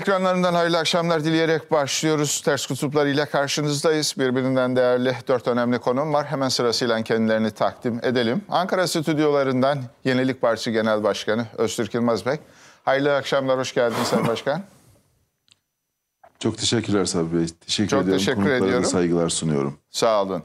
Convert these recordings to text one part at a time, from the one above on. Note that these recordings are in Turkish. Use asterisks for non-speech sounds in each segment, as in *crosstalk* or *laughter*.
ekranlarından hayırlı akşamlar dileyerek başlıyoruz. Ters kutuplar ile karşınızdayız. Birbirinden değerli dört önemli konum var. Hemen sırasıyla kendilerini takdim edelim. Ankara stüdyolarından Yenilik Partisi Genel Başkanı Öztürk Yılmaz Bey. Hayırlı akşamlar, hoş geldiniz Sayın Başkan. Çok teşekkürler Sabri Bey. Teşekkür Çok ediyorum. teşekkür Konuklarına ediyorum. saygılar sunuyorum. Sağ olun.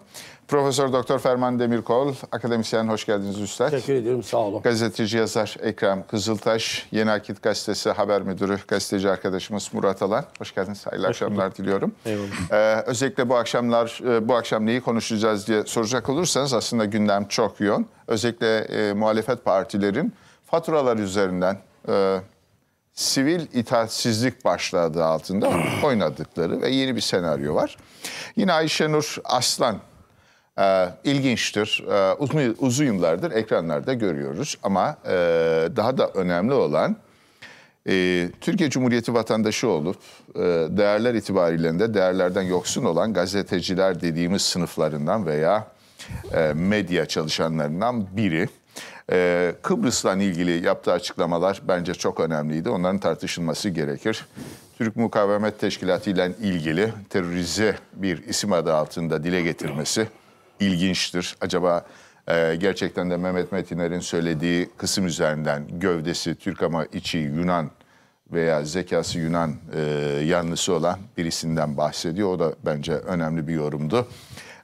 Profesör Doktor Ferman Demirkol, akademisyen hoş geldiniz üstad. Teşekkür ediyorum, sağ olun. Gazeteci yazar Ekrem Kızıltaş, Yeni Akit Gazetesi haber müdürü gazeteci arkadaşımız Murat Alan. Hoş geldiniz, hayırlı hoş akşamlar bulduk. diliyorum. Eyvallah. Ee, özellikle bu akşamlar, e, bu akşam neyi konuşacağız diye soracak olursanız aslında gündem çok yoğun. Özellikle e, muhalefet partilerin faturalar üzerinden e, sivil itaatsizlik başlığı altında oynadıkları ve yeni bir senaryo var. Yine Ayşenur Aslan e, ilginçtir. E, uzun, uzun yıllardır ekranlarda görüyoruz ama e, daha da önemli olan e, Türkiye Cumhuriyeti vatandaşı olup e, değerler itibariyle de değerlerden yoksun olan gazeteciler dediğimiz sınıflarından veya e, medya çalışanlarından biri. E, Kıbrıs'la ilgili yaptığı açıklamalar bence çok önemliydi. Onların tartışılması gerekir. Türk Mukavemet Teşkilatı ile ilgili terörize bir isim adı altında dile getirmesi ilginçtir. Acaba e, gerçekten de Mehmet Metiner'in söylediği kısım üzerinden gövdesi Türk ama içi Yunan veya zekası Yunan e, yanlısı olan birisinden bahsediyor. O da bence önemli bir yorumdu.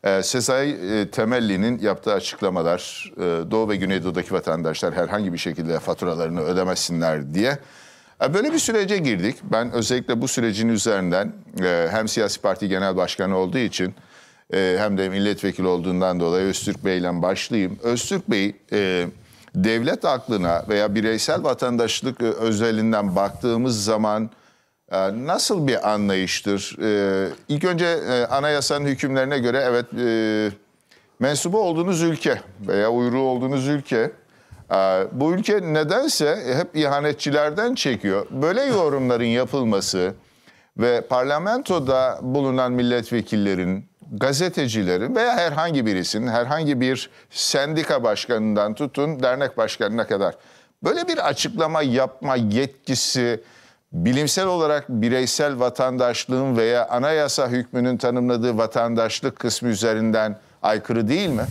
E, Sezai e, Temelli'nin yaptığı açıklamalar e, Doğu ve Güneydoğu'daki vatandaşlar herhangi bir şekilde faturalarını ödemesinler diye e, böyle bir sürece girdik. Ben özellikle bu sürecin üzerinden e, hem siyasi parti genel başkanı olduğu için ee, hem de milletvekili olduğundan dolayı Öztürk Bey'le başlayayım. Öztürk Bey e, devlet aklına veya bireysel vatandaşlık e, özelinden baktığımız zaman e, nasıl bir anlayıştır? E, ilk önce anayasanın hükümlerine göre evet mensubu olduğunuz ülke veya uyruğu olduğunuz ülke bu ülke nedense hep ihanetçilerden çekiyor. Böyle yorumların yapılması ve parlamentoda bulunan milletvekillerin gazetecilerin veya herhangi birisinin, herhangi bir sendika başkanından tutun dernek başkanına kadar böyle bir açıklama yapma yetkisi bilimsel olarak bireysel vatandaşlığın veya anayasa hükmünün tanımladığı vatandaşlık kısmı üzerinden aykırı değil mi?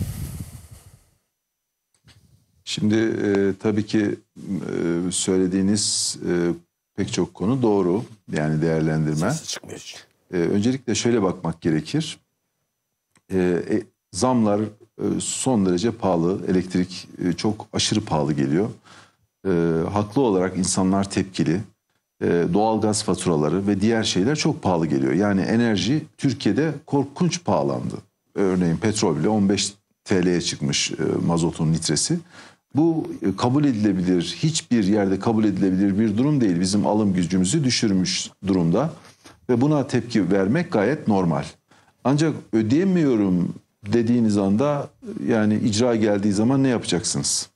Şimdi e, tabii ki e, söylediğiniz e, pek çok konu doğru yani değerlendirme. Sesi çıkmıyor. E, öncelikle şöyle bakmak gerekir. E, e, zamlar e, son derece pahalı. Elektrik e, çok aşırı pahalı geliyor. E, haklı olarak insanlar tepkili. E, doğalgaz faturaları ve diğer şeyler çok pahalı geliyor. Yani enerji Türkiye'de korkunç pahalandı. Örneğin petrol bile 15 TL'ye çıkmış e, mazotun litresi. Bu e, kabul edilebilir, hiçbir yerde kabul edilebilir bir durum değil. Bizim alım gücümüzü düşürmüş durumda ve buna tepki vermek gayet normal. Ancak ödeyemiyorum dediğiniz anda yani icra geldiği zaman ne yapacaksınız?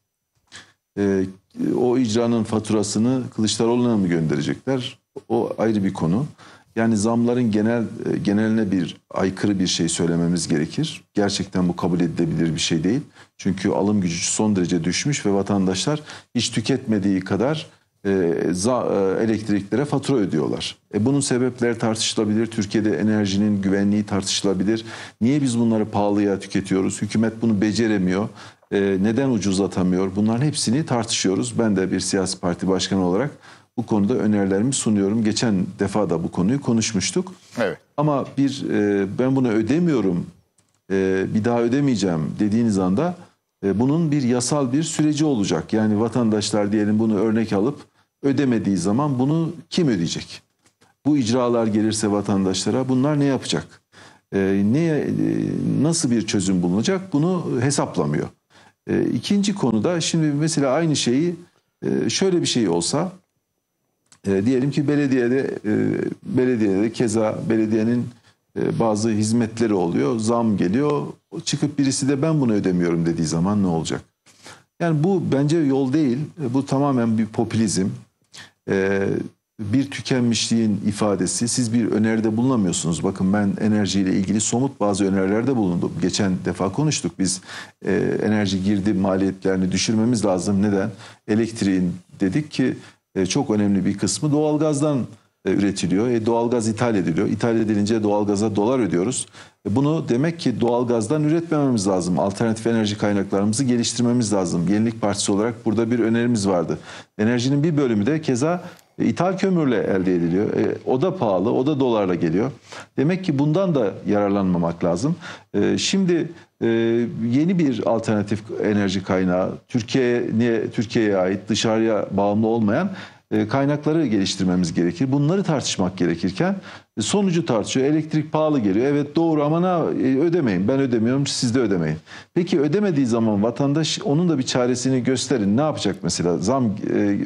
Ee, o icranın faturasını Kılıçdaroğlu'na mı gönderecekler? O ayrı bir konu. Yani zamların genel e, geneline bir aykırı bir şey söylememiz gerekir. Gerçekten bu kabul edilebilir bir şey değil. Çünkü alım gücü son derece düşmüş ve vatandaşlar hiç tüketmediği kadar e, e, elektriklere fatura ödüyorlar. E bunun sebepleri tartışılabilir. Türkiye'de enerjinin güvenliği tartışılabilir. Niye biz bunları pahalıya tüketiyoruz? Hükümet bunu beceremiyor. E neden ucuzlatamıyor? Bunların hepsini tartışıyoruz. Ben de bir siyasi parti başkanı olarak bu konuda önerilerimi sunuyorum. Geçen defa da bu konuyu konuşmuştuk. Evet. Ama bir e, ben bunu ödemiyorum, e, bir daha ödemeyeceğim dediğiniz anda e, bunun bir yasal bir süreci olacak. Yani vatandaşlar diyelim bunu örnek alıp ödemediği zaman bunu kim ödeyecek? Bu icralar gelirse vatandaşlara bunlar ne yapacak? E, ee, ne e, nasıl bir çözüm bulunacak? Bunu hesaplamıyor. E, ikinci konuda şimdi mesela aynı şeyi e, şöyle bir şey olsa e, diyelim ki belediyede e, belediyede keza belediyenin e, bazı hizmetleri oluyor, zam geliyor. Çıkıp birisi de ben bunu ödemiyorum dediği zaman ne olacak? Yani bu bence yol değil. E, bu tamamen bir popülizm. Ee, bir tükenmişliğin ifadesi. Siz bir öneride bulunamıyorsunuz. Bakın ben enerjiyle ilgili somut bazı önerilerde bulundum. Geçen defa konuştuk biz e, enerji girdi maliyetlerini düşürmemiz lazım. Neden? Elektriğin dedik ki e, çok önemli bir kısmı doğalgazdan gazdan e, üretiliyor. E, doğalgaz ithal ediliyor. İthal edilince doğalgaza dolar ödüyoruz. E, bunu demek ki doğalgazdan üretmememiz lazım. Alternatif enerji kaynaklarımızı geliştirmemiz lazım. Yenilik Partisi olarak burada bir önerimiz vardı. Enerjinin bir bölümü de keza e, ithal kömürle elde ediliyor. E, o da pahalı, o da dolarla geliyor. Demek ki bundan da yararlanmamak lazım. E, şimdi e, yeni bir alternatif enerji kaynağı Türkiye'ye Türkiye'ye ait dışarıya bağımlı olmayan e, kaynakları geliştirmemiz gerekir. Bunları tartışmak gerekirken e, sonucu tartışıyor. Elektrik pahalı geliyor. Evet doğru ama ne e, ödemeyin. Ben ödemiyorum siz de ödemeyin. Peki ödemediği zaman vatandaş onun da bir çaresini gösterin. Ne yapacak mesela? Zam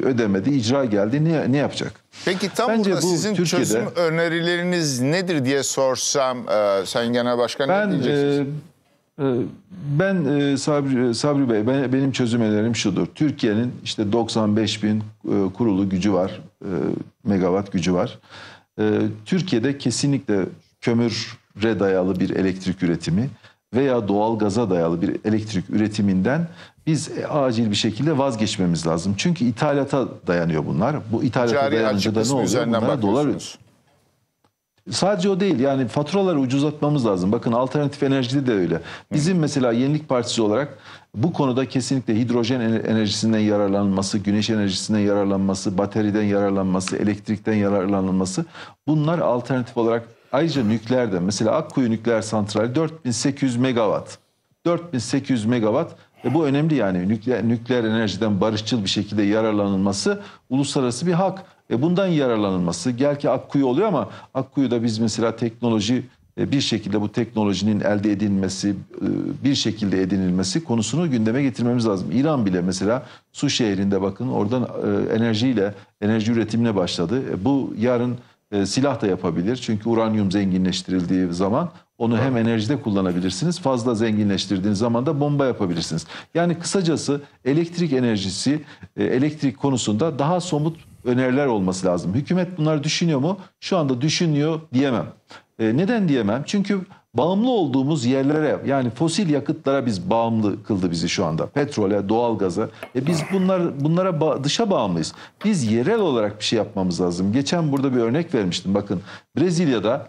ödemedi, icra geldi. Ne, ne yapacak? Peki tam Bence burada bu sizin Türkiye'de, çözüm önerileriniz nedir diye sorsam sen genel başkan ben, ne diyeceksiniz? E, ee, ben e, Sabri, e, Sabri Bey, ben, benim çözüm önerim şudur. Türkiye'nin işte 95 bin e, kurulu gücü var, megawatt gücü var. Türkiye'de kesinlikle kömüre dayalı bir elektrik üretimi veya doğal gaza dayalı bir elektrik üretiminden biz acil bir şekilde vazgeçmemiz lazım. Çünkü ithalata dayanıyor bunlar. Bu ithalata Cari dayanınca da ne oluyor? Bunlar dolar Sadece o değil yani faturaları ucuzlatmamız lazım. Bakın alternatif enerjide de öyle. Bizim mesela Yenilik Partisi olarak bu konuda kesinlikle hidrojen enerjisinden yararlanması, güneş enerjisinden yararlanması, bataryeden yararlanması, elektrikten yararlanılması bunlar alternatif olarak ayrıca nükleerde mesela Akkuyu Nükleer Santrali 4800 megawatt. 4800 megawatt ve bu önemli yani nükleer, nükleer enerjiden barışçıl bir şekilde yararlanılması uluslararası bir hak. E bundan yararlanılması. Gerçi Akkuyu oluyor ama akkuyu da biz mesela teknoloji e, bir şekilde bu teknolojinin elde edilmesi, e, bir şekilde edinilmesi konusunu gündeme getirmemiz lazım. İran bile mesela su şehrinde bakın oradan e, enerjiyle, enerji üretimine başladı. Bu yarın silah da yapabilir. Çünkü uranyum zenginleştirildiği zaman onu hem enerjide kullanabilirsiniz, fazla zenginleştirdiğiniz zaman da bomba yapabilirsiniz. Yani kısacası elektrik enerjisi, elektrik konusunda daha somut öneriler olması lazım. Hükümet bunları düşünüyor mu? Şu anda düşünüyor diyemem. E, neden diyemem? Çünkü bağımlı olduğumuz yerlere yani fosil yakıtlara biz bağımlı kıldı bizi şu anda. Petrole, doğalgaza. E biz bunlar bunlara ba dışa bağımlıyız. Biz yerel olarak bir şey yapmamız lazım. Geçen burada bir örnek vermiştim. Bakın Brezilya'da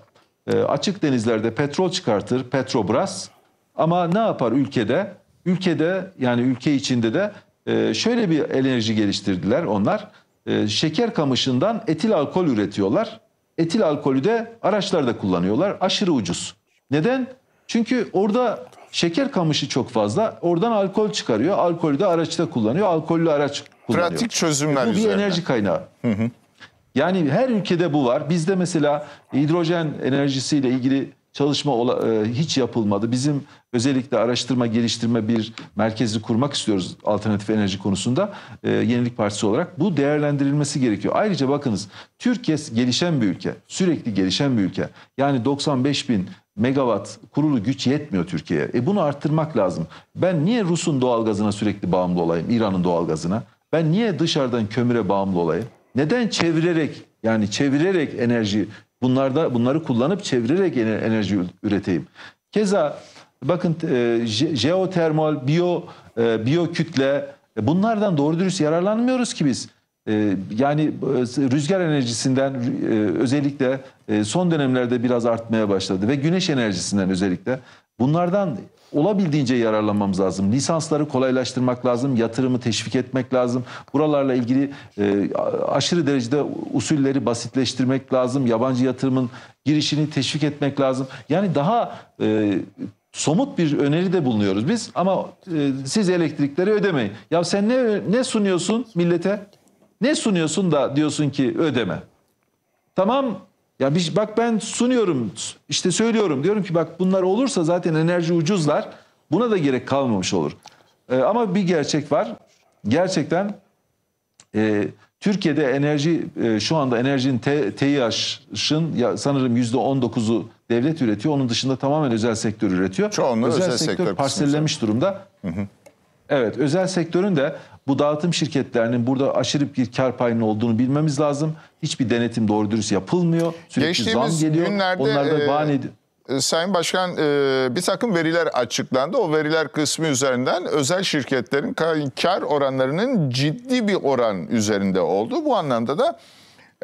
e, açık denizlerde petrol çıkartır Petrobras. Ama ne yapar ülkede? Ülkede yani ülke içinde de e, şöyle bir enerji geliştirdiler onlar. E, şeker kamışından etil alkol üretiyorlar. Etil alkolü de araçlarda kullanıyorlar. Aşırı ucuz. Neden? Çünkü orada şeker kamışı çok fazla. Oradan alkol çıkarıyor. Alkolü de araçta kullanıyor. Alkollü araç kullanıyor. Pratik çözümler e bu bir üzerine. enerji kaynağı. Hı hı. Yani her ülkede bu var. Bizde mesela hidrojen enerjisiyle ilgili çalışma e, hiç yapılmadı. Bizim Özellikle araştırma, geliştirme bir merkezi kurmak istiyoruz alternatif enerji konusunda e, Yenilik Partisi olarak. Bu değerlendirilmesi gerekiyor. Ayrıca bakınız Türkiye gelişen bir ülke, sürekli gelişen bir ülke. Yani 95 bin megawatt kurulu güç yetmiyor Türkiye'ye. E bunu arttırmak lazım. Ben niye Rus'un doğalgazına sürekli bağımlı olayım, İran'ın doğalgazına? Ben niye dışarıdan kömüre bağımlı olayım? Neden çevirerek yani çevirerek enerji bunlarda bunları kullanıp çevirerek enerji üreteyim? Keza Bakın e, je, jeotermal, biyo, e, biyokütle e, bunlardan doğru dürüst yararlanmıyoruz ki biz. E, yani e, rüzgar enerjisinden e, özellikle e, son dönemlerde biraz artmaya başladı ve güneş enerjisinden özellikle bunlardan olabildiğince yararlanmamız lazım. Lisansları kolaylaştırmak lazım, yatırımı teşvik etmek lazım. Buralarla ilgili e, aşırı derecede usulleri basitleştirmek lazım. Yabancı yatırımın girişini teşvik etmek lazım. Yani daha e, somut bir öneri de bulunuyoruz biz ama e, siz elektrikleri ödemeyin. Ya sen ne ne sunuyorsun millete? Ne sunuyorsun da diyorsun ki ödeme. Tamam ya biz, bak ben sunuyorum işte söylüyorum diyorum ki bak bunlar olursa zaten enerji ucuzlar. Buna da gerek kalmamış olur. E, ama bir gerçek var. Gerçekten e, Türkiye'de enerji e, şu anda enerjinin TİH'ın ya sanırım %19'u devlet üretiyor. Onun dışında tamamen özel sektör üretiyor. Çoğunluğu özel, özel sektör, sektör parsellemiş durumda. Hı hı. Evet özel sektörün de bu dağıtım şirketlerinin burada aşırı bir kar payının olduğunu bilmemiz lazım. Hiçbir denetim doğru dürüst yapılmıyor. Sürekli Geçtiğimiz zam geliyor. Günlerde, Onlar da bahane e, ediyor. Ee, Sayın Başkan e, bir takım veriler açıklandı. O veriler kısmı üzerinden özel şirketlerin kar oranlarının ciddi bir oran üzerinde oldu. Bu anlamda da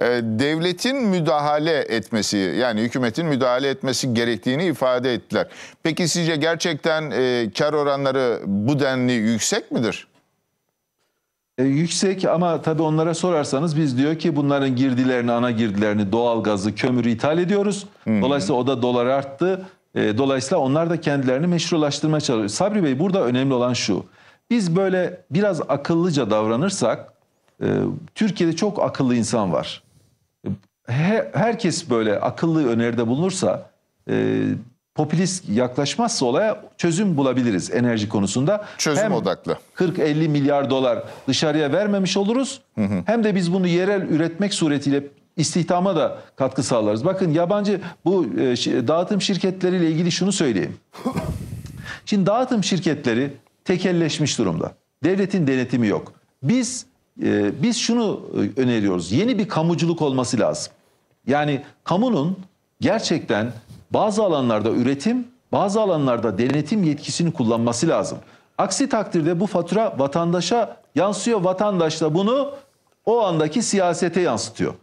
e, devletin müdahale etmesi yani hükümetin müdahale etmesi gerektiğini ifade ettiler. Peki sizce gerçekten e, kar oranları bu denli yüksek midir? E, yüksek ama tabii onlara sorarsanız biz diyor ki bunların girdilerini, ana girdilerini, doğalgazı, kömürü ithal ediyoruz. Hmm. Dolayısıyla o da dolar arttı. E, dolayısıyla onlar da kendilerini meşrulaştırmaya çalışıyor. Sabri Bey burada önemli olan şu. Biz böyle biraz akıllıca davranırsak e, Türkiye'de çok akıllı insan var. Herkes böyle akıllı öneride bulunursa popülist yaklaşmazsa olaya çözüm bulabiliriz enerji konusunda. Çözüm hem odaklı. 40-50 milyar dolar dışarıya vermemiş oluruz. Hı hı. Hem de biz bunu yerel üretmek suretiyle istihdama da katkı sağlarız. Bakın yabancı bu e, dağıtım şirketleriyle ilgili şunu söyleyeyim. *laughs* Şimdi dağıtım şirketleri tekelleşmiş durumda. Devletin denetimi yok. Biz e, biz şunu e, öneriyoruz. Yeni bir kamuculuk olması lazım. Yani kamunun gerçekten bazı alanlarda üretim, bazı alanlarda denetim yetkisini kullanması lazım. Aksi takdirde bu fatura vatandaşa yansıyor. Vatandaş da bunu o andaki siyasete yansıtıyor.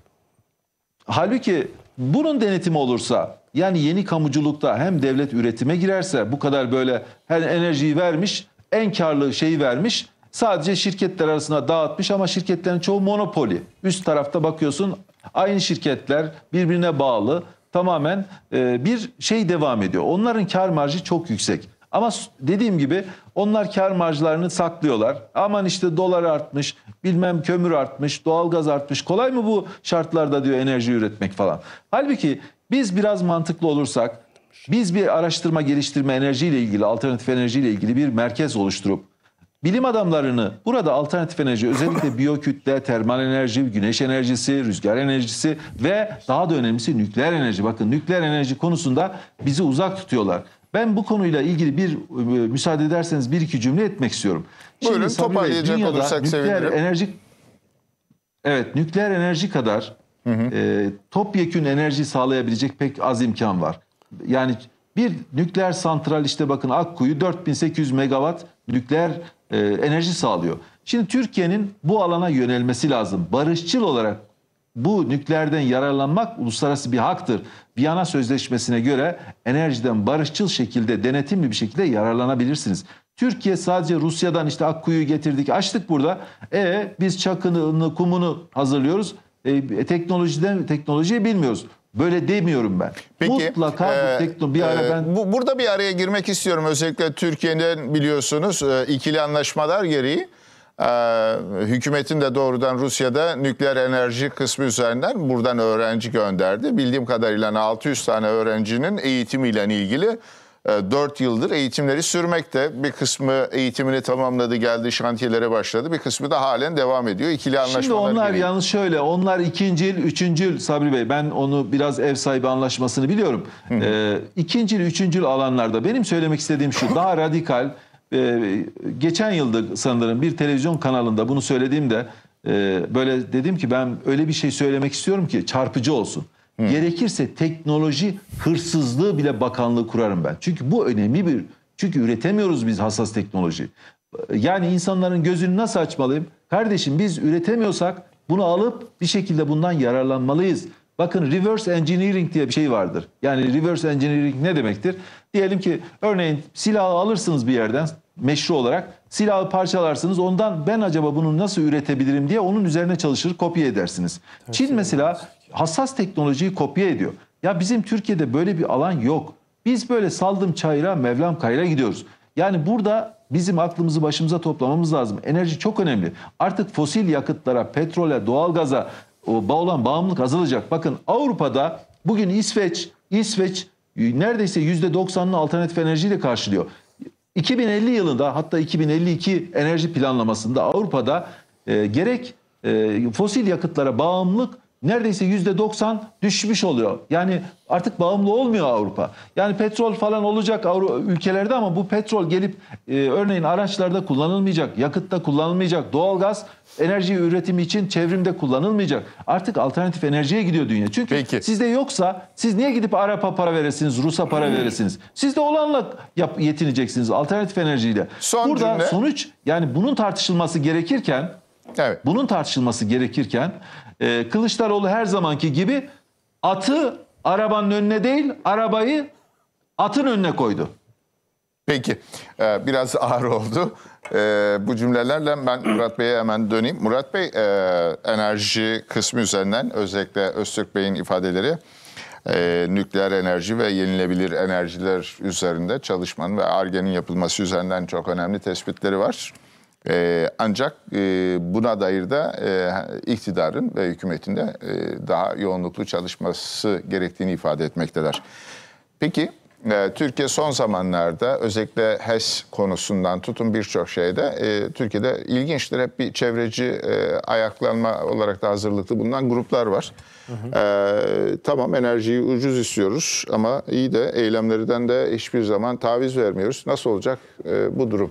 Halbuki bunun denetimi olursa yani yeni kamuculukta hem devlet üretime girerse bu kadar böyle her enerjiyi vermiş en karlı şeyi vermiş sadece şirketler arasında dağıtmış ama şirketlerin çoğu monopoli. Üst tarafta bakıyorsun aynı şirketler birbirine bağlı tamamen e, bir şey devam ediyor. Onların kar marjı çok yüksek. Ama dediğim gibi onlar kar marjlarını saklıyorlar. Aman işte dolar artmış, bilmem kömür artmış, doğalgaz artmış. Kolay mı bu şartlarda diyor enerji üretmek falan. Halbuki biz biraz mantıklı olursak biz bir araştırma geliştirme enerjiyle ilgili, alternatif enerjiyle ilgili bir merkez oluşturup Bilim adamlarını burada alternatif enerji özellikle *laughs* biyokütle, termal enerji, güneş enerjisi, rüzgar enerjisi ve daha da önemlisi nükleer enerji. Bakın nükleer enerji konusunda bizi uzak tutuyorlar. Ben bu konuyla ilgili bir e, müsaade ederseniz bir iki cümle etmek istiyorum. Buyurun Şimdi, toparlayacak dünyada olursak nükleer sevinirim. Enerji, evet nükleer enerji kadar hı hı. E, topyekün enerji sağlayabilecek pek az imkan var. Yani bir nükleer santral işte bakın Akkuyu 4800 megawatt nükleer e, enerji sağlıyor. Şimdi Türkiye'nin bu alana yönelmesi lazım. Barışçıl olarak bu nükleerden yararlanmak uluslararası bir haktır. Viyana Sözleşmesi'ne göre enerjiden barışçıl şekilde, denetimli bir şekilde yararlanabilirsiniz. Türkiye sadece Rusya'dan işte Akkuyu'yu getirdik, açtık burada. E biz çakını, kumunu hazırlıyoruz. E, teknolojiden teknolojiyi bilmiyoruz. Böyle demiyorum ben. Peki, Mutlaka e, bu teknoloji bir e, ara ben... Bu, burada bir araya girmek istiyorum. Özellikle Türkiye'den biliyorsunuz e, ikili anlaşmalar gereği e, hükümetin de doğrudan Rusya'da nükleer enerji kısmı üzerinden buradan öğrenci gönderdi. Bildiğim kadarıyla 600 tane öğrencinin eğitimiyle ilgili 4 e, yıldır eğitimleri sürmekte. Bir kısmı eğitimini tamamladı, geldi şantiyelere başladı. Bir kısmı da halen devam ediyor. İkili anlaşmalar Şimdi onlar gereği. yalnız şöyle, onlar ikinci yıl, üçüncü yıl Sabri Bey. Ben onu biraz ev sahibi anlaşmasını biliyorum. Hı Ee, ikinci yıl, üçüncü yıl alanlarda benim söylemek istediğim şu. Daha radikal, e, geçen yılda sanırım bir televizyon kanalında bunu söylediğimde e, böyle dedim ki ben öyle bir şey söylemek istiyorum ki çarpıcı olsun. Hı. Gerekirse teknoloji hırsızlığı bile bakanlığı kurarım ben. Çünkü bu önemli bir çünkü üretemiyoruz biz hassas teknoloji. Yani insanların gözünü nasıl açmalıyım? Kardeşim biz üretemiyorsak bunu alıp bir şekilde bundan yararlanmalıyız. Bakın reverse engineering diye bir şey vardır. Yani reverse engineering ne demektir? Diyelim ki örneğin silahı alırsınız bir yerden meşru olarak silahı parçalarsınız. Ondan ben acaba bunu nasıl üretebilirim diye onun üzerine çalışır, kopya edersiniz. Tersi Çin mesela hassas teknolojiyi kopya ediyor. Ya bizim Türkiye'de böyle bir alan yok. Biz böyle saldım çayra, mevlam kayra gidiyoruz. Yani burada bizim aklımızı başımıza toplamamız lazım. Enerji çok önemli. Artık fosil yakıtlara, petrole, doğalgaza olan bağımlılık azalacak. Bakın Avrupa'da bugün İsveç, İsveç neredeyse %90'ını alternatif enerjiyle karşılıyor. 2050 yılında hatta 2052 enerji planlamasında Avrupa'da e, gerek e, fosil yakıtlara bağımlılık neredeyse yüzde 90 düşmüş oluyor. Yani artık bağımlı olmuyor Avrupa. Yani petrol falan olacak Avru ülkelerde ama bu petrol gelip e, örneğin araçlarda kullanılmayacak, yakıtta kullanılmayacak, doğalgaz enerji üretimi için çevrimde kullanılmayacak. Artık alternatif enerjiye gidiyor dünya. Çünkü Peki. sizde yoksa siz niye gidip Arap'a para veresiniz, Rus'a para hmm. Siz de olanla yap, yetineceksiniz alternatif enerjiyle. Son Burada cümle. sonuç yani bunun tartışılması gerekirken Evet. Bunun tartışılması gerekirken e, Kılıçdaroğlu her zamanki gibi atı arabanın önüne değil arabayı atın önüne koydu. Peki e, biraz *laughs* ağır oldu. E, bu cümlelerle ben Murat Bey'e hemen döneyim. Murat Bey e, enerji kısmı üzerinden özellikle Öztürk Bey'in ifadeleri nükleer enerji ve yenilebilir enerjiler üzerinde çalışmanın ve ARGE'nin yapılması üzerinden çok önemli tespitleri var. E, ancak e, buna dair de e, iktidarın ve hükümetin de e, daha yoğunluklu çalışması gerektiğini ifade etmekteler. Peki e, Türkiye son zamanlarda özellikle HES konusundan tutun birçok şeyde e, Türkiye'de ilginçtir. Hep bir çevreci e, ayaklanma olarak da hazırlıklı bulunan gruplar var. Hı hı. E, tamam enerjiyi ucuz istiyoruz ama iyi de eylemlerden de hiçbir zaman taviz vermiyoruz. Nasıl olacak e, bu durum?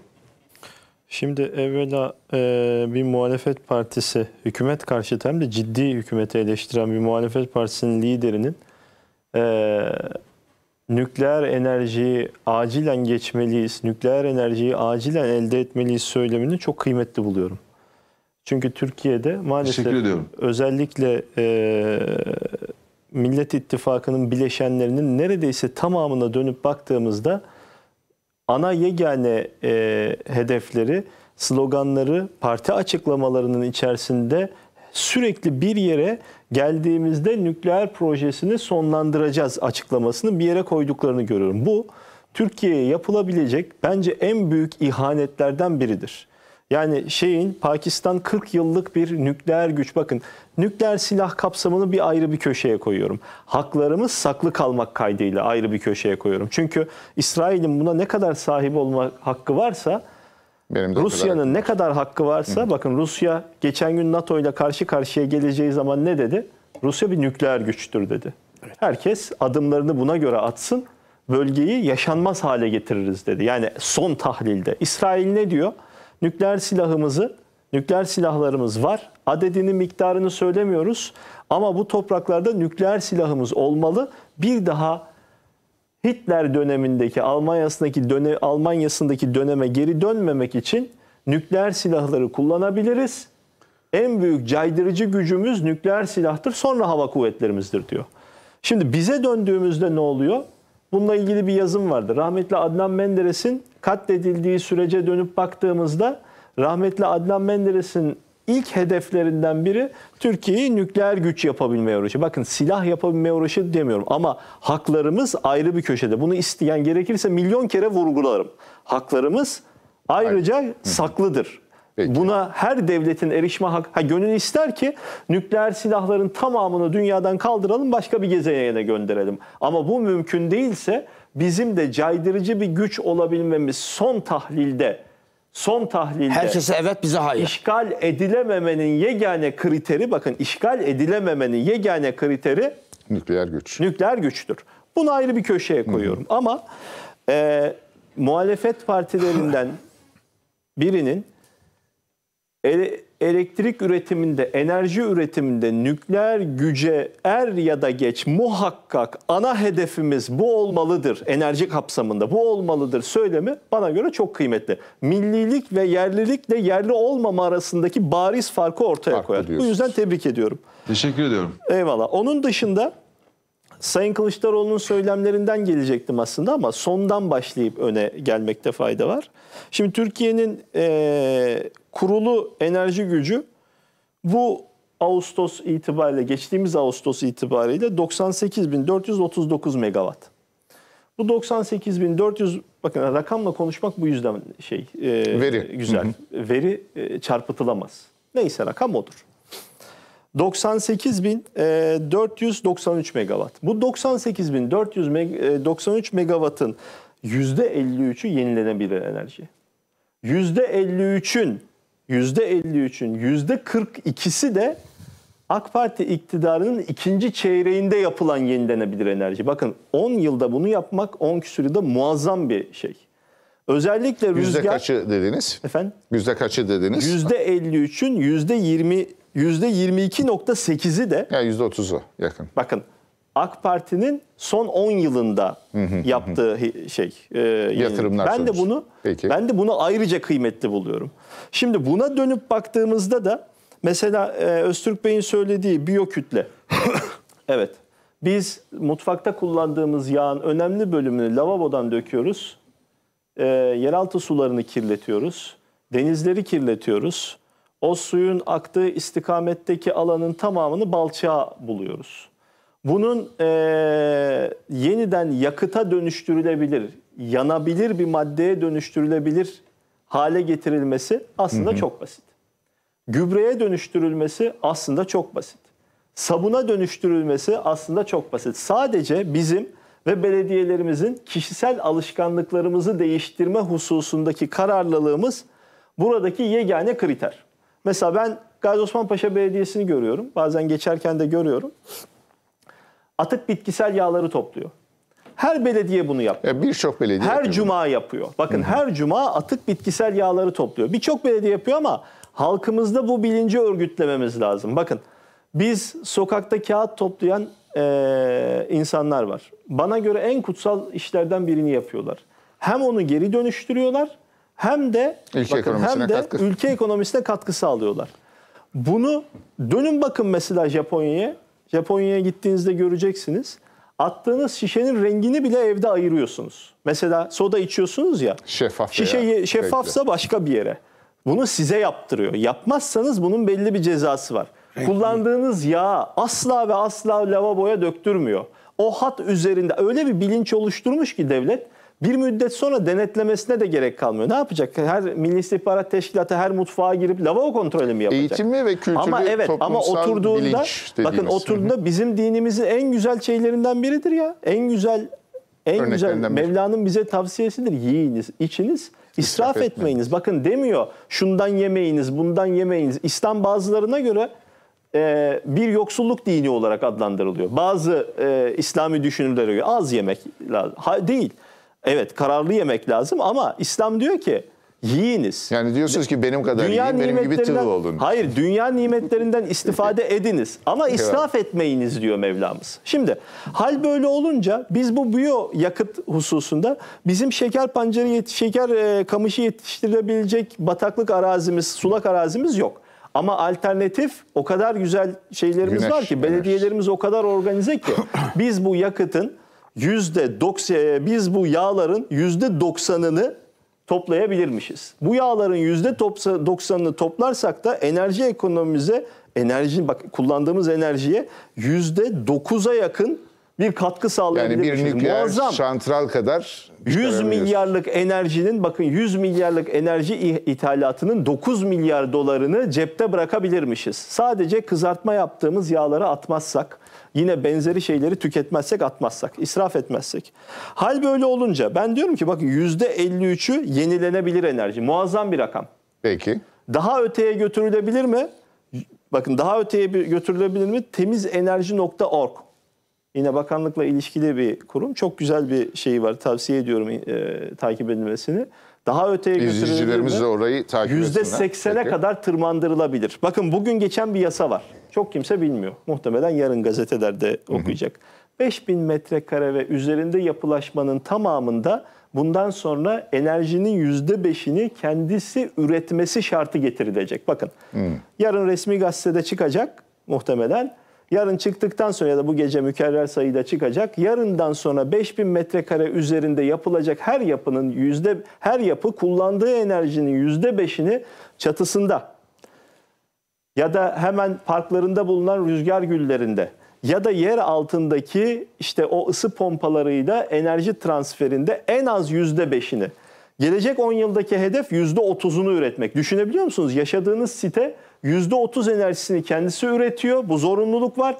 Şimdi evvela e, bir muhalefet partisi hükümet karşıtı hem de ciddi hükümeti eleştiren bir muhalefet partisinin liderinin e, nükleer enerjiyi acilen geçmeliyiz, nükleer enerjiyi acilen elde etmeliyiz söylemini çok kıymetli buluyorum. Çünkü Türkiye'de maalesef özellikle e, Millet İttifakı'nın bileşenlerinin neredeyse tamamına dönüp baktığımızda ana yegane e, hedefleri, sloganları parti açıklamalarının içerisinde sürekli bir yere geldiğimizde nükleer projesini sonlandıracağız açıklamasını bir yere koyduklarını görüyorum. Bu Türkiye'ye yapılabilecek bence en büyük ihanetlerden biridir. Yani şeyin Pakistan 40 yıllık bir nükleer güç bakın nükleer silah kapsamını bir ayrı bir köşeye koyuyorum. Haklarımız saklı kalmak kaydıyla ayrı bir köşeye koyuyorum. Çünkü İsrail'in buna ne kadar sahip olma hakkı varsa Rusya'nın ne kadar hakkı varsa Hı. bakın Rusya geçen gün NATO ile karşı karşıya geleceği zaman ne dedi? Rusya bir nükleer güçtür dedi. Evet. Herkes adımlarını buna göre atsın. Bölgeyi yaşanmaz hale getiririz dedi. Yani son tahlilde İsrail ne diyor? nükleer silahımızı, nükleer silahlarımız var. Adedini, miktarını söylemiyoruz ama bu topraklarda nükleer silahımız olmalı. Bir daha Hitler dönemindeki Almanya'sındaki döne, Almanya'sındaki döneme geri dönmemek için nükleer silahları kullanabiliriz. En büyük caydırıcı gücümüz nükleer silahtır, sonra hava kuvvetlerimizdir diyor. Şimdi bize döndüğümüzde ne oluyor? Bununla ilgili bir yazım vardı. Rahmetli Adnan Menderes'in katledildiği sürece dönüp baktığımızda rahmetli Adnan Menderes'in ilk hedeflerinden biri Türkiye'yi nükleer güç yapabilmeye uğraşı. Bakın silah yapabilmeye uğraşı demiyorum ama haklarımız ayrı bir köşede. Bunu isteyen gerekirse milyon kere vurgularım. Haklarımız ayrıca Aynen. saklıdır. Peki. Buna her devletin erişme hakkı. Ha, gönül ister ki nükleer silahların tamamını dünyadan kaldıralım başka bir gezegene gönderelim. Ama bu mümkün değilse bizim de caydırıcı bir güç olabilmemiz son tahlilde son tahlilde herkese evet bize hayır. İşgal edilememenin yegane kriteri bakın işgal edilememenin yegane kriteri nükleer güç. Nükleer güçtür. Bunu ayrı bir köşeye hmm. koyuyorum. Hı Ama e, muhalefet partilerinden *laughs* birinin elektrik üretiminde, enerji üretiminde nükleer güce er ya da geç muhakkak ana hedefimiz bu olmalıdır. Enerji kapsamında bu olmalıdır söylemi bana göre çok kıymetli. Millilik ve yerlilikle yerli olmama arasındaki bariz farkı ortaya Farklı koyar. Diyorsunuz. Bu yüzden tebrik ediyorum. Teşekkür ediyorum. Eyvallah. Onun dışında Sayın Kılıçdaroğlu'nun söylemlerinden gelecektim aslında ama sondan başlayıp öne gelmekte fayda var. Şimdi Türkiye'nin e, kurulu enerji gücü bu Ağustos itibariyle geçtiğimiz Ağustos itibariyle 98.439 megawatt. Bu 98.400 bakın rakamla konuşmak bu yüzden şey e, veri güzel. Hı hı. Veri e, çarpıtılamaz. Neyse rakam odur. 98.493 e, megawatt. Bu 98.493 93 e, megawattın %53'ü yenilenebilir enerji. %53'ün %53'ün %42'si de AK Parti iktidarının ikinci çeyreğinde yapılan yenilenebilir enerji. Bakın 10 yılda bunu yapmak 10 küsürü de muazzam bir şey. Özellikle rüzgar... Yüzde kaçı dediniz? Efendim? Yüzde kaçı dediniz? Yüzde 53'ün yüzde 20 yüzde 22.8'i de... Ya yüzde 30'u yakın. Bakın AK Parti'nin son 10 yılında yaptığı şey e, yatırımlar. Ben de bunu Peki. ben de bunu ayrıca kıymetli buluyorum. Şimdi buna dönüp baktığımızda da mesela e, Öztürk Bey'in söylediği biyokütle. *coughs* evet. Biz mutfakta kullandığımız yağın önemli bölümünü lavabodan döküyoruz. E, yeraltı sularını kirletiyoruz. Denizleri kirletiyoruz. O suyun aktığı istikametteki alanın tamamını balçağa buluyoruz. Bunun e, yeniden yakıta dönüştürülebilir, yanabilir bir maddeye dönüştürülebilir hale getirilmesi aslında hı hı. çok basit. Gübreye dönüştürülmesi aslında çok basit. Sabuna dönüştürülmesi aslında çok basit. Sadece bizim ve belediyelerimizin kişisel alışkanlıklarımızı değiştirme hususundaki kararlılığımız buradaki yegane kriter. Mesela ben Gazi Osman Paşa Belediyesi'ni görüyorum. Bazen geçerken de görüyorum atık bitkisel yağları topluyor. Her belediye bunu yapıyor. E, birçok belediye Her yapıyor cuma bunu. yapıyor. Bakın Hı-hı. her cuma atık bitkisel yağları topluyor. Birçok belediye yapıyor ama halkımızda bu bilinci örgütlememiz lazım. Bakın biz sokakta kağıt toplayan e, insanlar var. Bana göre en kutsal işlerden birini yapıyorlar. Hem onu geri dönüştürüyorlar hem de ülke bakın, hem de katkı. ülke ekonomisine katkı sağlıyorlar. Bunu dönün bakın mesela Japonya'ya Japonya'ya gittiğinizde göreceksiniz. Attığınız şişenin rengini bile evde ayırıyorsunuz. Mesela soda içiyorsunuz ya. Şeffaf. Şişe ya, şeffafsa renkli. başka bir yere. Bunu size yaptırıyor. Yapmazsanız bunun belli bir cezası var. Renkli. Kullandığınız yağ asla ve asla lavaboya döktürmüyor. O hat üzerinde öyle bir bilinç oluşturmuş ki devlet bir müddet sonra denetlemesine de gerek kalmıyor. Ne yapacak? Her Milli İstihbarat Teşkilatı her mutfağa girip lavabo kontrolü mü yapacak? Eğitimli ve kültürlü. ama evet, ama oturduğunda bakın oturduğunda bizim dinimizin en güzel şeylerinden biridir ya. En güzel en güzel Mevla'nın bize tavsiyesidir. Yiyiniz, içiniz, israf, israf etmeyiniz. Etme. Bakın demiyor şundan yemeyiniz, bundan yemeyiniz. İslam bazılarına göre e, bir yoksulluk dini olarak adlandırılıyor. Bazı e, İslami düşünürlere göre az yemek lazım. Ha, değil. Evet kararlı yemek lazım ama İslam diyor ki yiyiniz. Yani diyorsunuz ki benim kadar dünya yiyin, benim gibi tığıl olun. Hayır, dünya nimetlerinden istifade ediniz ama israf etmeyiniz diyor Mevlamız. Şimdi hal böyle olunca biz bu biyo yakıt hususunda bizim şeker pancarı şeker e, kamışı yetiştirebilecek bataklık arazimiz, sulak arazimiz yok. Ama alternatif o kadar güzel şeylerimiz güneş, var ki belediyelerimiz güneş. o kadar organize ki biz bu yakıtın yüzde biz bu yağların yüzde doksanını toplayabilirmişiz. Bu yağların yüzde doksanını toplarsak da enerji ekonomimize enerji bak kullandığımız enerjiye yüzde dokuza yakın bir katkı sağlayabilir. Yani bir nükleer Muazzam. santral kadar 100 milyarlık enerjinin bakın 100 milyarlık enerji ithalatının 9 milyar dolarını cepte bırakabilirmişiz. Sadece kızartma yaptığımız yağları atmazsak Yine benzeri şeyleri tüketmezsek, atmazsak, israf etmezsek. Hal böyle olunca ben diyorum ki bakın %53'ü yenilenebilir enerji. Muazzam bir rakam. Peki. Daha öteye götürülebilir mi? Bakın daha öteye götürülebilir mi? Temizenerji.org. Yine bakanlıkla ilişkili bir kurum. Çok güzel bir şeyi var. Tavsiye ediyorum e, takip edilmesini. Daha öteye götürülebilir İzleyicilerimiz orayı takip etsinler. %80'e kadar tırmandırılabilir. Bakın bugün geçen bir yasa var. Çok kimse bilmiyor. Muhtemelen yarın gazetelerde okuyacak. 5000 metrekare ve üzerinde yapılaşmanın tamamında bundan sonra enerjinin %5'ini kendisi üretmesi şartı getirilecek. Bakın yarın resmi gazetede çıkacak muhtemelen. Yarın çıktıktan sonra ya da bu gece mükerrer sayıda çıkacak. Yarından sonra 5000 metrekare üzerinde yapılacak her yapının yüzde her yapı kullandığı enerjinin yüzde beşini çatısında ya da hemen parklarında bulunan rüzgar güllerinde ya da yer altındaki işte o ısı pompalarıyla enerji transferinde en az yüzde beşini. Gelecek 10 yıldaki hedef yüzde otuzunu üretmek. Düşünebiliyor musunuz? Yaşadığınız site yüzde otuz enerjisini kendisi üretiyor. Bu zorunluluk var.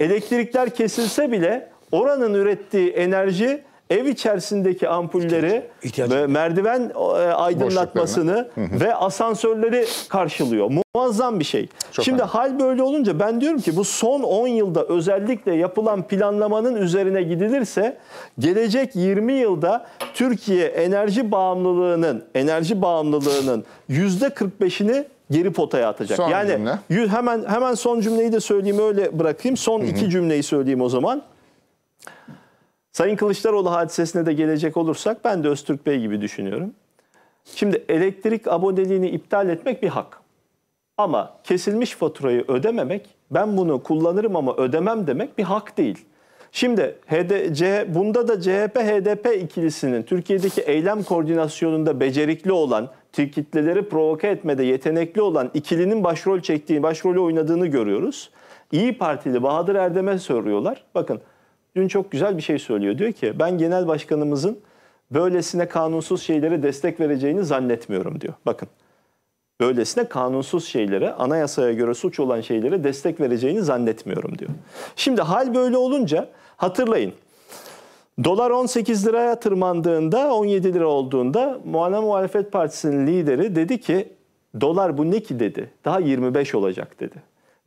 Elektrikler kesilse bile oranın ürettiği enerji ev içerisindeki ampulleri İhtiyacı ve merdiven e, aydınlatmasını ve asansörleri karşılıyor. Muazzam bir şey. Çok Şimdi önemli. hal böyle olunca ben diyorum ki bu son 10 yılda özellikle yapılan planlamanın üzerine gidilirse gelecek 20 yılda Türkiye enerji bağımlılığının enerji bağımlılığının %45'ini geri potaya atacak. Son yani cümle. hemen hemen son cümleyi de söyleyeyim öyle bırakayım. Son iki cümleyi söyleyeyim o zaman. Sayın Kılıçdaroğlu hadisesine de gelecek olursak ben de Öztürk Bey gibi düşünüyorum. Şimdi elektrik aboneliğini iptal etmek bir hak. Ama kesilmiş faturayı ödememek, ben bunu kullanırım ama ödemem demek bir hak değil. Şimdi HD, bunda da CHP-HDP ikilisinin Türkiye'deki eylem koordinasyonunda becerikli olan, kitleleri provoke etmede yetenekli olan ikilinin başrol çektiği, başrolü oynadığını görüyoruz. İyi Partili Bahadır Erdem'e soruyorlar. Bakın dün çok güzel bir şey söylüyor. Diyor ki ben genel başkanımızın böylesine kanunsuz şeylere destek vereceğini zannetmiyorum diyor. Bakın böylesine kanunsuz şeylere, anayasaya göre suç olan şeylere destek vereceğini zannetmiyorum diyor. Şimdi hal böyle olunca hatırlayın. Dolar 18 liraya tırmandığında, 17 lira olduğunda Muhane Muhalefet Partisi'nin lideri dedi ki dolar bu ne ki dedi. Daha 25 olacak dedi.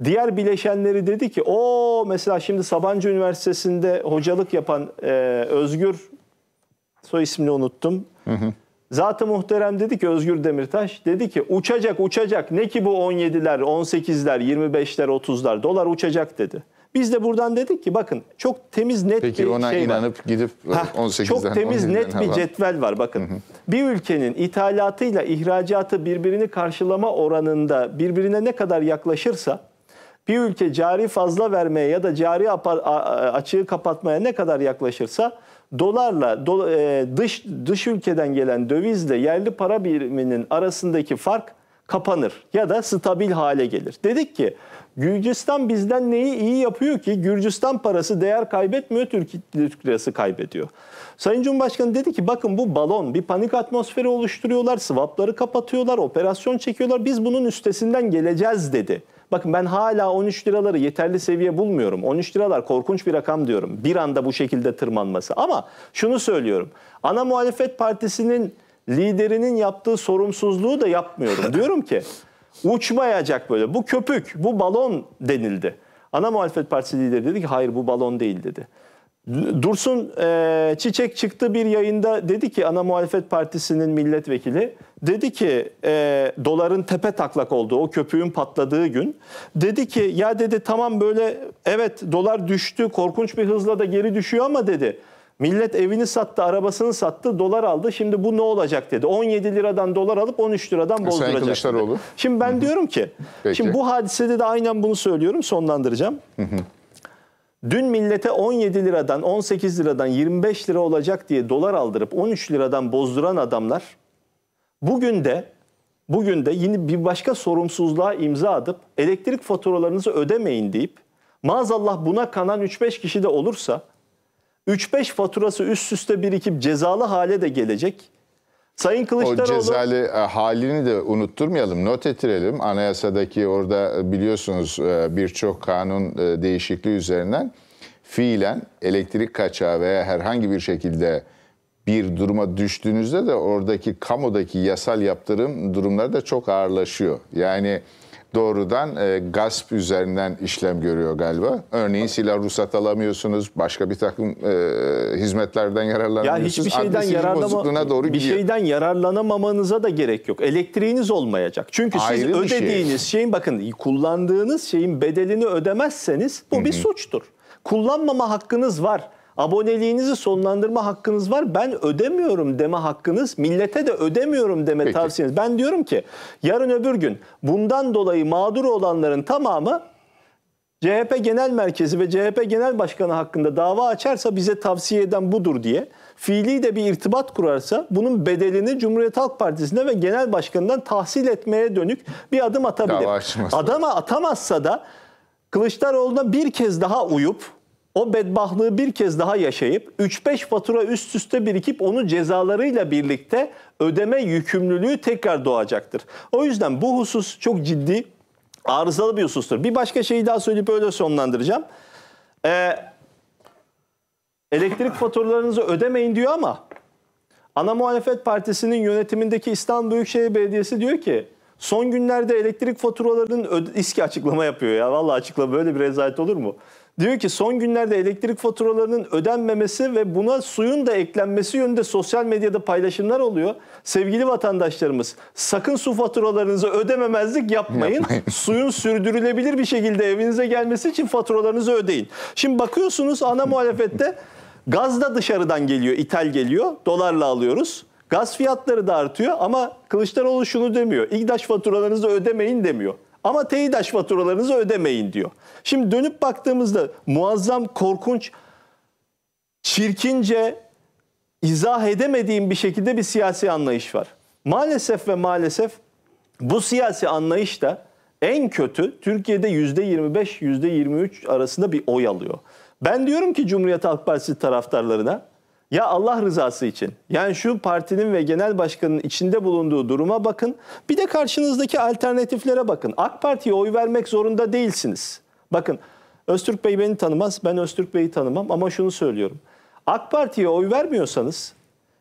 Diğer bileşenleri dedi ki o mesela şimdi Sabancı Üniversitesi'nde hocalık yapan e, Özgür soy ismini unuttum. Hı hı. Zat-ı Muhterem dedi ki Özgür Demirtaş dedi ki uçacak uçacak ne ki bu 17'ler 18'ler 25'ler 30'lar dolar uçacak dedi. Biz de buradan dedik ki bakın çok temiz net Peki, bir şey var. Peki ona inanıp gidip 18'den Çok temiz net bir cetvel var bakın. Hı hı. Bir ülkenin ithalatıyla ihracatı birbirini karşılama oranında birbirine ne kadar yaklaşırsa bir ülke cari fazla vermeye ya da cari açığı kapatmaya ne kadar yaklaşırsa dolarla do, e, dış dış ülkeden gelen dövizle yerli para biriminin arasındaki fark kapanır ya da stabil hale gelir. Dedik ki Gürcistan bizden neyi iyi yapıyor ki Gürcistan parası değer kaybetmiyor Türk, Türk lirası kaybediyor. Sayın Cumhurbaşkanı dedi ki bakın bu balon bir panik atmosferi oluşturuyorlar, swapları kapatıyorlar, operasyon çekiyorlar biz bunun üstesinden geleceğiz dedi. Bakın ben hala 13 liraları yeterli seviye bulmuyorum. 13 liralar korkunç bir rakam diyorum. Bir anda bu şekilde tırmanması. Ama şunu söylüyorum. Ana muhalefet partisinin liderinin yaptığı sorumsuzluğu da yapmıyorum. *laughs* diyorum ki uçmayacak böyle. Bu köpük, bu balon denildi. Ana muhalefet partisi lideri dedi ki hayır bu balon değil dedi. Dursun e, Çiçek çıktı bir yayında dedi ki ana muhalefet partisinin milletvekili dedi ki e, doların tepe taklak olduğu o köpüğün patladığı gün dedi ki ya dedi tamam böyle evet dolar düştü korkunç bir hızla da geri düşüyor ama dedi millet evini sattı arabasını sattı dolar aldı şimdi bu ne olacak dedi 17 liradan dolar alıp 13 liradan bozduracak dedi. Şimdi ben diyorum ki Peki. şimdi bu hadisede de aynen bunu söylüyorum sonlandıracağım. Hı -hı. Dün millete 17 liradan, 18 liradan, 25 lira olacak diye dolar aldırıp 13 liradan bozduran adamlar bugün de bugün de yine bir başka sorumsuzluğa imza atıp elektrik faturalarınızı ödemeyin deyip maazallah buna kanan 3-5 kişi de olursa 3-5 faturası üst üste birikip cezalı hale de gelecek. Sayın Kılıçdaroğlu... O cezali e, halini de unutturmayalım, not ettirelim. Anayasadaki orada e, biliyorsunuz e, birçok kanun değişikliği üzerinden fiilen elektrik kaçağı veya herhangi bir şekilde bir duruma düştüğünüzde de oradaki kamudaki yasal yaptırım durumları da çok ağırlaşıyor. Yani doğrudan e, gasp üzerinden işlem görüyor galiba. Örneğin silah ruhsat alamıyorsunuz, başka bir takım e, hizmetlerden yararlanamıyorsunuz. Ya hiçbir şeyden doğru bir gidiyor. şeyden yararlanamamanıza da gerek yok. Elektriğiniz olmayacak. Çünkü Ayrı siz şey. ödediğiniz şey. şeyin bakın kullandığınız şeyin bedelini ödemezseniz bu Hı-hı. bir suçtur. Kullanmama hakkınız var aboneliğinizi sonlandırma hakkınız var. Ben ödemiyorum deme hakkınız, millete de ödemiyorum deme Peki. tavsiyeniz. Ben diyorum ki yarın öbür gün bundan dolayı mağdur olanların tamamı CHP Genel Merkezi ve CHP Genel Başkanı hakkında dava açarsa bize tavsiye eden budur diye fiili de bir irtibat kurarsa bunun bedelini Cumhuriyet Halk Partisi'ne ve genel başkanından tahsil etmeye dönük bir adım atabilir. Adama atamazsa da Kılıçdaroğlu'na bir kez daha uyup o bedbahtlığı bir kez daha yaşayıp 3-5 fatura üst üste birikip onun cezalarıyla birlikte ödeme yükümlülüğü tekrar doğacaktır. O yüzden bu husus çok ciddi arızalı bir husustur. Bir başka şeyi daha söyleyip öyle sonlandıracağım. Ee, elektrik faturalarınızı ödemeyin diyor ama ana muhalefet partisinin yönetimindeki İstanbul Büyükşehir Belediyesi diyor ki son günlerde elektrik faturalarının İSKİ açıklama yapıyor ya. Vallahi açıklama böyle bir rezalet olur mu? Diyor ki son günlerde elektrik faturalarının ödenmemesi ve buna suyun da eklenmesi yönünde sosyal medyada paylaşımlar oluyor. Sevgili vatandaşlarımız sakın su faturalarınızı ödememezlik yapmayın. yapmayın. *laughs* Suyun sürdürülebilir bir şekilde evinize gelmesi için faturalarınızı ödeyin. Şimdi bakıyorsunuz ana muhalefette gaz da dışarıdan geliyor, ithal geliyor. Dolarla alıyoruz. Gaz fiyatları da artıyor ama Kılıçdaroğlu şunu demiyor. İGDAŞ faturalarınızı ödemeyin demiyor. Ama TEİDAŞ faturalarınızı ödemeyin diyor. Şimdi dönüp baktığımızda muazzam, korkunç, çirkince izah edemediğim bir şekilde bir siyasi anlayış var. Maalesef ve maalesef bu siyasi anlayış da en kötü Türkiye'de %25-23 arasında bir oy alıyor. Ben diyorum ki Cumhuriyet Halk Partisi taraftarlarına ya Allah rızası için. Yani şu partinin ve genel başkanın içinde bulunduğu duruma bakın. Bir de karşınızdaki alternatiflere bakın. AK Parti'ye oy vermek zorunda değilsiniz. Bakın Öztürk Bey beni tanımaz, ben Öztürk Bey'i tanımam ama şunu söylüyorum. AK Parti'ye oy vermiyorsanız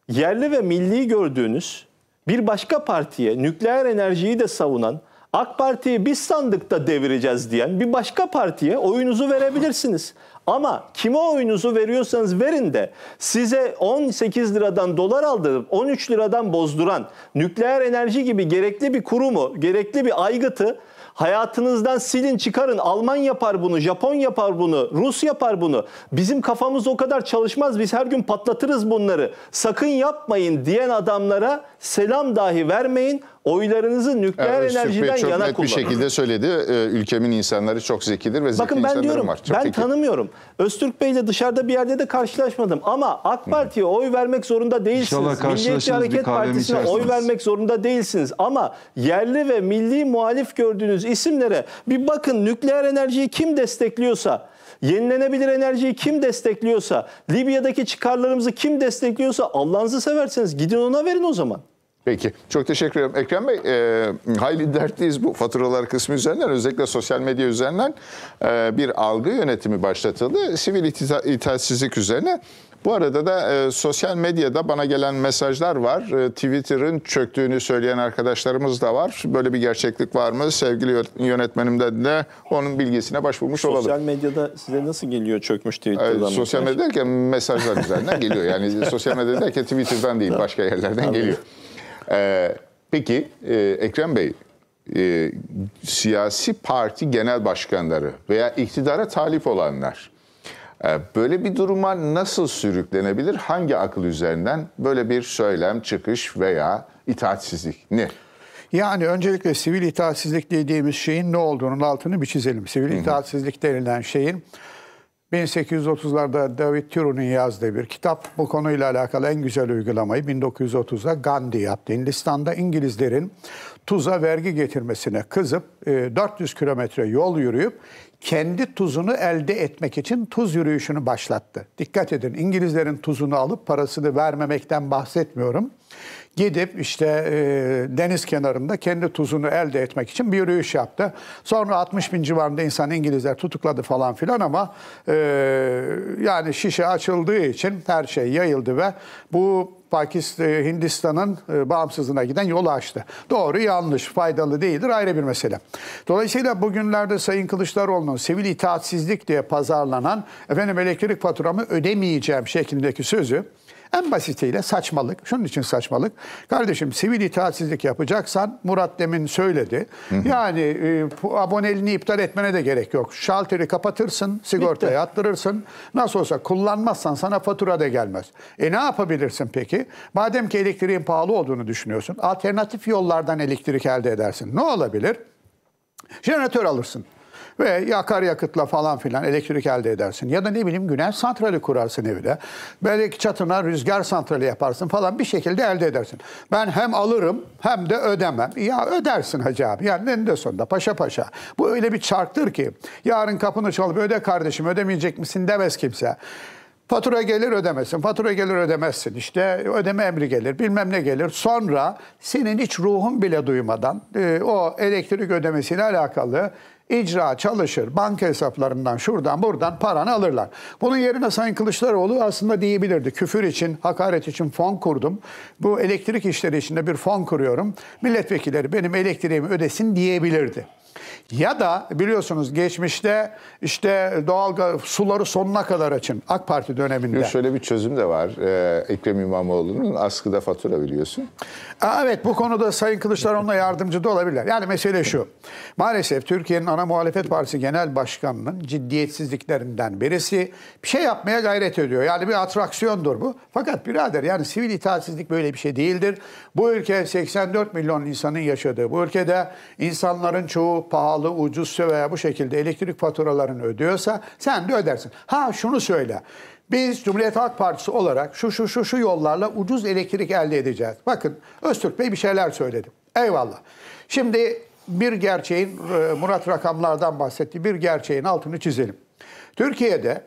yerli ve milli gördüğünüz bir başka partiye nükleer enerjiyi de savunan, AK Parti'yi biz sandıkta devireceğiz diyen bir başka partiye oyunuzu verebilirsiniz. Ama kime oyunuzu veriyorsanız verin de size 18 liradan dolar aldırıp 13 liradan bozduran nükleer enerji gibi gerekli bir kurumu, gerekli bir aygıtı hayatınızdan silin çıkarın. Alman yapar bunu, Japon yapar bunu, Rus yapar bunu. Bizim kafamız o kadar çalışmaz. Biz her gün patlatırız bunları. Sakın yapmayın diyen adamlara selam dahi vermeyin oylarınızı nükleer yani, enerjiden çok yana net kullanın. bir şekilde söyledi. Ee, ülkemin insanları çok zekidir ve zeki Bakın ben diyorum var. Çok ben peki. tanımıyorum. Öztürk Bey ile dışarıda bir yerde de karşılaşmadım ama AK Parti'ye oy vermek zorunda değilsiniz. Milliyetçi Hareket Partisi'ne oy vermek zorunda değilsiniz ama yerli ve milli muhalif gördüğünüz isimlere bir bakın nükleer enerjiyi kim destekliyorsa Yenilenebilir enerjiyi kim destekliyorsa, Libya'daki çıkarlarımızı kim destekliyorsa Allah'ınızı severseniz gidin ona verin o zaman. Peki. Çok teşekkür ederim. Ekrem Bey, e, hayli dertliyiz bu faturalar kısmı üzerinden. Özellikle sosyal medya üzerinden e, bir algı yönetimi başlatıldı. Sivil ita itaatsizlik üzerine. Bu arada da e, sosyal medyada bana gelen mesajlar var. E, Twitter'ın çöktüğünü söyleyen arkadaşlarımız da var. Böyle bir gerçeklik var mı? Sevgili yönetmenimden de onun bilgisine başvurmuş sosyal olalım. Sosyal medyada size nasıl geliyor çökmüş Twitter'dan? E, sosyal medya derken mesajlar üzerinden geliyor. Yani sosyal medya derken Twitter'dan değil *laughs* başka yerlerden geliyor. Ee, peki e, Ekrem Bey, e, siyasi parti genel başkanları veya iktidara talip olanlar e, böyle bir duruma nasıl sürüklenebilir? Hangi akıl üzerinden böyle bir söylem, çıkış veya itaatsizlik ne? Yani öncelikle sivil itaatsizlik dediğimiz şeyin ne olduğunun altını bir çizelim. Sivil itaatsizlik denilen şeyin 1830'larda David Thurin'in yazdığı bir kitap. Bu konuyla alakalı en güzel uygulamayı 1930'da Gandhi yaptı. Hindistan'da İngilizlerin tuza vergi getirmesine kızıp 400 e, kilometre yol yürüyüp kendi tuzunu elde etmek için tuz yürüyüşünü başlattı. Dikkat edin İngilizlerin tuzunu alıp parasını vermemekten bahsetmiyorum gidip işte e, deniz kenarında kendi tuzunu elde etmek için bir yürüyüş yaptı. Sonra 60 bin civarında insan İngilizler tutukladı falan filan ama e, yani şişe açıldığı için her şey yayıldı ve bu Pakistan, e, Hindistan'ın e, bağımsızlığına giden yolu açtı. Doğru yanlış, faydalı değildir ayrı bir mesele. Dolayısıyla bugünlerde Sayın Kılıçdaroğlu'nun sivil itaatsizlik diye pazarlanan efendim elektrik faturamı ödemeyeceğim şeklindeki sözü en basitiyle saçmalık. Şunun için saçmalık. Kardeşim sivil itaatsizlik yapacaksan Murat demin söyledi. Hı hı. Yani e, aboneliğini iptal etmene de gerek yok. Şalteri kapatırsın, sigortayı Bitti. attırırsın. Nasıl olsa kullanmazsan sana fatura da gelmez. E ne yapabilirsin peki? Madem ki elektriğin pahalı olduğunu düşünüyorsun. Alternatif yollardan elektrik elde edersin. Ne olabilir? Jeneratör alırsın ve yakar yakıtla falan filan elektrik elde edersin. Ya da ne bileyim güneş santrali kurarsın evine. Belki çatına rüzgar santrali yaparsın falan bir şekilde elde edersin. Ben hem alırım hem de ödemem. Ya ödersin hacı abi. Yani eninde sonunda paşa paşa. Bu öyle bir çarktır ki yarın kapını çalıp öde kardeşim ödemeyecek misin demez kimse. Fatura gelir ödemesin, fatura gelir ödemezsin. işte ödeme emri gelir, bilmem ne gelir. Sonra senin hiç ruhun bile duymadan e, o elektrik ödemesiyle alakalı icra çalışır. Banka hesaplarından şuradan buradan paranı alırlar. Bunun yerine Sayın Kılıçdaroğlu aslında diyebilirdi. Küfür için, hakaret için fon kurdum. Bu elektrik işleri içinde bir fon kuruyorum. Milletvekilleri benim elektriğimi ödesin diyebilirdi. Ya da biliyorsunuz geçmişte işte doğal suları sonuna kadar açın AK Parti döneminde. Yok, şöyle bir çözüm de var. Ee, Ekrem İmamoğlu'nun askıda fatura biliyorsun. Evet bu konuda Sayın Kılıçdaroğlu'na *laughs* yardımcı da olabilirler. Yani mesele şu. Maalesef Türkiye'nin ana muhalefet partisi genel başkanının ciddiyetsizliklerinden birisi bir şey yapmaya gayret ediyor. Yani bir atraksiyondur bu. Fakat birader yani sivil itaatsizlik böyle bir şey değildir. Bu ülke 84 milyon insanın yaşadığı bu ülkede insanların çoğu pahalı pahalı, ucuzsa veya bu şekilde elektrik faturalarını ödüyorsa sen de ödersin. Ha şunu söyle. Biz Cumhuriyet Halk Partisi olarak şu şu şu şu yollarla ucuz elektrik elde edeceğiz. Bakın Öztürk Bey bir şeyler söyledi. Eyvallah. Şimdi bir gerçeğin e, Murat rakamlardan bahsetti. Bir gerçeğin altını çizelim. Türkiye'de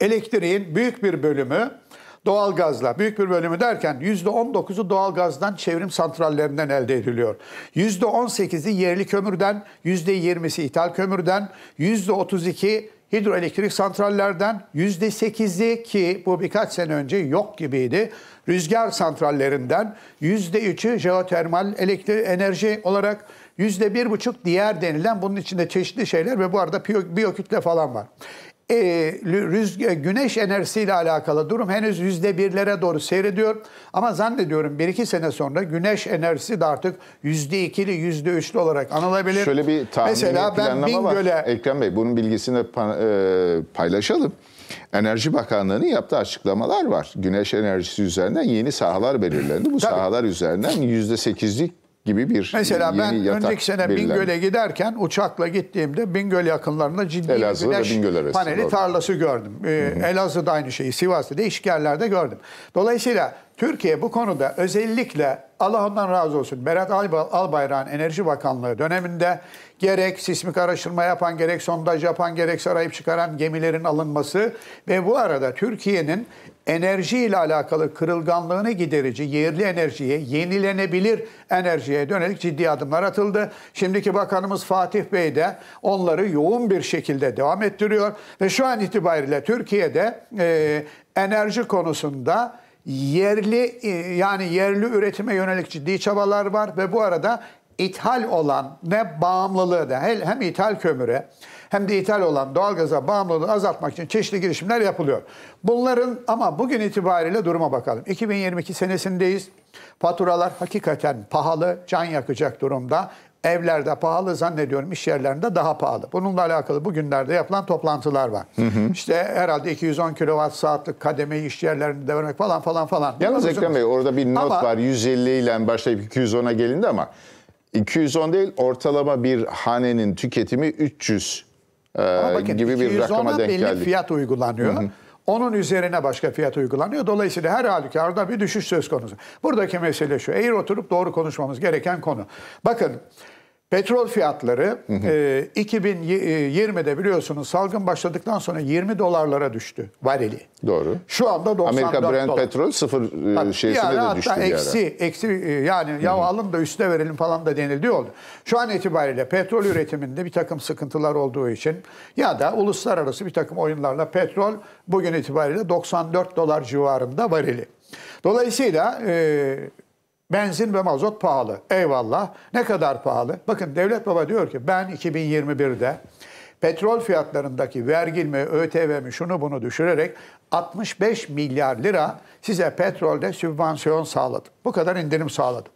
elektriğin büyük bir bölümü doğalgazla büyük bir bölümü derken %19'u doğalgazdan çevrim santrallerinden elde ediliyor. %18'i yerli kömürden, %20'si ithal kömürden, %32 hidroelektrik santrallerden %8'i ki bu birkaç sene önce yok gibiydi. Rüzgar santrallerinden %3'ü jeotermal elektrik enerji olarak %1,5 diğer denilen bunun içinde çeşitli şeyler ve bu arada biyokütle falan var e, rüzgar, güneş enerjisiyle alakalı durum henüz yüzde birlere doğru seyrediyor. Ama zannediyorum bir iki sene sonra güneş enerjisi de artık yüzde ikili, yüzde üçlü olarak anılabilir. Şöyle bir tahmini Mesela ben Bingöl'e... Var. Ekrem Bey bunun bilgisini e, paylaşalım. Enerji Bakanlığı'nın yaptığı açıklamalar var. Güneş enerjisi üzerinden yeni sahalar belirlendi. Bu Tabii. sahalar üzerinden %8'lik gibi bir Mesela e, yeni ben yatak önceki sene belirlendi. Bingöl'e giderken uçakla gittiğimde Bingöl yakınlarında ciddi bir güneş Bingöl paneli doğru. tarlası gördüm. Ee, Elazığ'da aynı şeyi, Sivas'ta değişik yerlerde gördüm. Dolayısıyla Türkiye bu konuda özellikle Allah ondan razı olsun Berat Albayrak'ın Enerji Bakanlığı döneminde gerek sismik araştırma yapan, gerek sondaj yapan, gerek sarayıp çıkaran gemilerin alınması ve bu arada Türkiye'nin enerji ile alakalı kırılganlığını giderici yerli enerjiye, yenilenebilir enerjiye dönelik ciddi adımlar atıldı. Şimdiki Bakanımız Fatih Bey de onları yoğun bir şekilde devam ettiriyor ve şu an itibariyle Türkiye'de e, enerji konusunda yerli e, yani yerli üretime yönelik ciddi çabalar var ve bu arada ithal olan ne bağımlılığı da hem ithal kömüre hem de ithal olan doğalgaza bağımlılığı azaltmak için çeşitli girişimler yapılıyor. Bunların ama bugün itibariyle duruma bakalım. 2022 senesindeyiz. Faturalar hakikaten pahalı, can yakacak durumda. Evlerde pahalı zannediyorum, iş yerlerinde daha pahalı. Bununla alakalı bugünlerde yapılan toplantılar var. Hı hı. İşte herhalde 210 kilowatt saatlik kademeyi iş yerlerinde vermek falan falan falan. Yalnız Ekrem Bey orada bir not ama, var. 150 ile başlayıp 210'a gelindi ama 210 değil ortalama bir hanenin tüketimi 300 e, bakın, gibi bir rakama denk geldik. fiyat uygulanıyor. Hı hı. Onun üzerine başka fiyat uygulanıyor. Dolayısıyla her halükarda bir düşüş söz konusu. Buradaki mesele şu. Eğri oturup doğru konuşmamız gereken konu. Bakın Petrol fiyatları hı hı. E, 2020'de biliyorsunuz salgın başladıktan sonra 20 dolarlara düştü varili. Doğru. Şu anda 94 Amerika Brent petrol sıfır e, Tabii, şeysine yani de hatta düştü. Hatta eksi, eksi e, yani hı hı. ya alın da üste verelim falan da denildi oldu. Şu an itibariyle petrol üretiminde bir takım sıkıntılar olduğu için ya da uluslararası bir takım oyunlarla petrol bugün itibariyle 94 dolar civarında varili. Dolayısıyla e, Benzin ve mazot pahalı. Eyvallah. Ne kadar pahalı? Bakın Devlet Baba diyor ki ben 2021'de petrol fiyatlarındaki vergi mi, ÖTV mi şunu bunu düşürerek 65 milyar lira size petrolde sübvansiyon sağladım. Bu kadar indirim sağladım.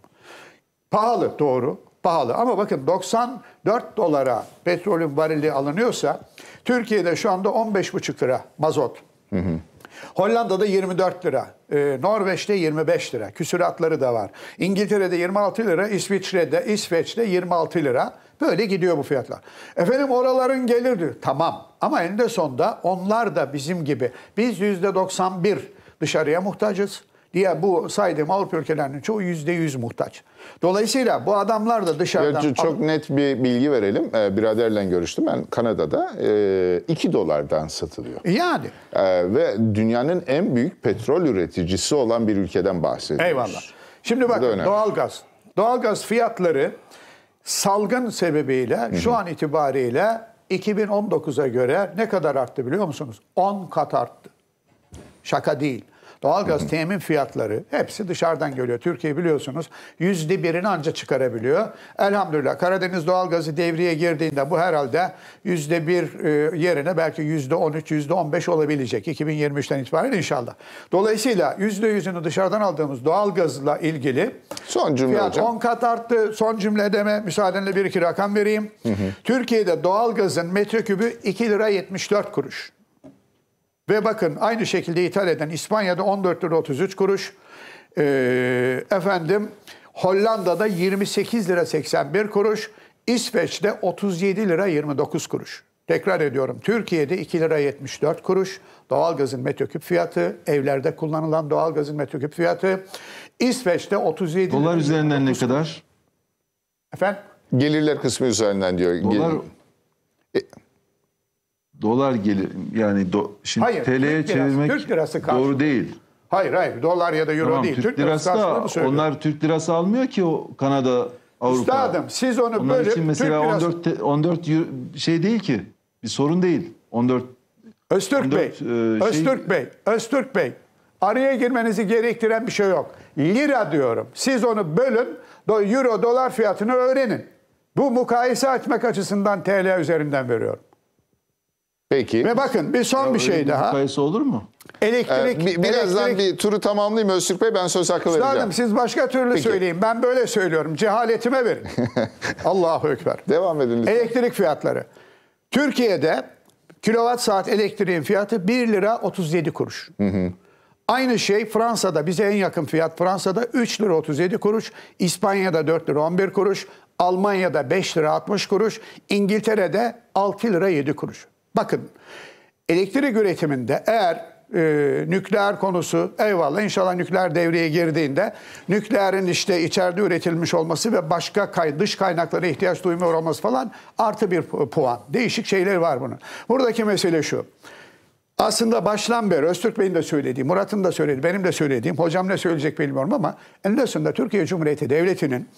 Pahalı doğru pahalı ama bakın 94 dolara petrolün varili alınıyorsa Türkiye'de şu anda 15,5 lira mazot. Hı hı. Hollanda'da 24 lira. E, Norveç'te 25 lira. Küsuratları da var. İngiltere'de 26 lira. İsviçre'de, İsveç'te 26 lira. Böyle gidiyor bu fiyatlar. Efendim oraların gelirdi. Tamam. Ama en eninde sonunda onlar da bizim gibi. Biz %91 dışarıya muhtacız. Diye bu saydığım Avrupa ülkelerinin çoğu yüzde yüz muhtaç. Dolayısıyla bu adamlar da dışarıdan... Ya, çok net bir bilgi verelim. Ee, biraderle görüştüm ben Kanada'da. E, dolardan satılıyor. Yani. E, ve dünyanın en büyük petrol üreticisi olan bir ülkeden bahsediyoruz. Eyvallah. Şimdi bakın doğalgaz. Doğalgaz fiyatları salgın sebebiyle Hı-hı. şu an itibariyle 2019'a göre ne kadar arttı biliyor musunuz? 10 kat arttı. Şaka değil. Doğalgaz temin fiyatları hepsi dışarıdan geliyor. Türkiye biliyorsunuz yüzde birini anca çıkarabiliyor. Elhamdülillah Karadeniz doğalgazı devreye girdiğinde bu herhalde yüzde bir e, yerine belki yüzde on üç, yüzde on beş olabilecek 2023'ten itibaren inşallah. Dolayısıyla yüzde yüzünü dışarıdan aldığımız doğalgazla ilgili son cümle fiyat hocam. kat arttı. Son cümle deme müsaadenle bir iki rakam vereyim. Hı hı. Türkiye'de doğalgazın metrekübü 2 lira 74 kuruş. Ve bakın aynı şekilde İtalya'dan İspanya'da 14 lira 33 kuruş. Ee, efendim Hollanda'da 28 lira 81 kuruş. İsveç'te 37 lira 29 kuruş. Tekrar ediyorum Türkiye'de 2 lira 74 kuruş doğalgazın metreküp fiyatı, evlerde kullanılan doğalgazın metreküp fiyatı. İsveç'te 37 Dolar lira üzerinden ne kadar? Efendim? Gelirler kısmı üzerinden diyor. Dolar... Gelir dolar gelir yani do, şimdi hayır, TL'ye Türk çevirmek lirası, Türk lirası doğru değil. Hayır hayır dolar ya da euro tamam, değil. Türk, Türk lirası, lirası da onlar Türk lirası almıyor ki o Kanada Avrupa. Üstadım siz onu onlar böyle için mesela Türk 14 lirası... 14 şey değil ki bir sorun değil. 14 Öztürk 14, Bey, e, şey... Öztürk Bey, Öztürk Bey. Araya girmenizi gerektiren bir şey yok. Lira diyorum. Siz onu bölün, euro dolar fiyatını öğrenin. Bu mukayese etmek açısından TL üzerinden veriyorum. Peki. Ve bakın bir son ya bir şey bir daha. Hikayesi olur mu? Elektrik. Ee, birazdan elektrik... bir turu tamamlayayım Öztürk Bey ben söz hakkı vereceğim. Üstadım siz başka türlü Peki. söyleyin. Ben böyle söylüyorum. Cehaletime verin. *laughs* Allahu Ekber. Devam edin lütfen. Elektrik fiyatları. Türkiye'de kilowatt saat elektriğin fiyatı 1 lira 37 kuruş. Hı hı. Aynı şey Fransa'da bize en yakın fiyat Fransa'da 3 lira 37 kuruş, İspanya'da 4 lira 11 kuruş, Almanya'da 5 lira 60 kuruş, İngiltere'de 6 lira 7 kuruş. Bakın elektrik üretiminde eğer e, nükleer konusu eyvallah inşallah nükleer devreye girdiğinde nükleerin işte içeride üretilmiş olması ve başka kay, dış kaynaklara ihtiyaç duymuyor olması falan artı bir puan. Değişik şeyler var bunun. Buradaki mesele şu. Aslında baştan beri Öztürk Bey'in de söylediği, Murat'ın da söylediği, benim de söylediğim, hocam ne söyleyecek bilmiyorum ama en sonunda Türkiye Cumhuriyeti Devleti'nin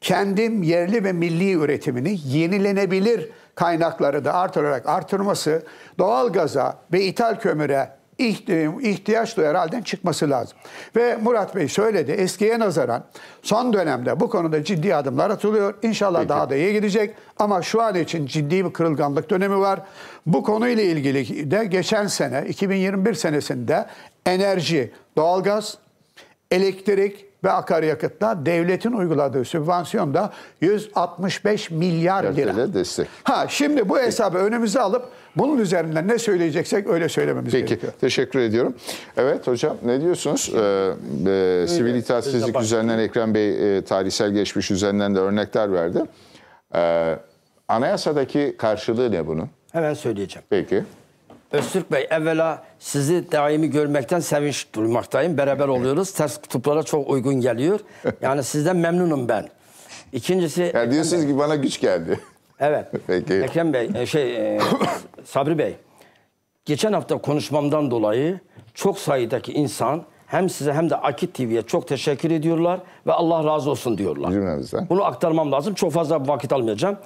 kendim yerli ve milli üretimini yenilenebilir kaynakları da artırarak artırması doğal gaza ve ithal kömüre ihtiyaç duyar halden çıkması lazım. Ve Murat Bey söyledi eskiye nazaran son dönemde bu konuda ciddi adımlar atılıyor. İnşallah Peki. daha da iyi gidecek ama şu an için ciddi bir kırılganlık dönemi var. Bu konuyla ilgili de geçen sene 2021 senesinde enerji, doğalgaz, elektrik, ve akaryakıtına devletin uyguladığı sübvansiyon da 165 milyar lira. lira. destek. Ha şimdi bu hesabı Peki. önümüze alıp bunun üzerinden ne söyleyeceksek öyle söylememiz Peki, gerekiyor. Peki teşekkür ediyorum. Evet hocam ne diyorsunuz? Ee, e, sivil itaatsizlik üzerinden Ekrem Bey e, tarihsel geçmiş üzerinden de örnekler verdi. Ee, anayasadaki karşılığı ne bunun? Hemen söyleyeceğim. Peki. Öztürk Bey evvela sizi daimi görmekten sevinç duymaktayım. Beraber *laughs* oluyoruz. Ters kutuplara çok uygun geliyor. Yani sizden memnunum ben. İkincisi... Yani diyorsunuz ki bana güç geldi. Evet. *laughs* Peki. Ekrem Bey, e, şey e, *coughs* Sabri Bey. Geçen hafta konuşmamdan dolayı çok sayıdaki insan hem size hem de Akit TV'ye çok teşekkür ediyorlar ve Allah razı olsun diyorlar. Cümlemizden. Bunu aktarmam lazım. Çok fazla vakit almayacağım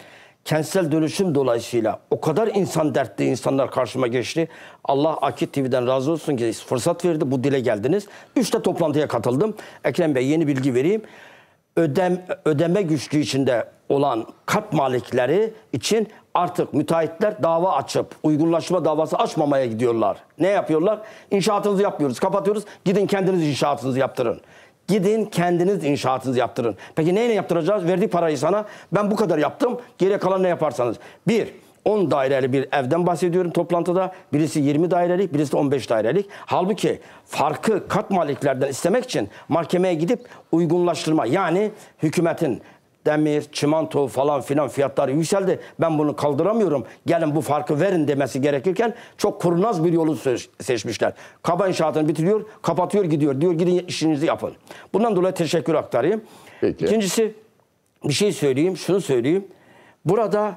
kentsel dönüşüm dolayısıyla o kadar insan dertli insanlar karşıma geçti. Allah Akit TV'den razı olsun ki fırsat verdi. Bu dile geldiniz. Üçte toplantıya katıldım. Ekrem Bey yeni bilgi vereyim. Ödem, ödeme güçlüğü içinde olan kat malikleri için artık müteahhitler dava açıp uygunlaşma davası açmamaya gidiyorlar. Ne yapıyorlar? İnşaatınızı yapmıyoruz, kapatıyoruz. Gidin kendiniz inşaatınızı yaptırın. Gidin kendiniz inşaatınızı yaptırın. Peki neyle yaptıracağız? Verdiği parayı sana ben bu kadar yaptım. Geriye kalan ne yaparsanız. Bir, 10 daireli bir evden bahsediyorum toplantıda. Birisi 20 dairelik, birisi de 15 dairelik. Halbuki farkı kat maliklerden istemek için mahkemeye gidip uygunlaştırma yani hükümetin demir, çimento falan filan fiyatları yükseldi. Ben bunu kaldıramıyorum. Gelin bu farkı verin demesi gerekirken çok kurnaz bir yolu seçmişler. Kaba inşaatını bitiriyor, kapatıyor gidiyor. Diyor gidin işinizi yapın. Bundan dolayı teşekkür aktarayım. Peki. İkincisi bir şey söyleyeyim, şunu söyleyeyim. Burada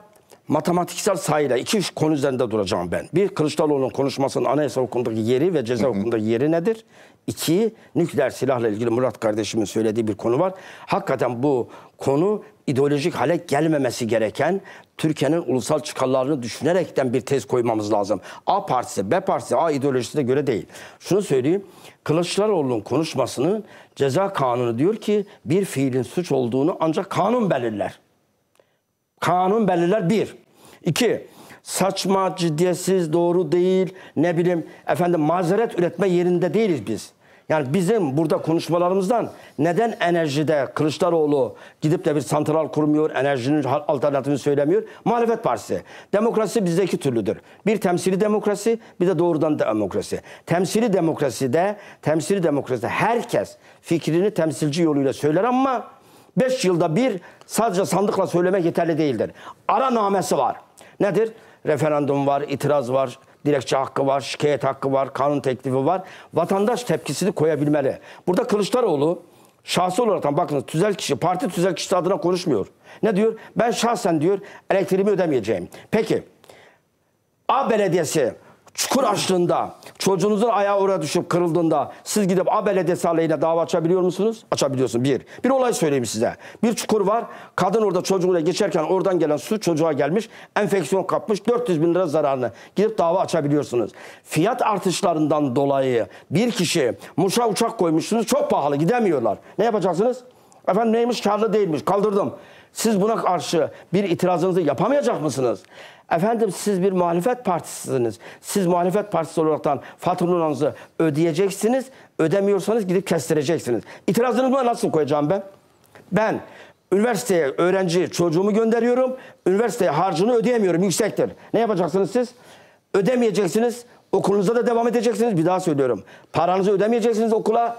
matematiksel sayıyla iki konu üzerinde duracağım ben. Bir, Kılıçdaroğlu'nun konuşmasının anayasa hukukundaki yeri ve ceza hukukundaki yeri nedir? İki, nükleer silahla ilgili Murat kardeşimin söylediği bir konu var. Hakikaten bu konu ideolojik hale gelmemesi gereken Türkiye'nin ulusal çıkarlarını düşünerekten bir tez koymamız lazım. A partisi, B partisi, A ideolojisine göre değil. Şunu söyleyeyim, Kılıçdaroğlu'nun konuşmasının ceza kanunu diyor ki bir fiilin suç olduğunu ancak kanun belirler. Kanun belirler bir. İki, saçma, ciddiyetsiz, doğru değil, ne bileyim efendim mazeret üretme yerinde değiliz biz. Yani bizim burada konuşmalarımızdan neden enerjide Kılıçdaroğlu gidip de bir santral kurmuyor, enerjinin alternatifini söylemiyor? Muhalefet Partisi. Demokrasi bizde iki türlüdür. Bir temsili demokrasi, bir de doğrudan demokrasi. Temsili demokraside, temsili demokraside herkes fikrini temsilci yoluyla söyler ama 5 yılda bir sadece sandıkla söylemek yeterli değildir. Ara namesi var. Nedir? Referandum var, itiraz var, dilekçe hakkı var, şikayet hakkı var, kanun teklifi var. Vatandaş tepkisini koyabilmeli. Burada Kılıçdaroğlu şahsı olarak bakın tüzel kişi, parti tüzel kişisi adına konuşmuyor. Ne diyor? Ben şahsen diyor elektriğimi ödemeyeceğim. Peki A belediyesi çukur açtığında, çocuğunuzun ayağı oraya düşüp kırıldığında siz gidip A belediyesi aleyhine dava açabiliyor musunuz? Açabiliyorsun bir. Bir olay söyleyeyim size. Bir çukur var. Kadın orada çocuğuyla geçerken oradan gelen su çocuğa gelmiş. Enfeksiyon kapmış. 400 bin lira zararını. Gidip dava açabiliyorsunuz. Fiyat artışlarından dolayı bir kişi Muş'a uçak koymuşsunuz. Çok pahalı gidemiyorlar. Ne yapacaksınız? Efendim neymiş karlı değilmiş kaldırdım. Siz buna karşı bir itirazınızı yapamayacak mısınız? Efendim siz bir muhalefet partisisiniz. Siz muhalefet partisi olaraktan faturalarınızı ödeyeceksiniz. Ödemiyorsanız gidip kestireceksiniz. İtirazınızı buna nasıl koyacağım ben? Ben üniversiteye öğrenci çocuğumu gönderiyorum. Üniversiteye harcını ödeyemiyorum. Yüksektir. Ne yapacaksınız siz? Ödemeyeceksiniz. Okulunuza da devam edeceksiniz. Bir daha söylüyorum. Paranızı ödemeyeceksiniz okula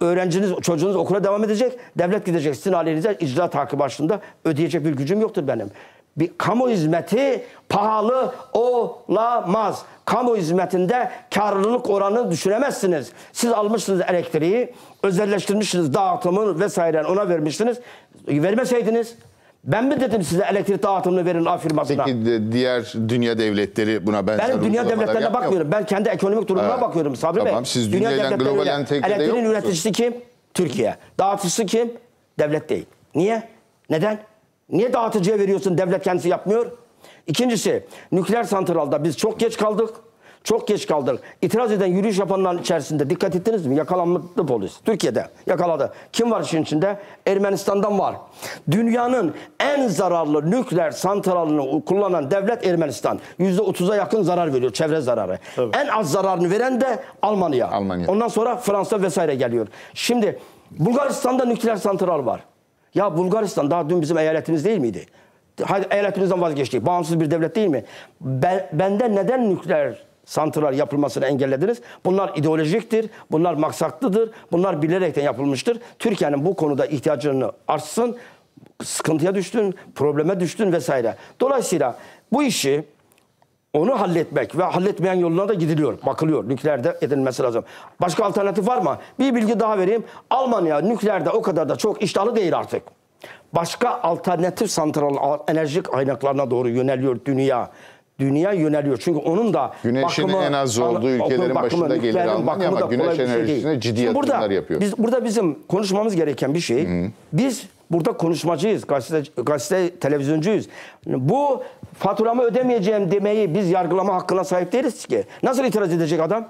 öğrenciniz, çocuğunuz okula devam edecek. Devlet gidecek. Sizin ailenize icra takibi başında ödeyecek bir gücüm yoktur benim. Bir kamu hizmeti pahalı olamaz. Kamu hizmetinde karlılık oranını düşüremezsiniz. Siz almışsınız elektriği, özelleştirmişsiniz dağıtımını vesaire ona vermişsiniz. Vermeseydiniz ben mi dedim size elektrik dağıtımını verin A firmasına? Peki diğer dünya devletleri buna benzer Ben dünya devletlerine yapmıyor. bakmıyorum. Ben kendi ekonomik durumuna ha. bakıyorum Sabri tamam, Bey. Siz dünya dünyadan global entegre'de Elektriğin üreticisi kim? Türkiye. Dağıtıcısı kim? Devlet değil. Niye? Neden? Niye dağıtıcıya veriyorsun devlet kendisi yapmıyor? İkincisi nükleer santralda biz çok geç kaldık. Çok geç kaldık. İtiraz eden yürüyüş yapanların içerisinde dikkat ettiniz mi? Yakalanmadı polis. Türkiye'de yakaladı. Kim var işin içinde? Ermenistan'dan var. Dünyanın en zararlı nükleer santralını kullanan devlet Ermenistan. %30'a yakın zarar veriyor. Çevre zararı. Tabii. En az zararını veren de Almanya. Almanya. Ondan sonra Fransa vesaire geliyor. Şimdi Bulgaristan'da nükleer santral var. Ya Bulgaristan daha dün bizim eyaletimiz değil miydi? Haydi eyaletimizden vazgeçtik. Bağımsız bir devlet değil mi? Ben, bende neden nükleer santral yapılmasını engellediniz. Bunlar ideolojiktir, bunlar maksatlıdır, bunlar bilerekten yapılmıştır. Türkiye'nin bu konuda ihtiyacını artsın, sıkıntıya düştün, probleme düştün vesaire. Dolayısıyla bu işi onu halletmek ve halletmeyen yoluna da gidiliyor. Bakılıyor. Nükleerde edilmesi lazım. Başka alternatif var mı? Bir bilgi daha vereyim. Almanya nükleerde o kadar da çok iştahlı değil artık. Başka alternatif santral enerji kaynaklarına doğru yöneliyor dünya dünya yöneliyor. Çünkü onun da Güneşin bakımı, en az olduğu ülkelerin bakımı, başında gelir Almanya ama güneş şey enerjisine şey ciddi yatırımlar yapıyor. Biz, burada bizim konuşmamız gereken bir şey. Hı. Biz burada konuşmacıyız, gazete, gazete televizyoncuyuz. Bu faturamı ödemeyeceğim demeyi biz yargılama hakkına sahip değiliz ki. Nasıl itiraz edecek adam?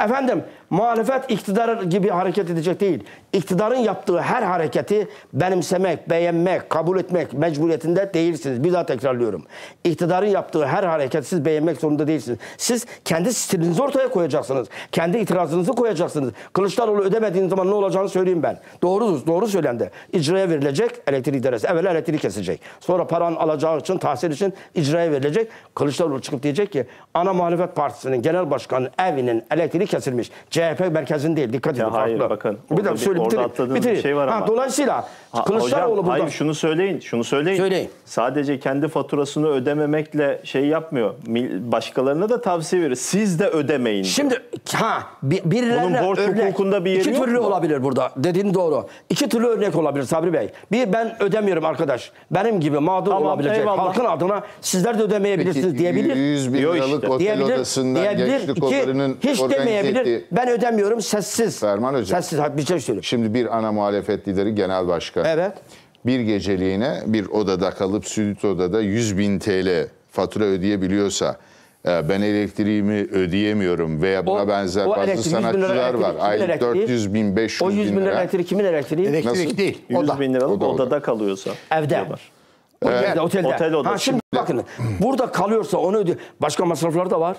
Efendim muhalefet iktidar gibi hareket edecek değil. İktidarın yaptığı her hareketi benimsemek, beğenmek, kabul etmek mecburiyetinde değilsiniz. Bir daha tekrarlıyorum. İktidarın yaptığı her hareketi siz beğenmek zorunda değilsiniz. Siz kendi stilinizi ortaya koyacaksınız. Kendi itirazınızı koyacaksınız. Kılıçdaroğlu ödemediğiniz zaman ne olacağını söyleyeyim ben. Doğru, doğru söylendi. İcraya verilecek elektrik idaresi. Evvela elektriği kesecek. Sonra paran alacağı için, tahsil için icraya verilecek. Kılıçdaroğlu çıkıp diyecek ki ana muhalefet partisinin genel başkanının evinin elektriği elektriği kesilmiş. CHP merkezin değil. Dikkat edin. hayır bakın. Bir dakika söyle bitireyim. Orada bitireyim. bir şey var ha, ama. Dolayısıyla ha, Kılıçdaroğlu hocam, buradan. Hayır şunu söyleyin. Şunu söyleyin. Söyleyin. Sadece kendi faturasını ödememekle şey yapmıyor. Başkalarına da tavsiye verir. Siz de ödemeyin. Diyor. Şimdi ha birilerine Bunun borç örnek, hukukunda bir yeri iki türlü mu? olabilir burada. Dediğin doğru. İki türlü örnek olabilir Sabri Bey. Bir ben ödemiyorum arkadaş. Benim gibi mağdur tamam, olabilecek eyvallah. halkın adına sizler de ödemeyebilirsiniz Peki, diyebilir. 100 bin liralık işte. otel odasından diyebilir. gençlik odalarının hiç organize ödemeyebilir. Ettiği... Ben ödemiyorum sessiz. Ferman Hocam. Sessiz bir şey söyleyeyim. Şimdi bir ana muhalefet lideri genel başkan. Evet. Bir geceliğine bir odada kalıp odada 100 bin TL fatura ödeyebiliyorsa e, ben elektriğimi ödeyemiyorum veya buna o, benzer o bazı sanatçılar var. Aylık 400 bin 500 bin O 100 bin lira elektrik kimin elektriği? Elektrik Nasıl? değil. 100 oda. bin liralık oda, odada oda. kalıyorsa. Evde. Yapar. Otelde, otelde. Otel odası. Ha, şimdi bakın burada kalıyorsa onu ödüyor. Başka masraflar da var.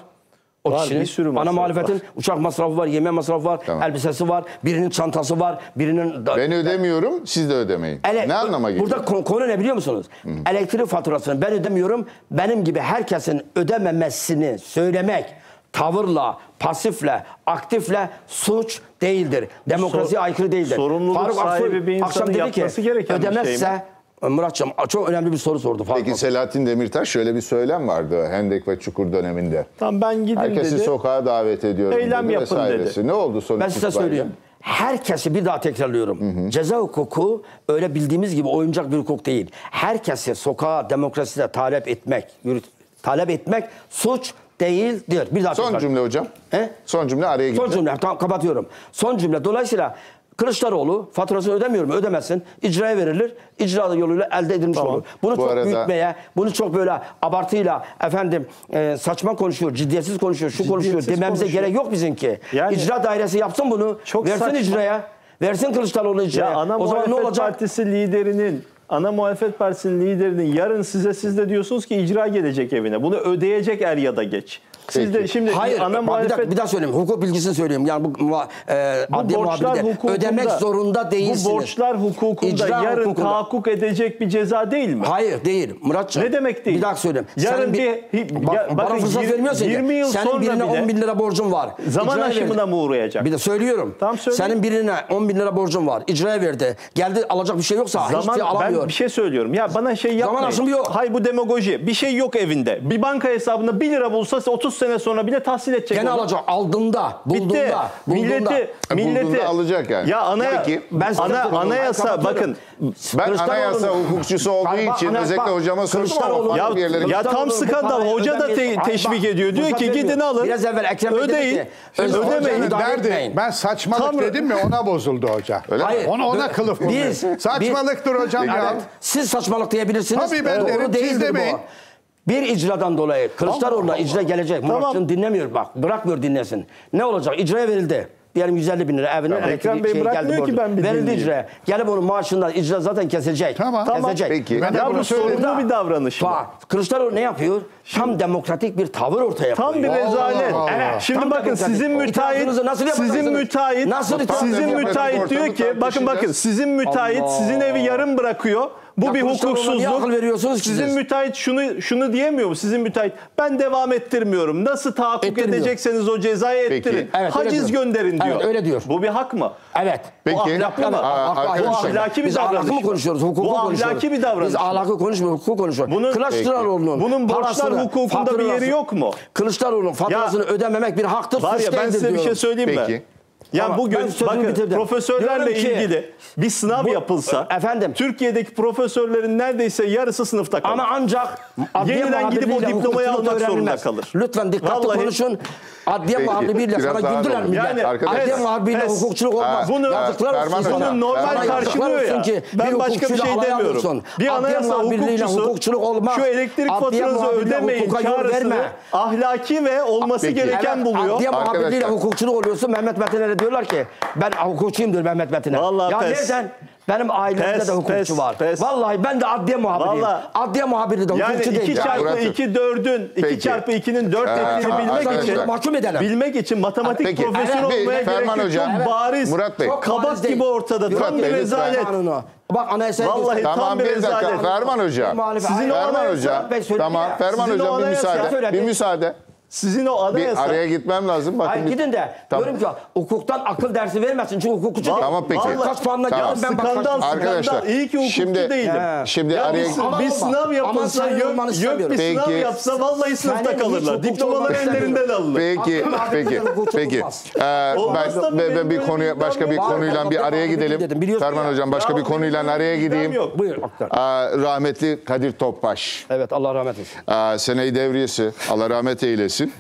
O var, kişinin bir sürü ana muhalefetin var. uçak masrafı var, yeme masrafı var, tamam. elbisesi var, birinin çantası var, birinin... Ben ödemiyorum, siz de ödemeyin. Ele... Ne anlama geliyor? Burada konu, konu ne biliyor musunuz? Hı -hı. Elektrik faturasını ben ödemiyorum, benim gibi herkesin ödememesini söylemek tavırla, pasifle, aktifle suç değildir. Demokrasiye Sor, aykırı değildir. Sorumluluk Faruk sahibi Aksoy, bir insanın akşam dedi ki, yapması gereken ödemezse, bir şey mi? Ee, Muratçam çok önemli bir soru sordu. Peki Selahattin Demirtaş şöyle bir söylem vardı Hendek ve Çukur döneminde. Tamam ben gidin Herkesi sokağa davet ediyorum Eylem dedi yapın dedi. Ne oldu sonuç Ben size söyleyeyim. Herkesi bir daha tekrarlıyorum. Hı hı. Ceza hukuku öyle bildiğimiz gibi oyuncak bir hukuk değil. Herkesi sokağa demokraside talep etmek, yürüt, talep etmek suç değildir. Bir daha Son tekrar. cümle hocam. He? Son cümle araya gitti. Son cümle tamam kapatıyorum. Son cümle dolayısıyla Kılıçdaroğlu faturasını ödemiyor mu? Ödemesin. İcraya verilir. İcra yoluyla elde edilmiş tamam. olur. Bunu Bu çok arada... büyütmeye, bunu çok böyle abartıyla efendim e, saçma konuşuyor, ciddiyetsiz konuşuyor, şu ciddiyetsiz konuşuyor dememize konuşuyor. gerek yok bizimki. Yani, İcra dairesi yapsın bunu. Çok versin saçma. icraya. Versin Kılıçdaroğlu icraya. Ya, ana o zaman ne olacak? Partisi liderinin ana muhalefet partisinin liderinin yarın size siz de diyorsunuz ki icra gelecek evine. Bunu ödeyecek er ya da geç. Siz de şimdi Hayır, ana muhalefet... Bir dakika, bir daha söyleyeyim. Hukuk bilgisini söyleyeyim. Yani bu, e, bu adli muhabirde ödemek zorunda değilsiniz. Bu borçlar hukukunda İcra yarın hukukunda. tahakkuk edecek bir ceza değil mi? Hayır değil Muratçım. Ne demek değil? Bir dakika söyleyeyim. Yarın bir... bir bak, ya, bakın, fırsat 20, 20 yıl senin sonra birine bile, 10 bin lira borcun var. Zaman İcra aşımına verdi. mı uğrayacak? Bir de söylüyorum. Tam söyleyeyim. Senin birine 10 bin lira borcun var. İcraya verdi. Geldi alacak bir şey yoksa zaman, hiçbir şey alamıyor. Ben bir şey söylüyorum. Ya bana şey yapmayın. Zaman aşımı yok. Hayır bu demagoji. Bir şey yok evinde. Bir banka hesabında 1 lira bulsa 30 30 sene sonra bile tahsil edecek. Gene alacak. Aldığında, bulduğunda, Bitti. bulduğunda. Milleti, e, e, milleti bulduğunda alacak yani. Ya ana, Peki, ben ana, anayasa bakın. Ben anayasa hukukçusu olduğu için özellikle hocama sordum ama ya, yerlere ya tam skandal. Hoca da te teşvik ediyor. Diyor ki gidin alın. Biraz evvel Ekrem ödeyin. Ödemeyin. Verdi. Ben saçmalık dedim mi ona bozuldu hoca. Öyle Hayır. Ona, ona kılıf Biz, Saçmalıktır hocam ya. Siz saçmalık diyebilirsiniz. Tabii ben derim siz demeyin. Bir icradan dolayı Kılıçdaroğlu'na tamam, icra gelecek. Tamam. Murat'ın dinlemiyor bak. Bırakmıyor dinlesin. Ne olacak? İcraya verildi. Diyelim 150 bin lira evine tamam. Ekrem Bey şey bırakmıyor ki ben bir Verildi icraya. Gelip onun maaşından icra zaten kesecek. Tamam. Kesecek. Peki. Ben ya bu sorumlu bir davranış. Bak, Kılıçdaroğlu ne yapıyor? Şimdi, tam demokratik bir tavır ortaya tam koyuyor. Tam bir rezalet. Evet. Şimdi tam bakın sizin müteahhit nasıl sizin müteahhit nasıl sizin müteahhit diyor ki bakın bakın sizin müteahhit sizin evi yarım bırakıyor. Bu ya bir hukuksuzluk. veriyorsunuz ki Sizin siz? müteahhit şunu şunu diyemiyor mu? Sizin müteahhit ben devam ettirmiyorum. Nasıl tahakkuk edecekseniz o cezayı Peki. ettirin. Evet, Haciz gönderin diyor. Evet, öyle diyor. Bu bir hak mı? Evet. Peki. Bu ahlaklı mı? Bu ahlaki bir davranış. ahlakı konuşuyoruz? Hukuku Bu konuşuyoruz. ahlaki bir davranış. Biz ahlakı konuşmuyoruz, hukuku konuşuyoruz. Bunun- Kılıçdaroğlu'nun Bunun borçlar parasını, hukukunda bir yeri yok mu? Kılıçdaroğlu'nun faturasını ödememek bir haktır. Var ya ben size bir şey söyleyeyim mi? Peki. Yani tamam, bugün bakın profesörlerle ki, ilgili bir sınav bu, yapılsa efendim Türkiye'deki profesörlerin neredeyse yarısı sınıfta kalır. Ama ancak yeniden gidip o diplomayı almak zorunda kalır. Lütfen dikkatli Vallahi, konuşun. Adliye muhallebiyle sana güldüler mi? Yani, Adliye muhallebiyle hukukçuluk olmaz. Bunu, yazıklar olsun bunun normal karşılıyor ya. Ki, ben başka bir şey demiyorum. Bir anayasa hukukçusu şu elektrik faturanızı ödemeyin çağrısını ahlaki ve olması gereken buluyor. Adliye muhabirliğiyle hukukçuluk oluyorsun Mehmet Metin'e böyle diyorlar ki ben hukukçuyum diyor Mehmet Metin'e. Vallahi ya pes. nereden? Benim ailemde pes, de hukukçu pes, var. Pes. Vallahi ben de adliye muhabiriyim. Vallahi, adliye muhabiri de hukukçu yani değil. Yani 2 çarpı 2 dördün, 2 çarpı 2'nin 4 ee, ettiğini bilmek için mahkum edelim. Bilmek için matematik Peki, profesörü olmaya gerek yok. Hocam, evet. bariz, Murat Bey. kabak gibi ortada. Murat tam Bey, bir rezalet. Bak anayasaya Vallahi tam tamam, bir dakika. Ferman Hoca. Sizin Ferman Hoca. Tamam. Ferman Hoca bir müsaade. Bir müsaade. Sizin o Adana'ya... Bir araya gitmem lazım. Bakın Hayır gidin de. Tamam. Diyorum ki hukuktan akıl dersi vermesin. Çünkü hukukçu değil. Tamam peki. Vallahi, kaç puanla tamam. geldim ben skandal, bak. Skandal. Arkadaşlar. İyi ki hukukçu şimdi, değilim. He. Şimdi ya araya... Bir, bir sınav yapmasa, yok, yok bir peki. sınav yapsa vallahi sınıfta yani kalırlar. Diplomalar ellerinden alırlar. Peki, peki, peki. Ee, ben, ben bir konuya, başka bir konuyla bir araya gidelim. Ferman Hocam başka bir konuyla araya gideyim. Buyur. Rahmetli Kadir Topbaş. Evet Allah rahmet eylesin. Seneyi devriyesi. Allah rahmet eylesin isim.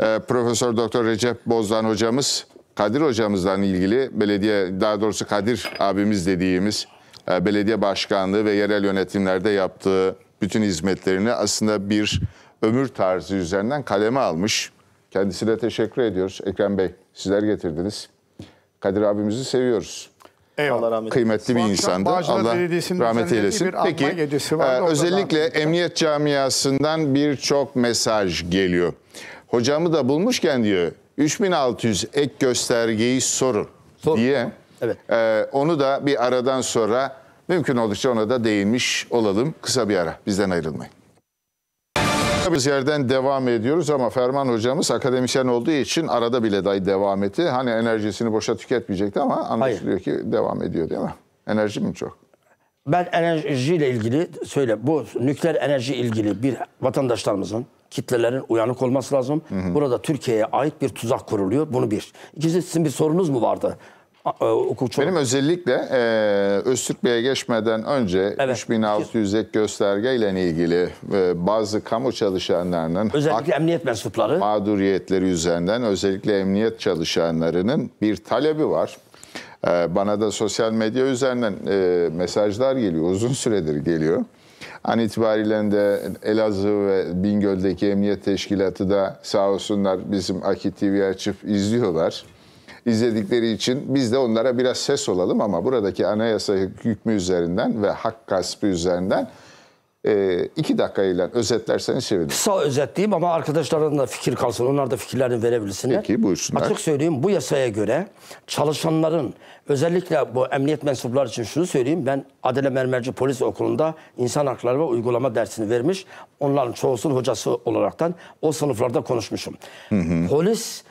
e, Profesör Doktor Recep Bozdan hocamız Kadir hocamızdan ilgili belediye daha doğrusu Kadir abimiz dediğimiz e, belediye başkanlığı ve yerel yönetimlerde yaptığı bütün hizmetlerini aslında bir ömür tarzı üzerinden kaleme almış. Kendisine teşekkür ediyoruz. Ekrem Bey sizler getirdiniz. Kadir abimizi seviyoruz. Eyvallah. Allah Kıymetli bir insandı. Allah rahmet eylesin. Peki e, özellikle emniyet camiasından birçok mesaj geliyor. Hocamı da bulmuşken diyor 3600 ek göstergeyi sorun, sorun. diye. Evet. E, onu da bir aradan sonra mümkün oldukça ona da değinmiş olalım. Kısa bir ara bizden ayrılmayın. Kaldığımız yerden devam ediyoruz ama Ferman hocamız akademisyen olduğu için arada bile dahi devam etti. Hani enerjisini boşa tüketmeyecekti ama anlaşılıyor Hayır. ki devam ediyor değil mi? Enerji mi çok? Ben enerjiyle ilgili söyle bu nükleer enerji ilgili bir vatandaşlarımızın kitlelerin uyanık olması lazım. Hı hı. Burada Türkiye'ye ait bir tuzak kuruluyor. Bunu bir. İkincisi sizin bir sorunuz mu vardı? E, okul Benim özellikle e, Öztürk Bey'e geçmeden önce evet. 3600 ek gösterge ile ilgili e, bazı kamu çalışanlarının özellikle emniyet mensupları mağduriyetleri üzerinden özellikle emniyet çalışanlarının bir talebi var. E, bana da sosyal medya üzerinden e, mesajlar geliyor. Uzun süredir geliyor. An itibariyle de Elazığ ve Bingöl'deki Emniyet Teşkilatı da sağ olsunlar bizim Akit TV açıp izliyorlar izledikleri için biz de onlara biraz ses olalım ama buradaki anayasa hükmü üzerinden ve hak gaspı üzerinden e, iki dakikayla özetlerseniz sevinirim. Kısa özetleyeyim ama arkadaşların da fikir kalsın. Onlar da fikirlerini verebilsinler. Peki buyursunlar. Açık söyleyeyim bu yasaya göre çalışanların özellikle bu emniyet mensupları için şunu söyleyeyim. Ben Adile Mermerci Polis Okulu'nda insan hakları ve uygulama dersini vermiş. Onların çoğusunun hocası olaraktan o sınıflarda konuşmuşum. Hı hı. Polis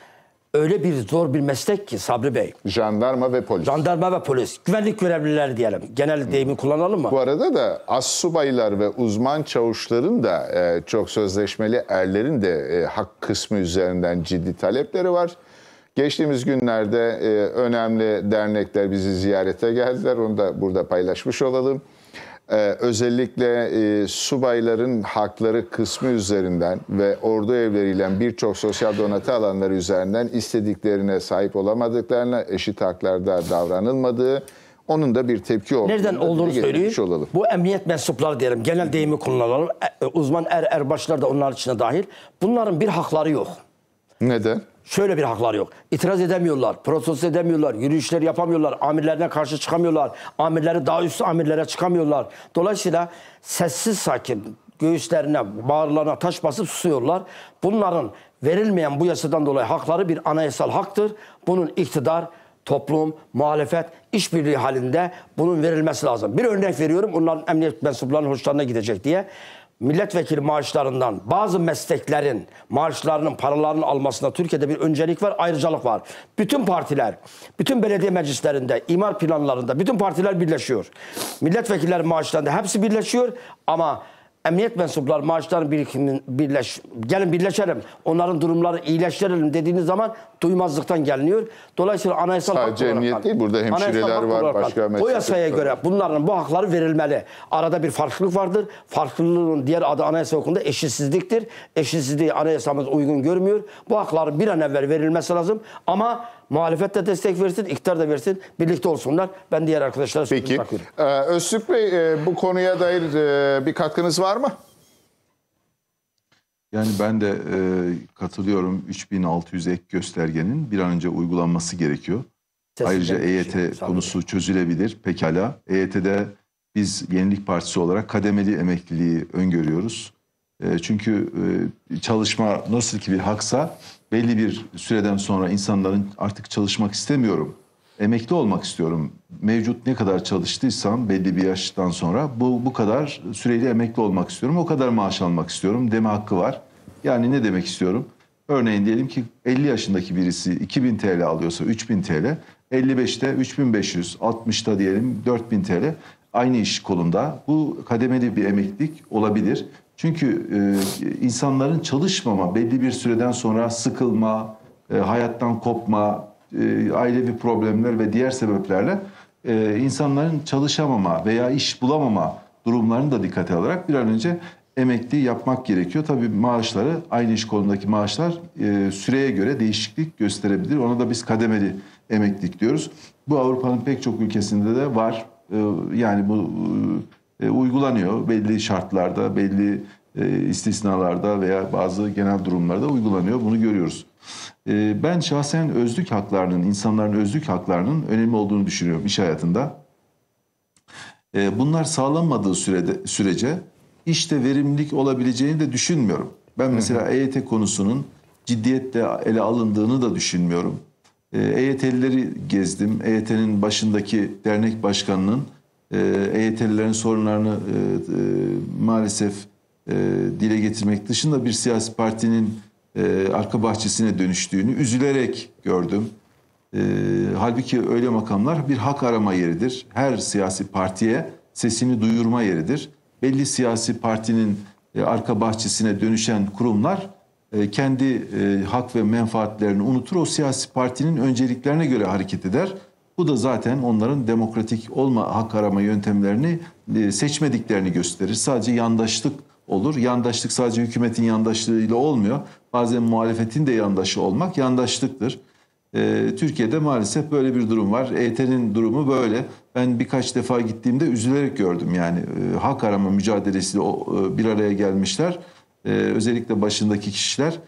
öyle bir zor bir meslek ki Sabri Bey. Jandarma ve polis. Jandarma ve polis. Güvenlik görevlileri diyelim. Genel hmm. deyimi kullanalım mı? Bu arada da as subaylar ve uzman çavuşların da e, çok sözleşmeli erlerin de e, hak kısmı üzerinden ciddi talepleri var. Geçtiğimiz günlerde e, önemli dernekler bizi ziyarete geldiler. Onu da burada paylaşmış olalım. Ee, özellikle e, subayların hakları kısmı üzerinden ve ordu evleriyle birçok sosyal donatı alanları üzerinden istediklerine sahip olamadıklarına eşit haklarda davranılmadığı onun da bir tepki olduğunu Nereden olduğunu söyleyeyim. Olalım. Bu emniyet mensupları diyelim. Genel deyimi kullanalım. E, e, uzman er, erbaşlar da onlar içine dahil. Bunların bir hakları yok. Neden? şöyle bir haklar yok. İtiraz edemiyorlar, protesto edemiyorlar, yürüyüşler yapamıyorlar, amirlerine karşı çıkamıyorlar, amirleri daha üst amirlere çıkamıyorlar. Dolayısıyla sessiz sakin göğüslerine, bağırlarına taş basıp susuyorlar. Bunların verilmeyen bu yasadan dolayı hakları bir anayasal haktır. Bunun iktidar, toplum, muhalefet işbirliği halinde bunun verilmesi lazım. Bir örnek veriyorum. Onların emniyet mensuplarının hoşlarına gidecek diye milletvekili maaşlarından bazı mesleklerin maaşlarının paralarının almasında Türkiye'de bir öncelik var, ayrıcalık var. Bütün partiler, bütün belediye meclislerinde, imar planlarında bütün partiler birleşiyor. Milletvekiller maaşlarında hepsi birleşiyor ama emniyet mensupları maaşların birikiminin birleş, gelin birleşelim, onların durumları iyileştirelim dediğiniz zaman duymazlıktan geliniyor. Dolayısıyla anayasal Sadece emniyet değil, burada hemşireler var, başka meslekler O yasaya var. göre bunların bu hakları verilmeli. Arada bir farklılık vardır. Farklılığın diğer adı anayasa hukukunda eşitsizliktir. Eşitsizliği anayasamız uygun görmüyor. Bu hakların bir an evvel verilmesi lazım. Ama Muhalefet de destek versin, iktidar da versin. Birlikte olsunlar. Ben diğer arkadaşlara Peki. bırakıyorum. Ee, Öztürk Bey e, bu konuya dair e, bir katkınız var mı? Yani ben de e, katılıyorum 3600 ek göstergenin bir an önce uygulanması gerekiyor. Kesinlikle Ayrıca EYT e şey, konusu çözülebilir pekala. EYT'de biz Yenilik Partisi olarak kademeli emekliliği öngörüyoruz. E, çünkü e, çalışma nasıl ki bir haksa belli bir süreden sonra insanların artık çalışmak istemiyorum, emekli olmak istiyorum. Mevcut ne kadar çalıştıysam belli bir yaştan sonra bu, bu kadar süreyle emekli olmak istiyorum, o kadar maaş almak istiyorum deme hakkı var. Yani ne demek istiyorum? Örneğin diyelim ki 50 yaşındaki birisi 2000 TL alıyorsa 3000 TL, 55'te 3500, 60'ta diyelim 4000 TL aynı iş kolunda. Bu kademeli bir emeklilik olabilir. Çünkü e, insanların çalışmama, belli bir süreden sonra sıkılma, e, hayattan kopma, e, ailevi problemler ve diğer sebeplerle e, insanların çalışamama veya iş bulamama durumlarını da dikkate alarak bir an önce emekli yapmak gerekiyor. Tabii maaşları aynı iş kolundaki maaşlar e, süreye göre değişiklik gösterebilir. Ona da biz kademeli emeklilik diyoruz. Bu Avrupa'nın pek çok ülkesinde de var. E, yani bu e, e, uygulanıyor. Belli şartlarda, belli e, istisnalarda veya bazı genel durumlarda uygulanıyor. Bunu görüyoruz. E, ben şahsen özlük haklarının, insanların özlük haklarının önemli olduğunu düşünüyorum iş hayatında. bunlar sağlanmadığı sürede, sürece işte verimlilik olabileceğini de düşünmüyorum. Ben mesela EYT konusunun ciddiyetle ele alındığını da düşünmüyorum. E, EYT'lileri gezdim. EYT'nin başındaki dernek başkanının EYT'lilerin ee, e sorunlarını e, e, maalesef dile getirmek dışında bir siyasi partinin arka bahçesine dönüştüğünü üzülerek gördüm. Halbuki öyle makamlar bir hak arama yeridir. Her siyasi partiye sesini duyurma yeridir. Belli siyasi partinin arka bahçesine dönüşen kurumlar kendi hak ve menfaatlerini unutur. O siyasi partinin önceliklerine göre hareket eder. Bu da zaten onların demokratik olma hak arama yöntemlerini e, seçmediklerini gösterir. Sadece yandaşlık olur. Yandaşlık sadece hükümetin yandaşlığıyla olmuyor. Bazen muhalefetin de yandaşı olmak yandaşlıktır. E, Türkiye'de maalesef böyle bir durum var. EYT'nin durumu böyle. Ben birkaç defa gittiğimde üzülerek gördüm. Yani e, hak arama mücadelesiyle e, bir araya gelmişler. özellikle başındaki kişiler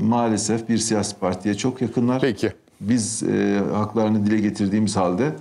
maalesef bir siyasi partiye çok yakınlar. Peki biz e, haklarını dile getirdiğimiz halde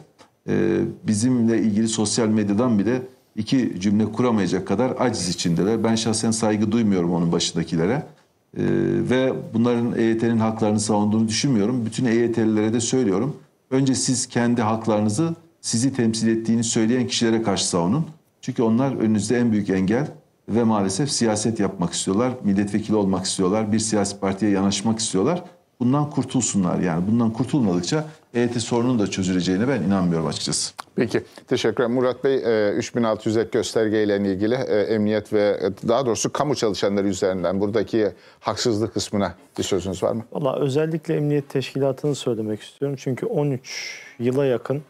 e, bizimle ilgili sosyal medyadan bile iki cümle kuramayacak kadar aciz içindeler. Ben şahsen saygı duymuyorum onun başındakilere. E, ve bunların EYT'nin haklarını savunduğunu düşünmüyorum. Bütün EYT'lilere de söylüyorum. Önce siz kendi haklarınızı sizi temsil ettiğini söyleyen kişilere karşı savunun. Çünkü onlar önünüzde en büyük engel ve maalesef siyaset yapmak istiyorlar. Milletvekili olmak istiyorlar. Bir siyasi partiye yanaşmak istiyorlar bundan kurtulsunlar. Yani bundan kurtulmadıkça EYT sorunun da çözüleceğine ben inanmıyorum açıkçası. Peki teşekkür ederim. Murat Bey 3600 e, ek göstergeyle ilgili e, emniyet ve e, daha doğrusu kamu çalışanları üzerinden buradaki haksızlık kısmına bir sözünüz var mı? Valla özellikle emniyet teşkilatını söylemek istiyorum. Çünkü 13 yıla yakın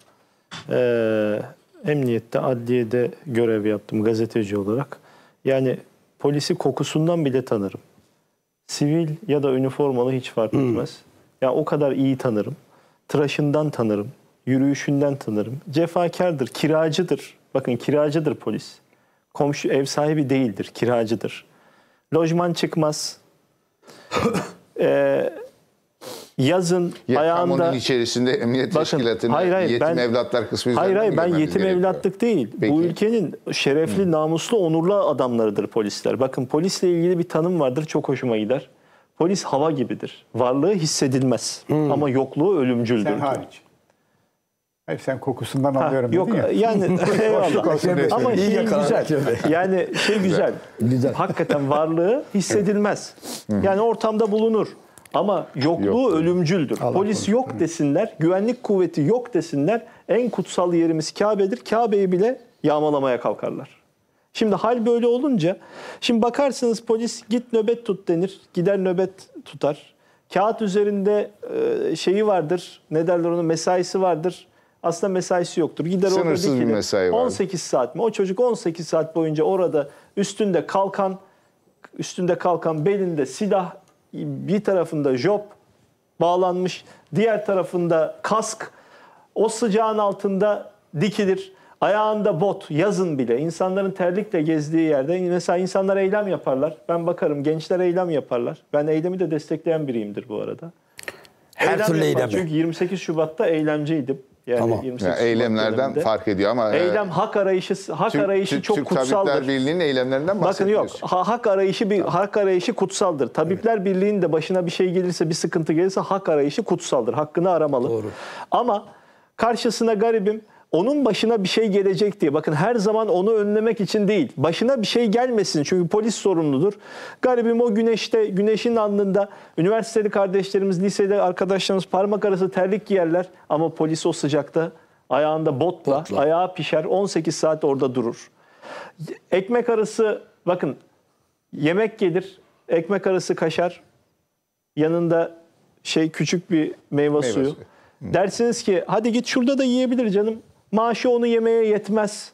e, emniyette, adliyede görev yaptım gazeteci olarak. Yani polisi kokusundan bile tanırım. Sivil ya da üniformalı hiç fark etmez. Hmm. Ya o kadar iyi tanırım. Tıraşından tanırım. Yürüyüşünden tanırım. Cefakardır, kiracıdır. Bakın kiracıdır polis. Komşu ev sahibi değildir, kiracıdır. Lojman çıkmaz. *laughs* ee, yazın ya, ayağında kamunun içerisinde emniyet bakın, teşkilatını hayır, hayır, yetim ben, evlatlar kısmı Hayır hayır ben yetim evlatlık değil. Peki. Bu ülkenin şerefli, Hı. namuslu, onurlu adamlarıdır polisler. Bakın polisle ilgili bir tanım vardır çok hoşuma gider. Polis hava gibidir. Varlığı hissedilmez Hı. ama yokluğu ölümcüldür. Sen hariç. Hayır, sen kokusundan ha, alıyorum yok, ya. Yani *laughs* *laughs* Ama şey, şey güzel. yani şey güzel. güzel. Hakikaten varlığı hissedilmez. yani ortamda bulunur. Ama yokluğu yok. ölümcüldür. Allah Polis korusun. yok desinler, güvenlik kuvveti yok desinler. En kutsal yerimiz Kabe'dir. Kabe'yi bile yağmalamaya kalkarlar. Şimdi hal böyle olunca, şimdi bakarsınız polis git nöbet tut denir, gider nöbet tutar. Kağıt üzerinde e, şeyi vardır, ne derler onu, mesaisi vardır. Aslında mesaisi yoktur. Gider Sınırsız orada bir mesai var. 18 saat mi? O çocuk 18 saat boyunca orada üstünde kalkan, üstünde kalkan, belinde silah, bir tarafında job bağlanmış, diğer tarafında kask. O sıcağın altında dikilir. Ayağında bot yazın bile insanların terlikle gezdiği yerde mesela insanlar eylem yaparlar. Ben bakarım gençler eylem yaparlar. Ben eylemi de destekleyen biriyimdir bu arada. Her eylem türlü eylem. Çünkü 28 Şubat'ta eylemciydim. Yani tamam. 28 yani eylemlerden döneminde. fark ediyor ama eylem e, hak arayışı hak Türk, arayışı çok Türk kutsaldır. Tabipler Birliği'nin eylemlerinden Bakın yok. Ha, hak arayışı bir tamam. hak arayışı kutsaldır. Tabipler evet. Birliği'nin de başına bir şey gelirse, bir sıkıntı gelirse hak arayışı kutsaldır. Hakkını aramalı. Doğru. Ama karşısına garibim onun başına bir şey gelecek diye. Bakın her zaman onu önlemek için değil. Başına bir şey gelmesin çünkü polis sorumludur. Garibim o güneşte, güneşin alnında üniversiteli kardeşlerimiz, lisede arkadaşlarımız parmak arası terlik giyerler ama polis o sıcakta ayağında botla, botla. ayağı pişer 18 saat orada durur. Ekmek arası bakın yemek gelir, ekmek arası kaşar, yanında şey küçük bir meyve, meyve suyu. suyu. Dersiniz ki hadi git şurada da yiyebilir canım. Maaşı onu yemeye yetmez.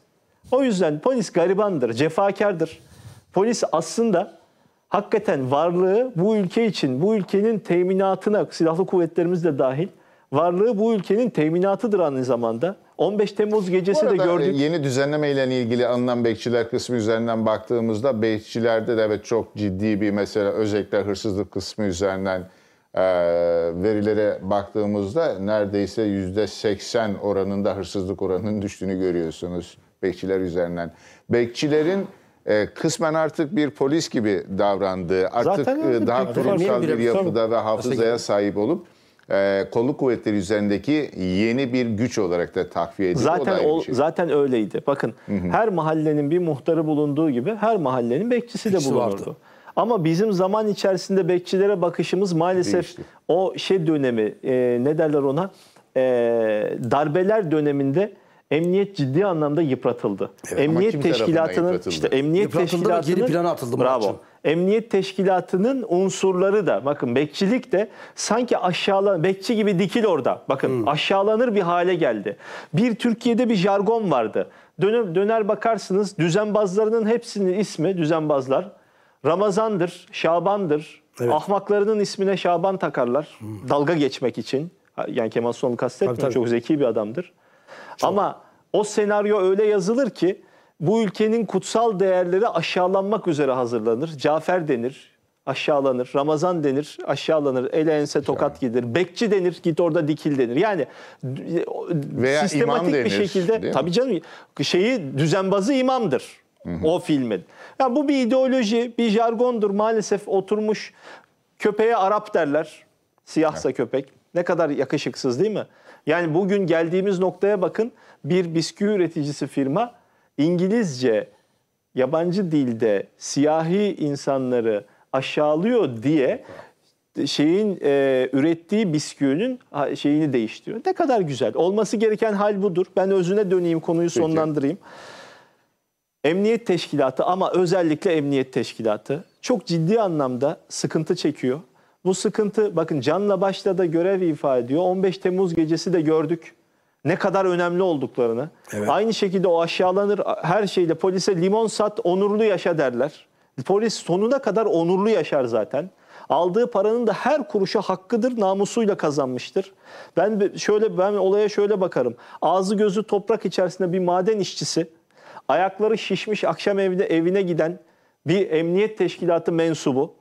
O yüzden polis garibandır, cefakardır. Polis aslında hakikaten varlığı bu ülke için, bu ülkenin teminatına, silahlı kuvvetlerimiz de dahil, varlığı bu ülkenin teminatıdır aynı zamanda. 15 Temmuz gecesi de e, gördük. Yeni düzenleme ile ilgili alınan bekçiler kısmı üzerinden baktığımızda bekçilerde de evet çok ciddi bir mesela özellikle hırsızlık kısmı üzerinden ee, verilere baktığımızda neredeyse yüzde 80 oranında hırsızlık oranının düştüğünü görüyorsunuz bekçiler üzerinden. Bekçilerin e, kısmen artık bir polis gibi davrandığı, artık Zaten e, daha kurumsal bir yapıda ve hafızaya sahip olup e, kolluk kuvvetleri üzerindeki yeni bir güç olarak da takviye edildi. Zaten o, o şey. zaten öyleydi. Bakın hı hı. her mahallenin bir muhtarı bulunduğu gibi her mahallenin bekçisi, bekçisi de bulunurdu. Vardı. Ama bizim zaman içerisinde bekçilere bakışımız maalesef Değişti. o şey dönemi e, ne derler ona e, darbeler döneminde emniyet ciddi anlamda yıpratıldı. Evet, emniyet teşkilatının yıpratıldı. işte emniyet teşkilatının geri plana atıldı bravo. Emniyet teşkilatının unsurları da bakın bekçilik de sanki aşağılan bekçi gibi dikil orada. Bakın hmm. aşağılanır bir hale geldi. Bir Türkiye'de bir jargon vardı. Döner, döner bakarsınız düzenbazlarının hepsinin ismi düzenbazlar Ramazandır, Şaban'dır. Evet. Ahmaklarının ismine Şaban takarlar. Hmm. Dalga geçmek için. Yani Kemal Sunal'ı kastetmiyorum. Çok zeki bir adamdır. Çok. Ama o senaryo öyle yazılır ki bu ülkenin kutsal değerleri aşağılanmak üzere hazırlanır. Cafer denir, aşağılanır. Ramazan denir, aşağılanır. Ele ense tokat gider. Bekçi denir, git orada dikil denir. Yani Veya e, sistematik imam denir, bir şekilde tabii canım şeyi düzenbazı imamdır. Hı hı. O filmin. Yani bu bir ideoloji, bir jargondur maalesef oturmuş. Köpeğe Arap derler. Siyahsa evet. köpek. Ne kadar yakışıksız değil mi? Yani bugün geldiğimiz noktaya bakın. Bir bisküvi üreticisi firma İngilizce yabancı dilde siyahi insanları aşağılıyor diye şeyin e, ürettiği bisküvinin şeyini değiştiriyor. Ne kadar güzel. Olması gereken hal budur. Ben özüne döneyim, konuyu Peki. sonlandırayım. Emniyet Teşkilatı ama özellikle Emniyet Teşkilatı çok ciddi anlamda sıkıntı çekiyor. Bu sıkıntı bakın canla başla da görev ifa ediyor. 15 Temmuz gecesi de gördük ne kadar önemli olduklarını. Evet. Aynı şekilde o aşağılanır her şeyle polise limon sat onurlu yaşa derler. Polis sonuna kadar onurlu yaşar zaten. Aldığı paranın da her kuruşa hakkıdır, namusuyla kazanmıştır. Ben şöyle ben olaya şöyle bakarım. Ağzı gözü toprak içerisinde bir maden işçisi Ayakları şişmiş akşam evde evine giden bir emniyet teşkilatı mensubu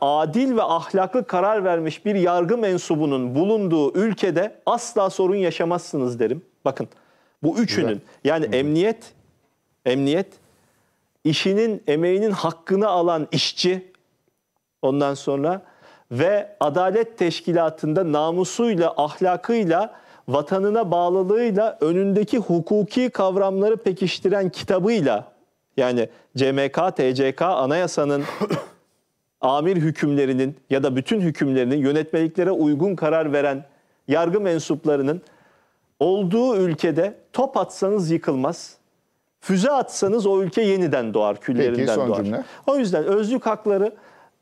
adil ve ahlaklı karar vermiş bir yargı mensubunun bulunduğu ülkede asla sorun yaşamazsınız derim. Bakın bu üçünün Güzel. yani Güzel. emniyet, emniyet, işinin, emeğinin hakkını alan işçi ondan sonra ve adalet teşkilatında namusuyla, ahlakıyla vatanına bağlılığıyla önündeki hukuki kavramları pekiştiren kitabıyla yani CMK, TCK anayasanın *coughs* amir hükümlerinin ya da bütün hükümlerinin yönetmeliklere uygun karar veren yargı mensuplarının olduğu ülkede top atsanız yıkılmaz. Füze atsanız o ülke yeniden doğar, küllerinden Peki, son doğar. Cümle. O yüzden özlük hakları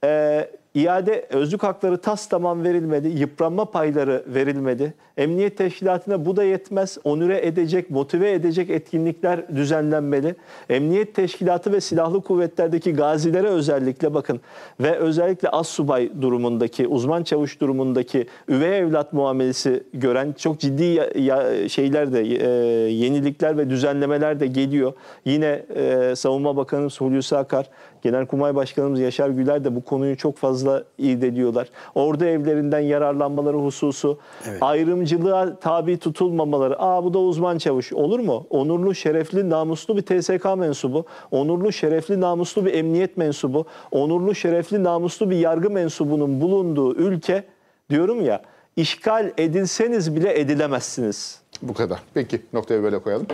e, İade özlük hakları tas tamam verilmedi, yıpranma payları verilmedi. Emniyet teşkilatına bu da yetmez, onüre edecek, motive edecek etkinlikler düzenlenmeli. Emniyet teşkilatı ve silahlı kuvvetlerdeki gazilere özellikle bakın ve özellikle az subay durumundaki, uzman çavuş durumundaki üvey evlat muamelesi gören çok ciddi ya, şeyler de e, yenilikler ve düzenlemeler de geliyor. Yine e, Savunma Bakanı Hulusi Akar Genelkurmay Başkanımız Yaşar Güler de bu konuyu çok fazla irdeliyorlar. Ordu evlerinden yararlanmaları hususu, evet. ayrımcılığa tabi tutulmamaları. Aa bu da uzman çavuş olur mu? Onurlu, şerefli, namuslu bir TSK mensubu, onurlu, şerefli, namuslu bir emniyet mensubu, onurlu, şerefli, namuslu bir yargı mensubunun bulunduğu ülke diyorum ya işgal edilseniz bile edilemezsiniz. Bu kadar. Peki noktayı böyle koyalım.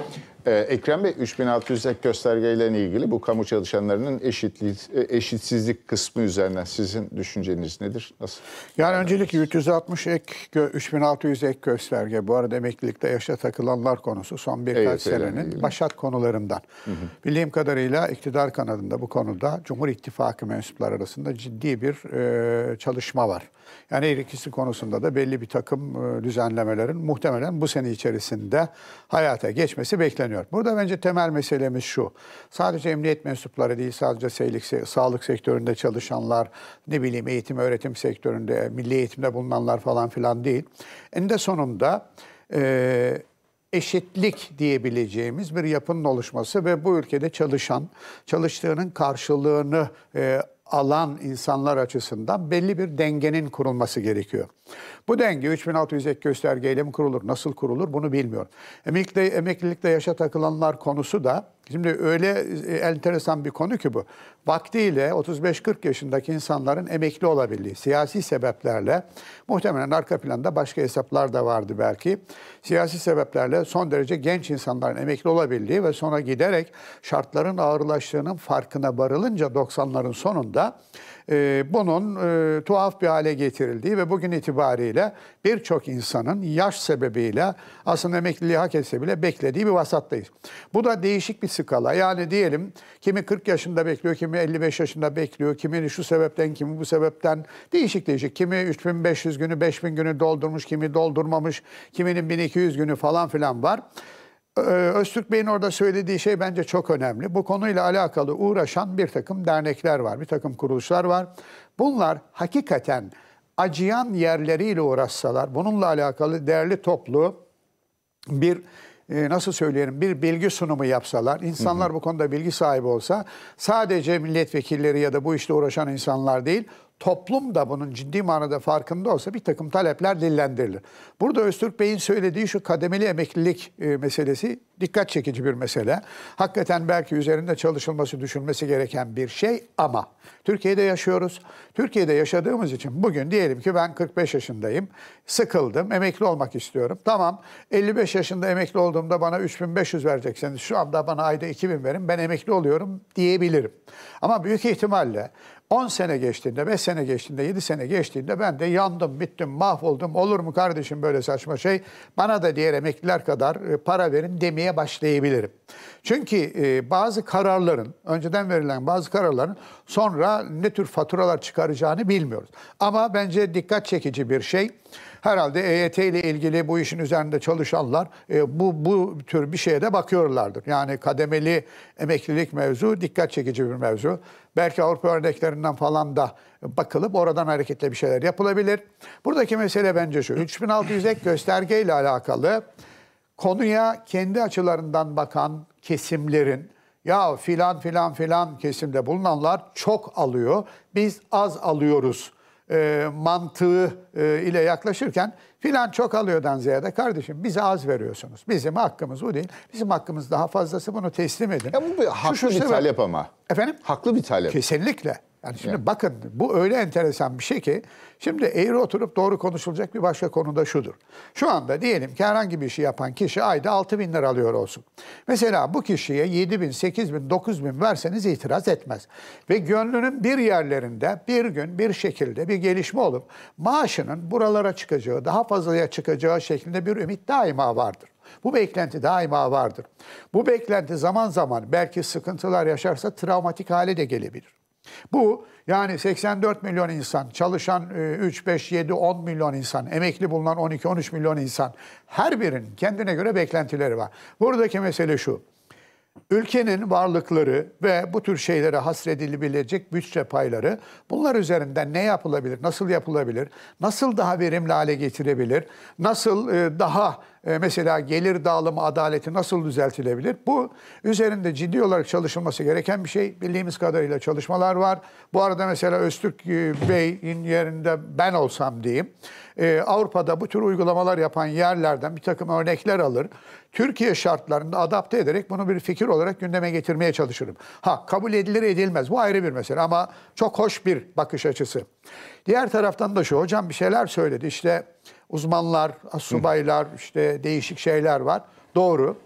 Ee, Ekrem Bey 3600 ek göstergeyle ilgili bu kamu çalışanlarının eşitliği, e, eşitsizlik kısmı üzerinden sizin düşünceniz nedir? Nasıl? Yani öncelik 360 ek 3600 ek gösterge bu arada emeklilikte yaşa takılanlar konusu son birkaç evet, senenin yani. başat konularından. Hı hı. Bildiğim kadarıyla iktidar kanadında bu konuda Cumhur İttifakı mensupları arasında ciddi bir e, çalışma var. Yani her ikisi konusunda da belli bir takım e, düzenlemelerin muhtemelen bu sene içerisinde hayata geçmesi bekleniyor. Burada bence temel meselemiz şu. Sadece emniyet mensupları değil, sadece seylik, sağlık sektöründe çalışanlar, ne bileyim eğitim, öğretim sektöründe, milli eğitimde bulunanlar falan filan değil. En de sonunda e, eşitlik diyebileceğimiz bir yapının oluşması ve bu ülkede çalışan, çalıştığının karşılığını e, alan insanlar açısından belli bir dengenin kurulması gerekiyor. Bu denge 3600 ek göstergeyle mi kurulur, nasıl kurulur bunu bilmiyorum. Emekli, emeklilikte yaşa takılanlar konusu da şimdi öyle e, enteresan bir konu ki bu. Vaktiyle 35-40 yaşındaki insanların emekli olabildiği siyasi sebeplerle muhtemelen arka planda başka hesaplar da vardı belki. Siyasi sebeplerle son derece genç insanların emekli olabildiği ve sonra giderek şartların ağırlaştığının farkına varılınca 90'ların sonunda e, bunun e, tuhaf bir hale getirildiği ve bugün itibariyle birçok insanın yaş sebebiyle aslında emekliliği hak etse bile beklediği bir vasattayız. Bu da değişik bir skala. Yani diyelim kimi 40 yaşında bekliyor, kimi 55 yaşında bekliyor, kimi şu sebepten, kimi bu sebepten değişik değişik. Kimi 3500 günü, 5000 günü doldurmuş, kimi doldurmamış, kiminin 1200 günü falan filan var. Ee, Öztürk Bey'in orada söylediği şey bence çok önemli. Bu konuyla alakalı uğraşan bir takım dernekler var, bir takım kuruluşlar var. Bunlar hakikaten acıyan yerleriyle uğraşsalar, bununla alakalı değerli toplu bir e, nasıl söyleyelim bir bilgi sunumu yapsalar, insanlar hı hı. bu konuda bilgi sahibi olsa sadece milletvekilleri ya da bu işle uğraşan insanlar değil, toplum da bunun ciddi manada farkında olsa bir takım talepler dillendirilir. Burada Öztürk Bey'in söylediği şu kademeli emeklilik e, meselesi dikkat çekici bir mesele. Hakikaten belki üzerinde çalışılması, düşünmesi gereken bir şey ama Türkiye'de yaşıyoruz. Türkiye'de yaşadığımız için bugün diyelim ki ben 45 yaşındayım, sıkıldım, emekli olmak istiyorum. Tamam 55 yaşında emekli olduğumda bana 3500 verecekseniz şu anda bana ayda 2000 verin ben emekli oluyorum diyebilirim. Ama büyük ihtimalle 10 sene geçtiğinde, 5 sene geçtiğinde, 7 sene geçtiğinde ben de yandım, bittim, mahvoldum. Olur mu kardeşim böyle saçma şey? Bana da diğer emekliler kadar e, para verin demeye başlayabilirim. Çünkü e, bazı kararların, önceden verilen bazı kararların sonra ne tür faturalar çıkaracağını bilmiyoruz. Ama bence dikkat çekici bir şey. Herhalde EYT ile ilgili bu işin üzerinde çalışanlar e, bu bu tür bir şeye de bakıyorlardır. Yani kademeli emeklilik mevzu dikkat çekici bir mevzu. Belki Avrupa örneklerinden falan da bakılıp oradan hareketle bir şeyler yapılabilir. Buradaki mesele bence şu. 3600 ek gösterge ile alakalı konuya kendi açılarından bakan kesimlerin ya filan filan filan kesimde bulunanlar çok alıyor. Biz az alıyoruz e, mantığı e, ile yaklaşırken filan çok alıyordan ziyade kardeşim bize az veriyorsunuz. Bizim hakkımız bu değil. Bizim hakkımız daha fazlası bunu teslim edin. Ya bu bir haklı şu, şu bir talep ama. Efendim? Haklı bir talep. Kesinlikle. Yani şimdi evet. bakın bu öyle enteresan bir şey ki şimdi eğri oturup doğru konuşulacak bir başka konu da şudur. Şu anda diyelim ki herhangi bir işi yapan kişi ayda 6 bin lira alıyor olsun. Mesela bu kişiye 7 bin, 8 bin, 9 bin verseniz itiraz etmez. Ve gönlünün bir yerlerinde bir gün bir şekilde bir gelişme olup maaşının buralara çıkacağı, daha fazlaya çıkacağı şeklinde bir ümit daima vardır. Bu beklenti daima vardır. Bu beklenti zaman zaman belki sıkıntılar yaşarsa travmatik hale de gelebilir. Bu yani 84 milyon insan, çalışan 3, 5, 7, 10 milyon insan, emekli bulunan 12, 13 milyon insan. Her birinin kendine göre beklentileri var. Buradaki mesele şu. Ülkenin varlıkları ve bu tür şeylere hasredilebilecek bütçe payları bunlar üzerinden ne yapılabilir, nasıl yapılabilir, nasıl daha verimli hale getirebilir, nasıl e, daha ee, mesela gelir dağılımı adaleti nasıl düzeltilebilir? Bu üzerinde ciddi olarak çalışılması gereken bir şey. Bildiğimiz kadarıyla çalışmalar var. Bu arada mesela Öztürk e, Bey'in yerinde ben olsam diyeyim. E, Avrupa'da bu tür uygulamalar yapan yerlerden bir takım örnekler alır. Türkiye şartlarında adapte ederek bunu bir fikir olarak gündeme getirmeye çalışırım. Ha kabul edilir edilmez bu ayrı bir mesele ama çok hoş bir bakış açısı. Diğer taraftan da şu hocam bir şeyler söyledi işte uzmanlar, subaylar, işte değişik şeyler var. Doğru.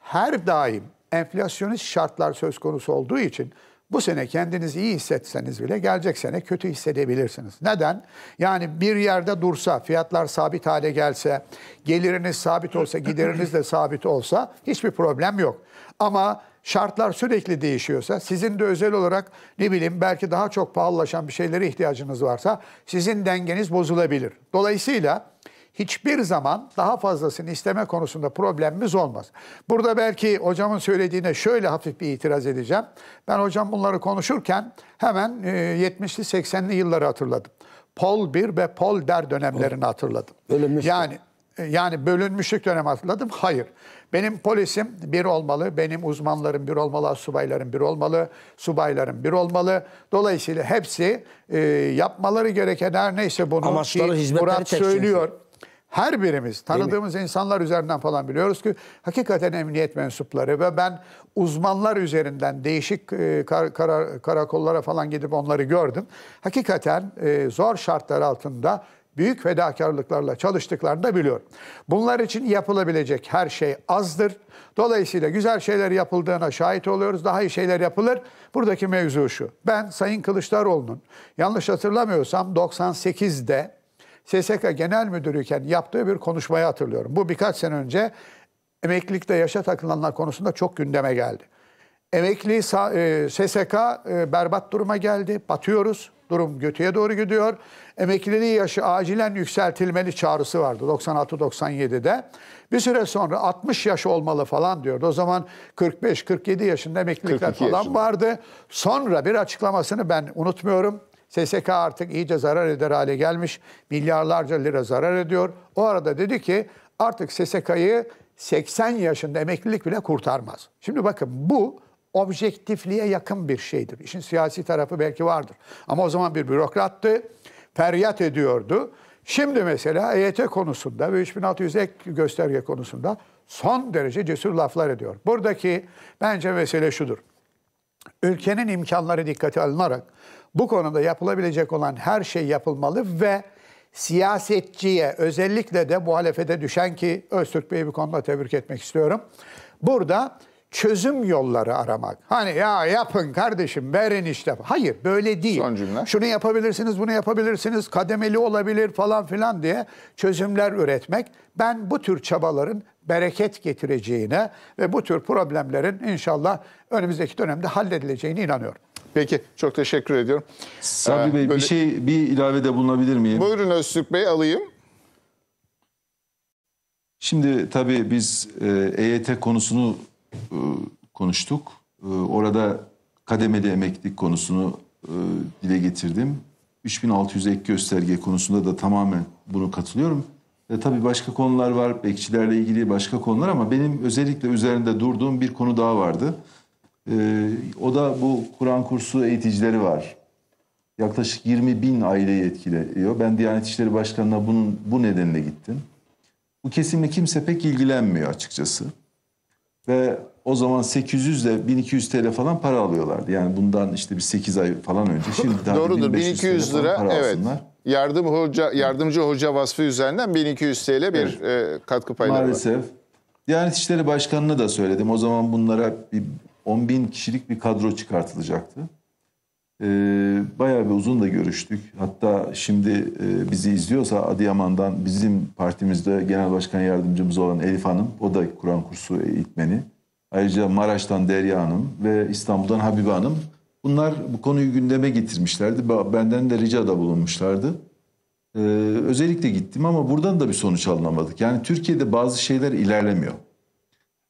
Her daim enflasyonist şartlar söz konusu olduğu için bu sene kendinizi iyi hissetseniz bile gelecek sene kötü hissedebilirsiniz. Neden? Yani bir yerde dursa, fiyatlar sabit hale gelse, geliriniz sabit olsa, gideriniz de sabit olsa hiçbir problem yok. Ama şartlar sürekli değişiyorsa, sizin de özel olarak ne bileyim belki daha çok pahalılaşan bir şeylere ihtiyacınız varsa sizin dengeniz bozulabilir. Dolayısıyla hiçbir zaman daha fazlasını isteme konusunda problemimiz olmaz. Burada belki hocamın söylediğine şöyle hafif bir itiraz edeceğim. Ben hocam bunları konuşurken hemen 70'li e, 80'li yılları hatırladım. Pol 1 ve Pol der dönemlerini hatırladım. Bölünmüş. Yani e, yani bölünmüşlük dönemi hatırladım. Hayır. Benim polisim bir olmalı, benim uzmanlarım bir olmalı, subaylarım bir olmalı, subaylarım bir olmalı. Dolayısıyla hepsi e, yapmaları gereken her neyse bunu Amaçları, ki Murat söylüyor her birimiz tanıdığımız insanlar üzerinden falan biliyoruz ki hakikaten emniyet mensupları ve ben uzmanlar üzerinden değişik e, kar, kar, karakollara falan gidip onları gördüm. Hakikaten e, zor şartlar altında büyük fedakarlıklarla çalıştıklarını da biliyorum. Bunlar için yapılabilecek her şey azdır. Dolayısıyla güzel şeyler yapıldığına şahit oluyoruz. Daha iyi şeyler yapılır. Buradaki mevzu şu. Ben Sayın Kılıçdaroğlu'nun yanlış hatırlamıyorsam 98'de SSK Genel Müdürüyken yaptığı bir konuşmayı hatırlıyorum. Bu birkaç sene önce emeklilikte yaşa takılanlar konusunda çok gündeme geldi. Emekli SSK e, e, berbat duruma geldi. Batıyoruz. Durum götüye doğru gidiyor. Emekliliği yaşı acilen yükseltilmeli çağrısı vardı 96-97'de. Bir süre sonra 60 yaş olmalı falan diyordu. O zaman 45-47 yaşında emeklilikler falan yaşında. vardı. Sonra bir açıklamasını ben unutmuyorum. SSK artık iyice zarar eder hale gelmiş. Milyarlarca lira zarar ediyor. O arada dedi ki artık SSK'yı 80 yaşında emeklilik bile kurtarmaz. Şimdi bakın bu objektifliğe yakın bir şeydir. İşin siyasi tarafı belki vardır. Ama o zaman bir bürokrattı, feryat ediyordu. Şimdi mesela EYT konusunda ve 3600 ek gösterge konusunda son derece cesur laflar ediyor. Buradaki bence mesele şudur. Ülkenin imkanları dikkate alınarak bu konuda yapılabilecek olan her şey yapılmalı ve siyasetçiye özellikle de muhalefete düşen ki Öztürk Bey'i bir konuda tebrik etmek istiyorum. Burada çözüm yolları aramak. Hani ya yapın kardeşim verin işte. Hayır böyle değil. Son cümle. Şunu yapabilirsiniz bunu yapabilirsiniz kademeli olabilir falan filan diye çözümler üretmek. Ben bu tür çabaların bereket getireceğine ve bu tür problemlerin inşallah önümüzdeki dönemde halledileceğine inanıyorum. Peki çok teşekkür ediyorum. Sabri ee, Bey böyle... bir şey bir ilavede bulunabilir miyim? Buyurun Öztürk Bey alayım. Şimdi tabii biz EYT e konusunu e, konuştuk. E, orada kademeli emeklilik konusunu dile getirdim. 3600 ek gösterge konusunda da tamamen bunu katılıyorum. E, tabii başka konular var, bekçilerle ilgili başka konular ama benim özellikle üzerinde durduğum bir konu daha vardı. Ee, o da bu Kur'an kursu eğiticileri var. Yaklaşık 20 bin aileyi etkiliyor. Ben Diyanet İşleri Başkanı'na bunun, bu nedenle gittim. Bu kesimle kimse pek ilgilenmiyor açıkçası. Ve o zaman 800 ile 1200 TL falan para alıyorlardı. Yani bundan işte bir 8 ay falan önce. Şimdi daha Doğrudur 1200 lira para evet. Alsınlar. Yardım hoca, yardımcı hoca vasfı üzerinden 1200 TL bir evet. e, katkı payları Maalesef. var. Maalesef. Diyanet İşleri Başkanı'na da söyledim. O zaman bunlara bir 10 bin kişilik bir kadro çıkartılacaktı. E, bayağı bir uzun da görüştük. Hatta şimdi e, bizi izliyorsa Adıyaman'dan bizim partimizde genel başkan yardımcımız olan Elif Hanım, o da Kur'an kursu eğitmeni. Ayrıca Maraş'tan Derya Hanım ve İstanbul'dan Habibe Hanım. Bunlar bu konuyu gündeme getirmişlerdi. Benden de ricada bulunmuşlardı. Ee, özellikle gittim ama buradan da bir sonuç alınamadık. Yani Türkiye'de bazı şeyler ilerlemiyor.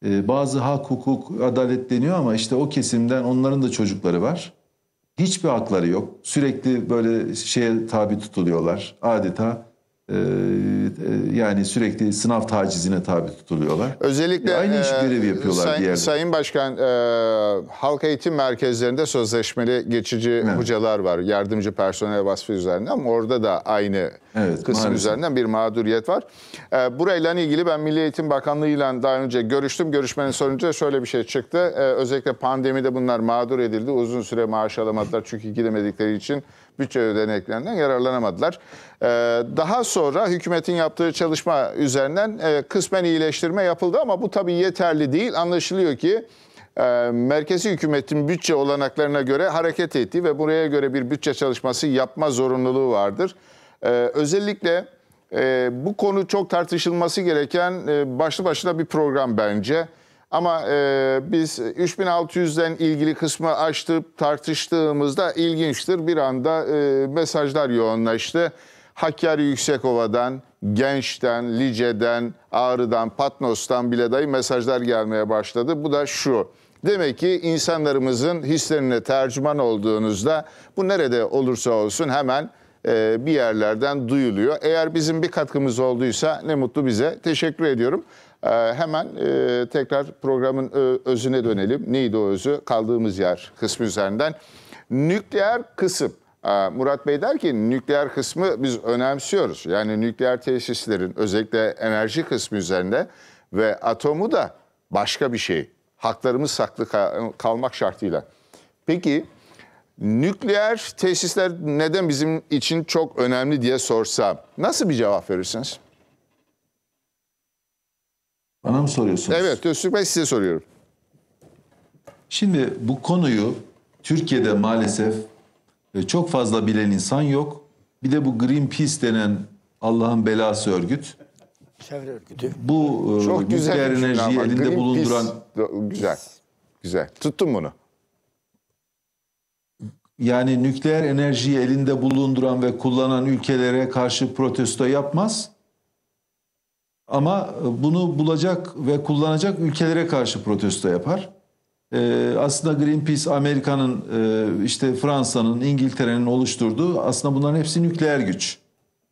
Ee, bazı hak hukuk adalet deniyor ama işte o kesimden onların da çocukları var. Hiçbir hakları yok. Sürekli böyle şeye tabi tutuluyorlar. Adeta ee, e, yani sürekli sınav tacizine tabi tutuluyorlar. Özellikle yani aynı iş e, görevi yapıyorlar sayın, diğer. Sayın Başkan, e, halk eğitim merkezlerinde sözleşmeli geçici evet. hocalar var. Yardımcı personel vasfı üzerinden ama orada da aynı evet, kısım maalesef. üzerinden bir mağduriyet var. E, burayla ilgili ben Milli Eğitim Bakanlığı ile daha önce görüştüm. Görüşmenin sonucunda şöyle bir şey çıktı. E, özellikle pandemide bunlar mağdur edildi. Uzun süre maaş alamadılar çünkü gidemedikleri için bütçe ödeneklerinden yararlanamadılar. Ee, daha sonra hükümetin yaptığı çalışma üzerinden e, kısmen iyileştirme yapıldı ama bu tabii yeterli değil. Anlaşılıyor ki e, merkezi hükümetin bütçe olanaklarına göre hareket ettiği ve buraya göre bir bütçe çalışması yapma zorunluluğu vardır. Ee, özellikle e, bu konu çok tartışılması gereken başlı başına bir program bence. Ama e, biz 3600'den ilgili kısmı açtıp tartıştığımızda ilginçtir. Bir anda e, mesajlar yoğunlaştı. Hakkari Yüksekova'dan, Genç'ten, Lice'den, Ağrı'dan, Patnos'tan bile dahi mesajlar gelmeye başladı. Bu da şu. Demek ki insanlarımızın hislerine tercüman olduğunuzda bu nerede olursa olsun hemen e, bir yerlerden duyuluyor. Eğer bizim bir katkımız olduysa ne mutlu bize. Teşekkür ediyorum. Ee, hemen e, tekrar programın e, özüne dönelim. Neydi o özü? Kaldığımız yer kısmı üzerinden. Nükleer kısım. Ee, Murat Bey der ki nükleer kısmı biz önemsiyoruz. Yani nükleer tesislerin özellikle enerji kısmı üzerinde ve atomu da başka bir şey. Haklarımız saklı kalmak şartıyla. Peki nükleer tesisler neden bizim için çok önemli diye sorsam nasıl bir cevap verirsiniz? Bana mı soruyorsunuz? Evet Öztürk Bey size soruyorum. Şimdi bu konuyu Türkiye'de maalesef e, çok fazla bilen insan yok. Bir de bu Greenpeace denen Allah'ın belası örgüt. Çevre örgütü. Bu e, Çok nükleer enerjiyi elinde Greenpeace, bulunduran... Güzel, güzel. Tuttun bunu. Yani nükleer enerjiyi elinde bulunduran ve kullanan ülkelere karşı protesto yapmaz. Ama e, bunu bulacak ve kullanacak ülkelere karşı protesto yapar. Ee, aslında Greenpeace Amerika'nın, e, işte Fransa'nın, İngiltere'nin oluşturduğu aslında bunların hepsi nükleer güç.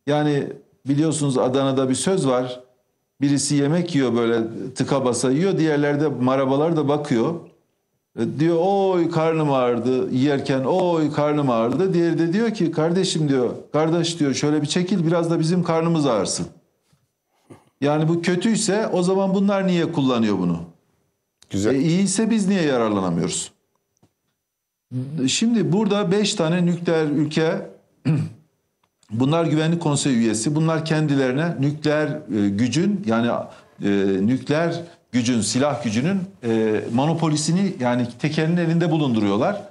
Yani biliyorsunuz Adana'da bir söz var. Birisi yemek yiyor böyle tıka basa yiyor. diğerlerde marabalar da bakıyor. E, diyor oy karnım ağrıdı yerken oy karnım ağrıdı. Diğeri de diyor ki kardeşim diyor kardeş diyor şöyle bir çekil biraz da bizim karnımız ağrısın. Yani bu kötüyse o zaman bunlar niye kullanıyor bunu? Güzel. E, iyiyse biz niye yararlanamıyoruz? Şimdi burada beş tane nükleer ülke *clears throat* bunlar güvenlik konseyi üyesi. Bunlar kendilerine nükleer e, gücün yani e, nükleer gücün, silah gücünün e, monopolisini yani tekerinin elinde bulunduruyorlar.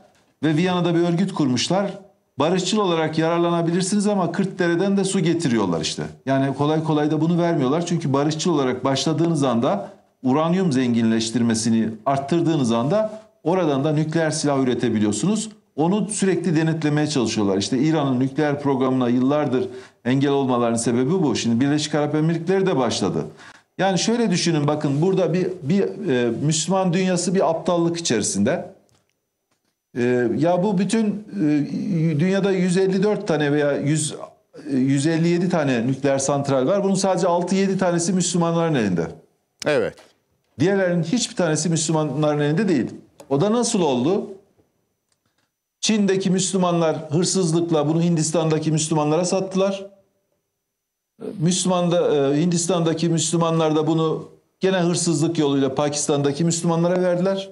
Ve Viyana'da bir örgüt kurmuşlar barışçıl olarak yararlanabilirsiniz ama 40 dereden de su getiriyorlar işte. Yani kolay kolay da bunu vermiyorlar. Çünkü barışçıl olarak başladığınız anda uranyum zenginleştirmesini arttırdığınız anda oradan da nükleer silah üretebiliyorsunuz. Onu sürekli denetlemeye çalışıyorlar. İşte İran'ın nükleer programına yıllardır engel olmaların sebebi bu. Şimdi Birleşik Arap Emirlikleri de başladı. Yani şöyle düşünün bakın burada bir, bir e, Müslüman dünyası bir aptallık içerisinde. Ee, ya bu bütün e, dünyada 154 tane veya 100 157 e, tane nükleer santral var. Bunun sadece 6-7 tanesi Müslümanların elinde. Evet. Diğerlerinin hiçbir tanesi Müslümanların elinde değil. O da nasıl oldu? Çin'deki Müslümanlar hırsızlıkla bunu Hindistan'daki Müslümanlara sattılar. Müslüman'da e, Hindistan'daki Müslümanlar da bunu gene hırsızlık yoluyla Pakistan'daki Müslümanlara verdiler.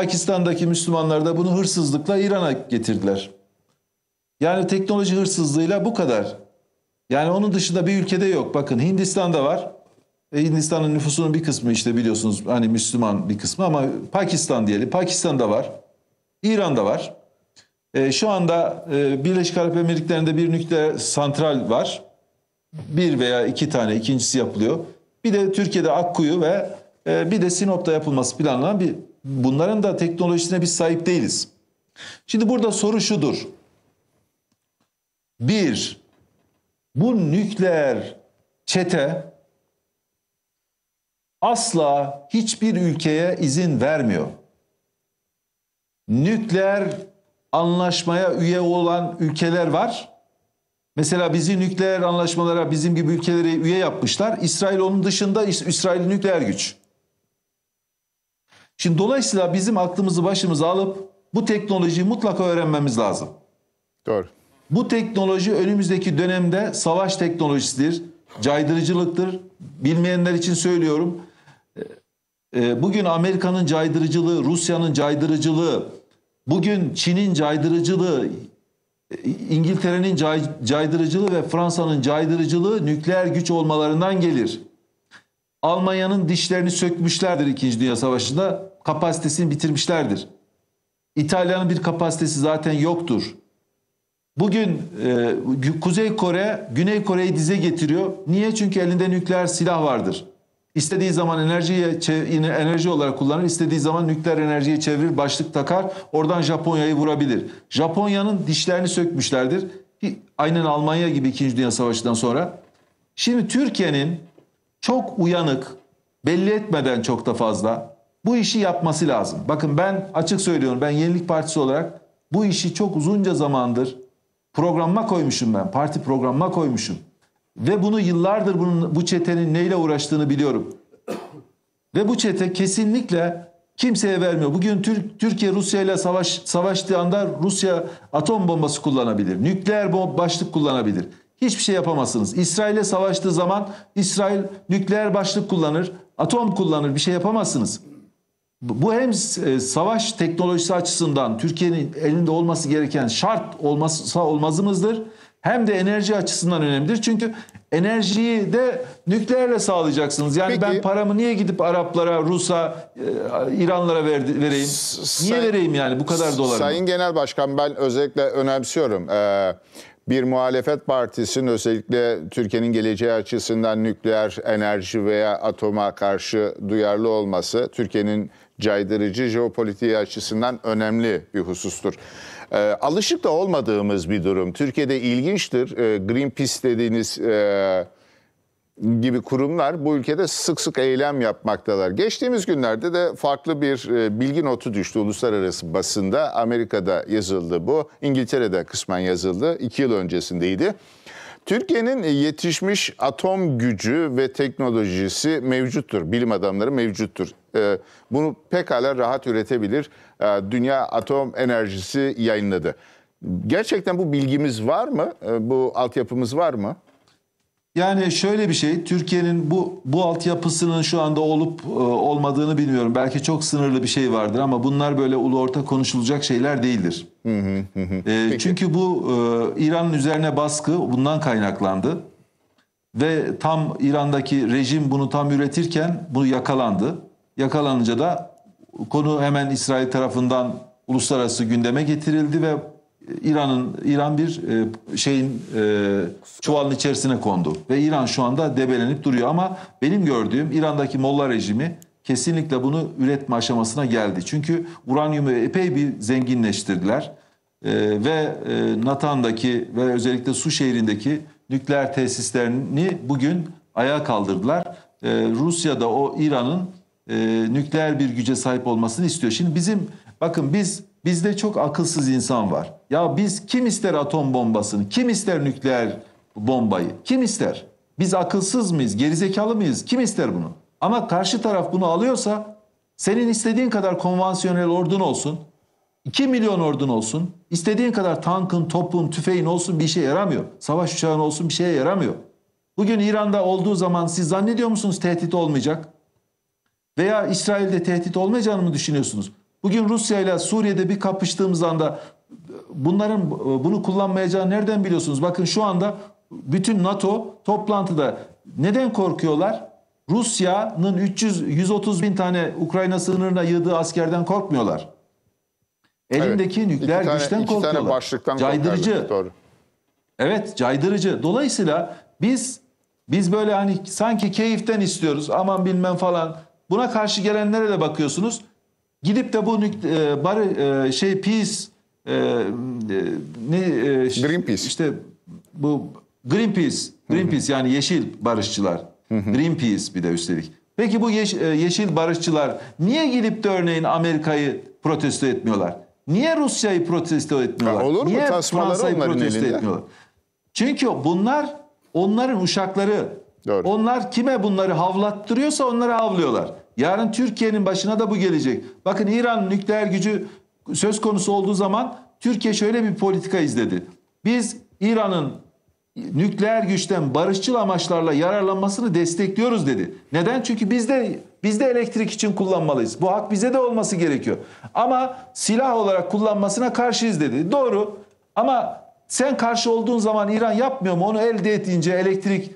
Pakistan'daki Müslümanlar da bunu hırsızlıkla İran'a getirdiler. Yani teknoloji hırsızlığıyla bu kadar. Yani onun dışında bir ülkede yok. Bakın Hindistan'da var. E, Hindistan'ın nüfusunun bir kısmı işte biliyorsunuz hani Müslüman bir kısmı ama Pakistan diyelim. Pakistan'da var. İran'da var. E, şu anda e, Birleşik Arap Emirlikleri'nde bir nükleer santral var. Bir veya iki tane ikincisi yapılıyor. Bir de Türkiye'de Akkuyu ve e, bir de Sinop'ta yapılması planlanan bir bunların da teknolojisine biz sahip değiliz. Şimdi burada soru şudur. Bir, bu nükleer çete asla hiçbir ülkeye izin vermiyor. Nükleer anlaşmaya üye olan ülkeler var. Mesela bizi nükleer anlaşmalara bizim gibi ülkeleri üye yapmışlar. İsrail onun dışında İsrail nükleer güç. Şimdi dolayısıyla bizim aklımızı başımıza alıp bu teknolojiyi mutlaka öğrenmemiz lazım. Doğru. Bu teknoloji önümüzdeki dönemde savaş teknolojisidir, caydırıcılıktır. Bilmeyenler için söylüyorum. Ee, e, bugün Amerika'nın caydırıcılığı, Rusya'nın caydırıcılığı, bugün Çin'in caydırıcılığı, e, İngiltere'nin caydırıcılığı ve Fransa'nın caydırıcılığı nükleer güç olmalarından gelir. Almanya'nın dişlerini sökmüşlerdir 2. Dünya Savaşı'nda. Kapasitesini bitirmişlerdir. İtalya'nın bir kapasitesi zaten yoktur. Bugün e, Kuzey Kore, Güney Kore'yi dize getiriyor. Niye? Çünkü elinde nükleer silah vardır. İstediği zaman enerjiye enerji olarak kullanır, istediği zaman nükleer enerjiye çevirir, başlık takar, oradan Japonya'yı vurabilir. Japonya'nın dişlerini sökmüşlerdir. Aynen Almanya gibi 2. Dünya Savaşı'ndan sonra. Şimdi Türkiye'nin çok uyanık, belli etmeden çok da fazla bu işi yapması lazım. Bakın ben açık söylüyorum ben Yenilik Partisi olarak bu işi çok uzunca zamandır programma koymuşum ben. Parti programma koymuşum. Ve bunu yıllardır bunun, bu çetenin neyle uğraştığını biliyorum. Ve bu çete kesinlikle kimseye vermiyor. Bugün Türk, Türkiye Rusya ile savaş, savaştığı anda Rusya atom bombası kullanabilir. Nükleer bomb başlık kullanabilir. Hiçbir şey yapamazsınız. İsrail'e savaştığı zaman İsrail nükleer başlık kullanır, atom kullanır bir şey yapamazsınız. Bu hem e, savaş teknolojisi açısından Türkiye'nin elinde olması gereken şart olmazsa olmazımızdır. Hem de enerji açısından önemlidir. Çünkü enerjiyi de nükleerle sağlayacaksınız. Yani Peki. ben paramı niye gidip Araplara, Rus'a, e, İranlara verdi, vereyim? Say niye vereyim yani bu kadar dolar? Sayın Genel Başkan ben özellikle önemsiyorum. Ee, bir muhalefet partisinin özellikle Türkiye'nin geleceği açısından nükleer enerji veya atoma karşı duyarlı olması Türkiye'nin caydırıcı jeopolitiği açısından önemli bir husustur. E, alışık da olmadığımız bir durum. Türkiye'de ilginçtir. E, Greenpeace dediğiniz e, gibi kurumlar bu ülkede sık sık eylem yapmaktalar. Geçtiğimiz günlerde de farklı bir e, bilgi notu düştü uluslararası basında. Amerika'da yazıldı bu. İngiltere'de kısmen yazıldı. İki yıl öncesindeydi. Türkiye'nin yetişmiş atom gücü ve teknolojisi mevcuttur. Bilim adamları mevcuttur. Ee, bunu pekala rahat üretebilir. E, Dünya Atom Enerjisi yayınladı. Gerçekten bu bilgimiz var mı? E, bu altyapımız var mı? Yani şöyle bir şey, Türkiye'nin bu bu altyapısının şu anda olup e, olmadığını bilmiyorum. Belki çok sınırlı bir şey vardır ama bunlar böyle ulu orta konuşulacak şeyler değildir. E, çünkü bu e, İran'ın üzerine baskı bundan kaynaklandı. Ve tam İran'daki rejim bunu tam üretirken bunu yakalandı. Yakalanınca da Konu hemen İsrail tarafından uluslararası gündeme getirildi ve İran'ın İran bir e, şeyin e, çuvalın içerisine kondu ve İran şu anda debelenip duruyor ama benim gördüğüm İran'daki Molla rejimi kesinlikle bunu üretme aşamasına geldi. Çünkü uranyumu epey bir zenginleştirdiler. E, ve Natan'daki ve özellikle Su şehrindeki nükleer tesislerini bugün ayağa kaldırdılar. Rusya'da o İran'ın e, nükleer bir güce sahip olmasını istiyor. Şimdi bizim bakın biz bizde çok akılsız insan var. Ya biz kim ister atom bombasını? Kim ister nükleer bombayı? Kim ister? Biz akılsız mıyız? Gerizekalı mıyız? Kim ister bunu? Ama karşı taraf bunu alıyorsa senin istediğin kadar konvansiyonel ordun olsun. 2 milyon ordun olsun. istediğin kadar tankın, topun, tüfeğin olsun bir işe yaramıyor. Savaş uçağın olsun bir şeye yaramıyor. Bugün İran'da olduğu zaman siz zannediyor musunuz tehdit olmayacak? veya İsrail'de tehdit olmayacağını mı düşünüyorsunuz? Bugün Rusya ile Suriye'de bir kapıştığımız anda bunların bunu kullanmayacağını nereden biliyorsunuz? Bakın şu anda bütün NATO toplantıda neden korkuyorlar? Rusya'nın 300 130 bin tane Ukrayna sınırına yığdığı askerden korkmuyorlar. Elindeki evet. nükleer iki tane, güçten iki korkuyorlar. Tane başlıktan caydırıcı. Evet, caydırıcı. Dolayısıyla biz biz böyle hani sanki keyiften istiyoruz. Aman bilmem falan. Buna karşı gelenlere de bakıyorsunuz. Gidip de bu e, bari e, şey peace e, e ne e, Greenpeace işte bu Greenpeace Greenpeace hı hı. yani yeşil barışçılar. Hı hı. Greenpeace bir de üstelik. Peki bu yeş, e, yeşil barışçılar niye gidip de örneğin Amerika'yı protesto etmiyorlar? Niye Rusya'yı protesto etmiyorlar? Ya olur mu? Niye Fransa'yı protesto elinde. etmiyorlar? Çünkü bunlar onların uşakları Doğru. Onlar kime bunları havlattırıyorsa onları havlıyorlar. Yarın Türkiye'nin başına da bu gelecek. Bakın İran nükleer gücü söz konusu olduğu zaman Türkiye şöyle bir politika izledi. Biz İran'ın nükleer güçten barışçıl amaçlarla yararlanmasını destekliyoruz dedi. Neden? Çünkü biz de biz de elektrik için kullanmalıyız. Bu hak bize de olması gerekiyor. Ama silah olarak kullanmasına karşıyız dedi. Doğru. Ama sen karşı olduğun zaman İran yapmıyor mu? Onu elde edince elektrik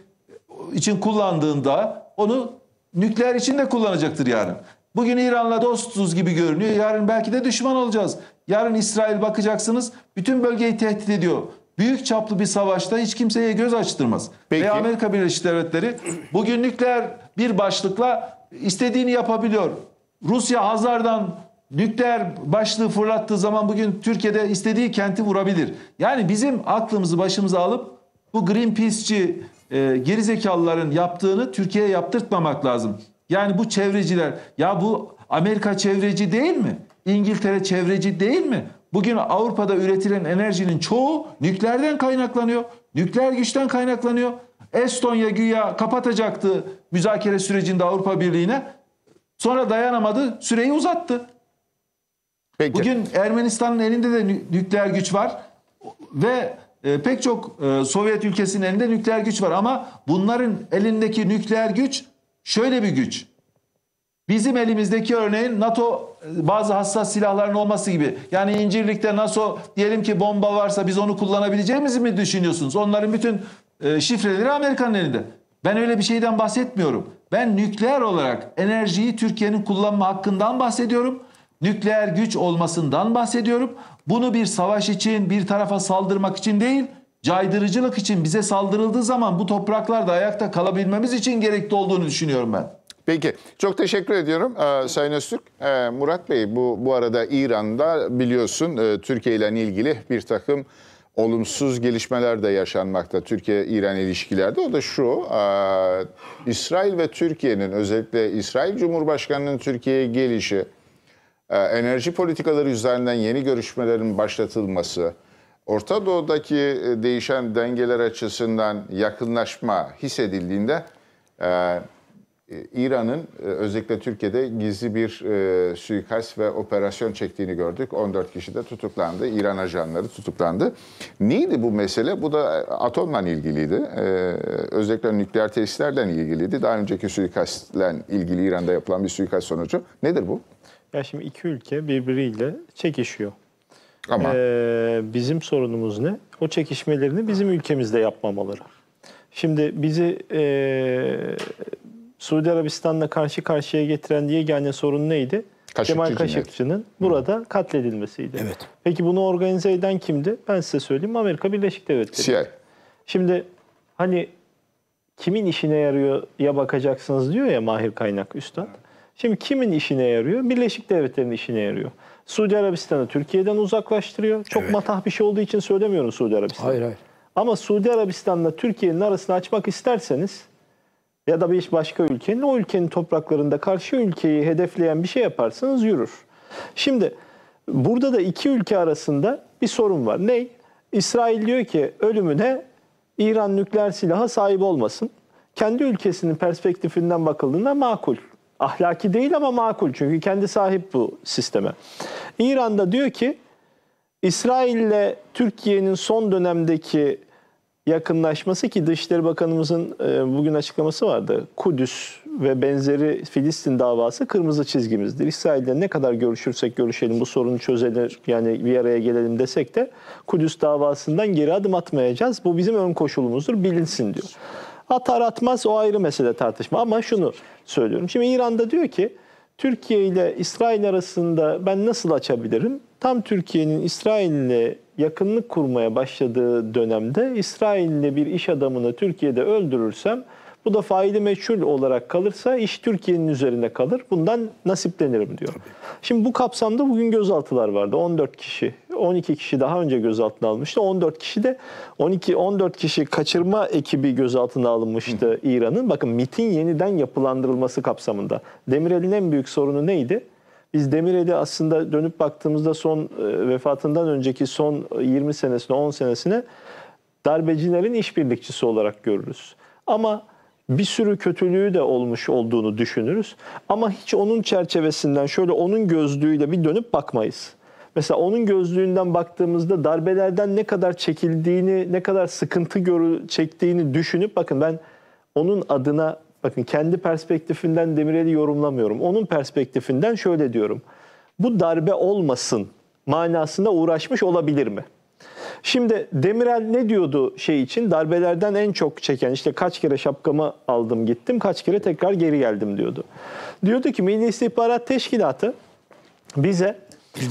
için kullandığında onu nükleer için de kullanacaktır yarın. Bugün İran'la dostuz gibi görünüyor. Yarın belki de düşman olacağız. Yarın İsrail bakacaksınız bütün bölgeyi tehdit ediyor. Büyük çaplı bir savaşta hiç kimseye göz açtırmaz. Peki. Ve Amerika Birleşik Devletleri bugün nükleer bir başlıkla istediğini yapabiliyor. Rusya Hazar'dan nükleer başlığı fırlattığı zaman bugün Türkiye'de istediği kenti vurabilir. Yani bizim aklımızı başımıza alıp bu Greenpeace'ci e, gerizekalıların yaptığını Türkiye'ye yaptırtmamak lazım. Yani bu çevreciler ya bu Amerika çevreci değil mi? İngiltere çevreci değil mi? Bugün Avrupa'da üretilen enerjinin çoğu nükleerden kaynaklanıyor. Nükleer güçten kaynaklanıyor. Estonya güya kapatacaktı müzakere sürecinde Avrupa Birliği'ne. Sonra dayanamadı, süreyi uzattı. Peki. Bugün Ermenistan'ın elinde de nükleer güç var ve e, pek çok e, Sovyet ülkesinin elinde nükleer güç var ama bunların elindeki nükleer güç şöyle bir güç. Bizim elimizdeki örneğin NATO e, bazı hassas silahların olması gibi. Yani incirlikte NATO diyelim ki bomba varsa biz onu kullanabileceğimizi mi düşünüyorsunuz? Onların bütün e, şifreleri Amerikan elinde. Ben öyle bir şeyden bahsetmiyorum. Ben nükleer olarak enerjiyi Türkiye'nin kullanma hakkından bahsediyorum nükleer güç olmasından bahsediyorum. Bunu bir savaş için, bir tarafa saldırmak için değil, caydırıcılık için bize saldırıldığı zaman bu topraklarda ayakta kalabilmemiz için gerekli olduğunu düşünüyorum ben. Peki çok teşekkür ediyorum ee, Sayın Öztürk. Ee, Murat Bey bu, bu arada İran'da biliyorsun e, Türkiye ile ilgili bir takım olumsuz gelişmeler de yaşanmakta Türkiye-İran ilişkilerde. O da şu, e, İsrail ve Türkiye'nin özellikle İsrail Cumhurbaşkanı'nın Türkiye'ye gelişi, ee, enerji politikaları üzerinden yeni görüşmelerin başlatılması, Orta Doğu'daki e, değişen dengeler açısından yakınlaşma hissedildiğinde e, e, İran'ın özellikle Türkiye'de gizli bir suikast ve operasyon çektiğini gördük. 14 kişi de tutuklandı. İran ajanları tutuklandı. Neydi bu mesele? Bu da atomla ilgiliydi. özellikle nükleer tesislerle ilgiliydi. Daha önceki suikastla ilgili İran'da yapılan bir suikast sonucu. Nedir bu? Ya şimdi iki ülke birbiriyle çekişiyor. Ama ee, bizim sorunumuz ne? O çekişmelerini bizim ülkemizde yapmamaları. Şimdi bizi e, Suudi Arabistan'la karşı karşıya getiren diye yegane sorun neydi? Kaşıkçı Kemal Kaşıkçı'nın cinayeti. burada Hı. katledilmesiydi. Evet. Peki bunu organize eden kimdi? Ben size söyleyeyim Amerika Birleşik Devletleri. CIA. Şimdi hani kimin işine yarıyor ya bakacaksınız diyor ya Mahir Kaynak Üstad. Şimdi kimin işine yarıyor? Birleşik Devletler'in işine yarıyor. Suudi Arabistan'ı Türkiye'den uzaklaştırıyor. Çok evet. matah bir şey olduğu için söylemiyorum Suudi Arabistan. Hayır hayır. Ama Suudi Arabistan'la Türkiye'nin arasını açmak isterseniz ya da bir başka ülkenin o ülkenin topraklarında karşı ülkeyi hedefleyen bir şey yaparsanız yürür. Şimdi burada da iki ülke arasında bir sorun var. Ney? İsrail diyor ki ölümüne İran nükleer silaha sahip olmasın. Kendi ülkesinin perspektifinden bakıldığında makul. Ahlaki değil ama makul çünkü kendi sahip bu sisteme. İran'da diyor ki İsrail ile Türkiye'nin son dönemdeki yakınlaşması ki Dışişleri Bakanımızın e, bugün açıklaması vardı. Kudüs ve benzeri Filistin davası kırmızı çizgimizdir. İsrail'le ne kadar görüşürsek görüşelim bu sorunu çözelir yani bir araya gelelim desek de Kudüs davasından geri adım atmayacağız. Bu bizim ön koşulumuzdur bilinsin diyor. Atar atmaz o ayrı mesele tartışma ama şunu söylüyorum. Şimdi İran'da diyor ki Türkiye ile İsrail arasında ben nasıl açabilirim? Tam Türkiye'nin İsrail'le yakınlık kurmaya başladığı dönemde İsrail'le bir iş adamını Türkiye'de öldürürsem bu da faili meçhul olarak kalırsa iş Türkiye'nin üzerinde kalır. Bundan nasiplenirim diyor. Tabii. Şimdi bu kapsamda bugün gözaltılar vardı. 14 kişi, 12 kişi daha önce gözaltına alınmıştı. 14 kişi de 12 14 kişi kaçırma ekibi gözaltına alınmıştı İran'ın. Bakın MIT'in yeniden yapılandırılması kapsamında. Demirel'in en büyük sorunu neydi? Biz Demirel'i aslında dönüp baktığımızda son e, vefatından önceki son 20 senesine 10 senesine darbecilerin işbirlikçisi olarak görürüz. Ama bir sürü kötülüğü de olmuş olduğunu düşünürüz. Ama hiç onun çerçevesinden şöyle onun gözlüğüyle bir dönüp bakmayız. Mesela onun gözlüğünden baktığımızda darbelerden ne kadar çekildiğini, ne kadar sıkıntı görü çektiğini düşünüp bakın ben onun adına bakın kendi perspektifinden Demirel'i yorumlamıyorum. Onun perspektifinden şöyle diyorum. Bu darbe olmasın manasında uğraşmış olabilir mi? Şimdi Demirel ne diyordu şey için? Darbelerden en çok çeken işte kaç kere şapkamı aldım gittim, kaç kere tekrar geri geldim diyordu. Diyordu ki Milli İstihbarat Teşkilatı bize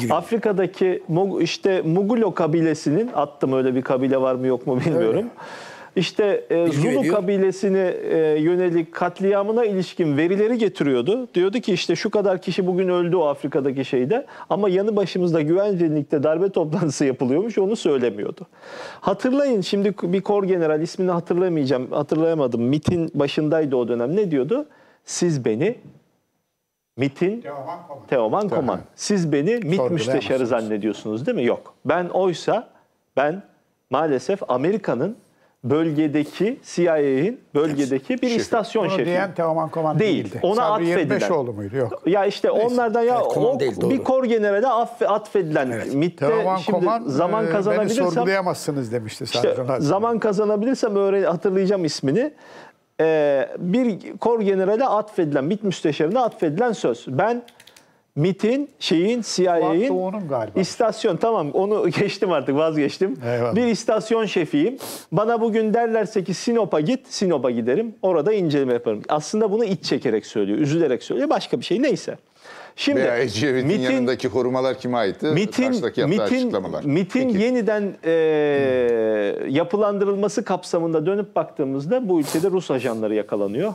Afrika'daki işte Mugulo kabilesinin attım öyle bir kabile var mı yok mu bilmiyorum. Öyle. İşte e, Zulu veriyor. kabilesini e, yönelik katliamına ilişkin verileri getiriyordu. Diyordu ki işte şu kadar kişi bugün öldü o Afrika'daki şeyde ama yanı başımızda güvencelikte darbe toplantısı yapılıyormuş onu söylemiyordu. Hatırlayın şimdi bir kor general ismini hatırlamayacağım hatırlayamadım. MIT'in başındaydı o dönem ne diyordu? Siz beni MIT'in Teoman Koman. Teoman Koman. Siz beni MIT müsteşarı zannediyorsunuz değil mi? Yok. Ben oysa ben maalesef Amerika'nın bölgedeki CIA'in bölgedeki bir şefi. istasyon Onu şefi. diyen Teoman Koman değil. Değildi. Ona Sabri atfedilen. oğlu muydu? Yok. Ya işte Neyse. onlardan ya evet, o, değil, bir kor generale atfedilen evet. MIT'te Teoman şimdi Koman, zaman e, kazanabilirsem beni sorgulayamazsınız demişti işte, zaman kazanabilirsem öğren hatırlayacağım ismini. Ee, bir kor generale atfedilen MIT müsteşarına atfedilen söz. Ben MIT'in, şeyin, CIA'in istasyon. Tamam onu *laughs* geçtim artık vazgeçtim. Eyvallah. Bir istasyon şefiyim. Bana bugün derlerse ki Sinop'a git, Sinop'a giderim. Orada inceleme yaparım. Aslında bunu iç çekerek söylüyor, üzülerek söylüyor. Başka bir şey neyse. Şimdi Veya Ecevit'in MIT'in, yanındaki korumalar kime aitti? MIT'in, MIT'in, MIT'in yeniden e, yapılandırılması kapsamında dönüp baktığımızda bu ülkede Rus ajanları yakalanıyor.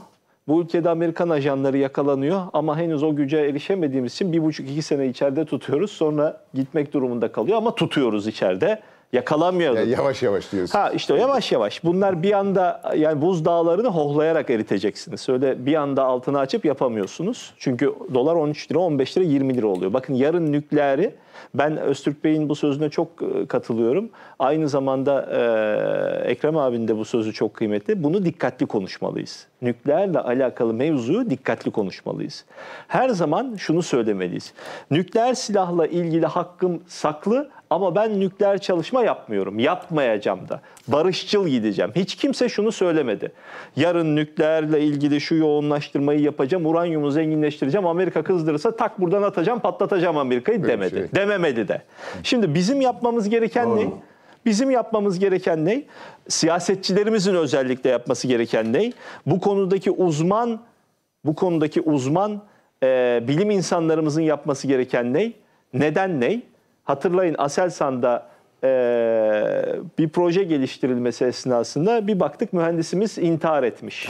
Bu ülkede Amerikan ajanları yakalanıyor ama henüz o güce erişemediğimiz için bir buçuk iki sene içeride tutuyoruz. Sonra gitmek durumunda kalıyor ama tutuyoruz içeride yakalamıyordu. Yani yavaş yavaş diyorsun. Ha işte yavaş yavaş. Bunlar bir anda yani buz dağlarını hohlayarak eriteceksiniz. Öyle bir anda altını açıp yapamıyorsunuz. Çünkü dolar 13 lira, 15 lira, 20 lira oluyor. Bakın yarın nükleeri ben Öztürk Bey'in bu sözüne çok e, katılıyorum. Aynı zamanda e, Ekrem abinin de bu sözü çok kıymetli. Bunu dikkatli konuşmalıyız. Nükleerle alakalı mevzuyu dikkatli konuşmalıyız. Her zaman şunu söylemeliyiz. Nükleer silahla ilgili hakkım saklı ama ben nükleer çalışma yapmıyorum. Yapmayacağım da. Barışçıl gideceğim. Hiç kimse şunu söylemedi. Yarın nükleerle ilgili şu yoğunlaştırmayı yapacağım, uranyumu zenginleştireceğim, Amerika kızdırırsa tak buradan atacağım, patlatacağım Amerika'yı demedi. Şey. Dememedi de. Şimdi bizim yapmamız gereken ne? Bizim yapmamız gereken ne? Siyasetçilerimizin özellikle yapması gereken ne? Bu konudaki uzman, bu konudaki uzman e, bilim insanlarımızın yapması gereken ne? Neden ne? Hatırlayın Aselsan'da e, bir proje geliştirilmesi esnasında bir baktık mühendisimiz intihar etmiş.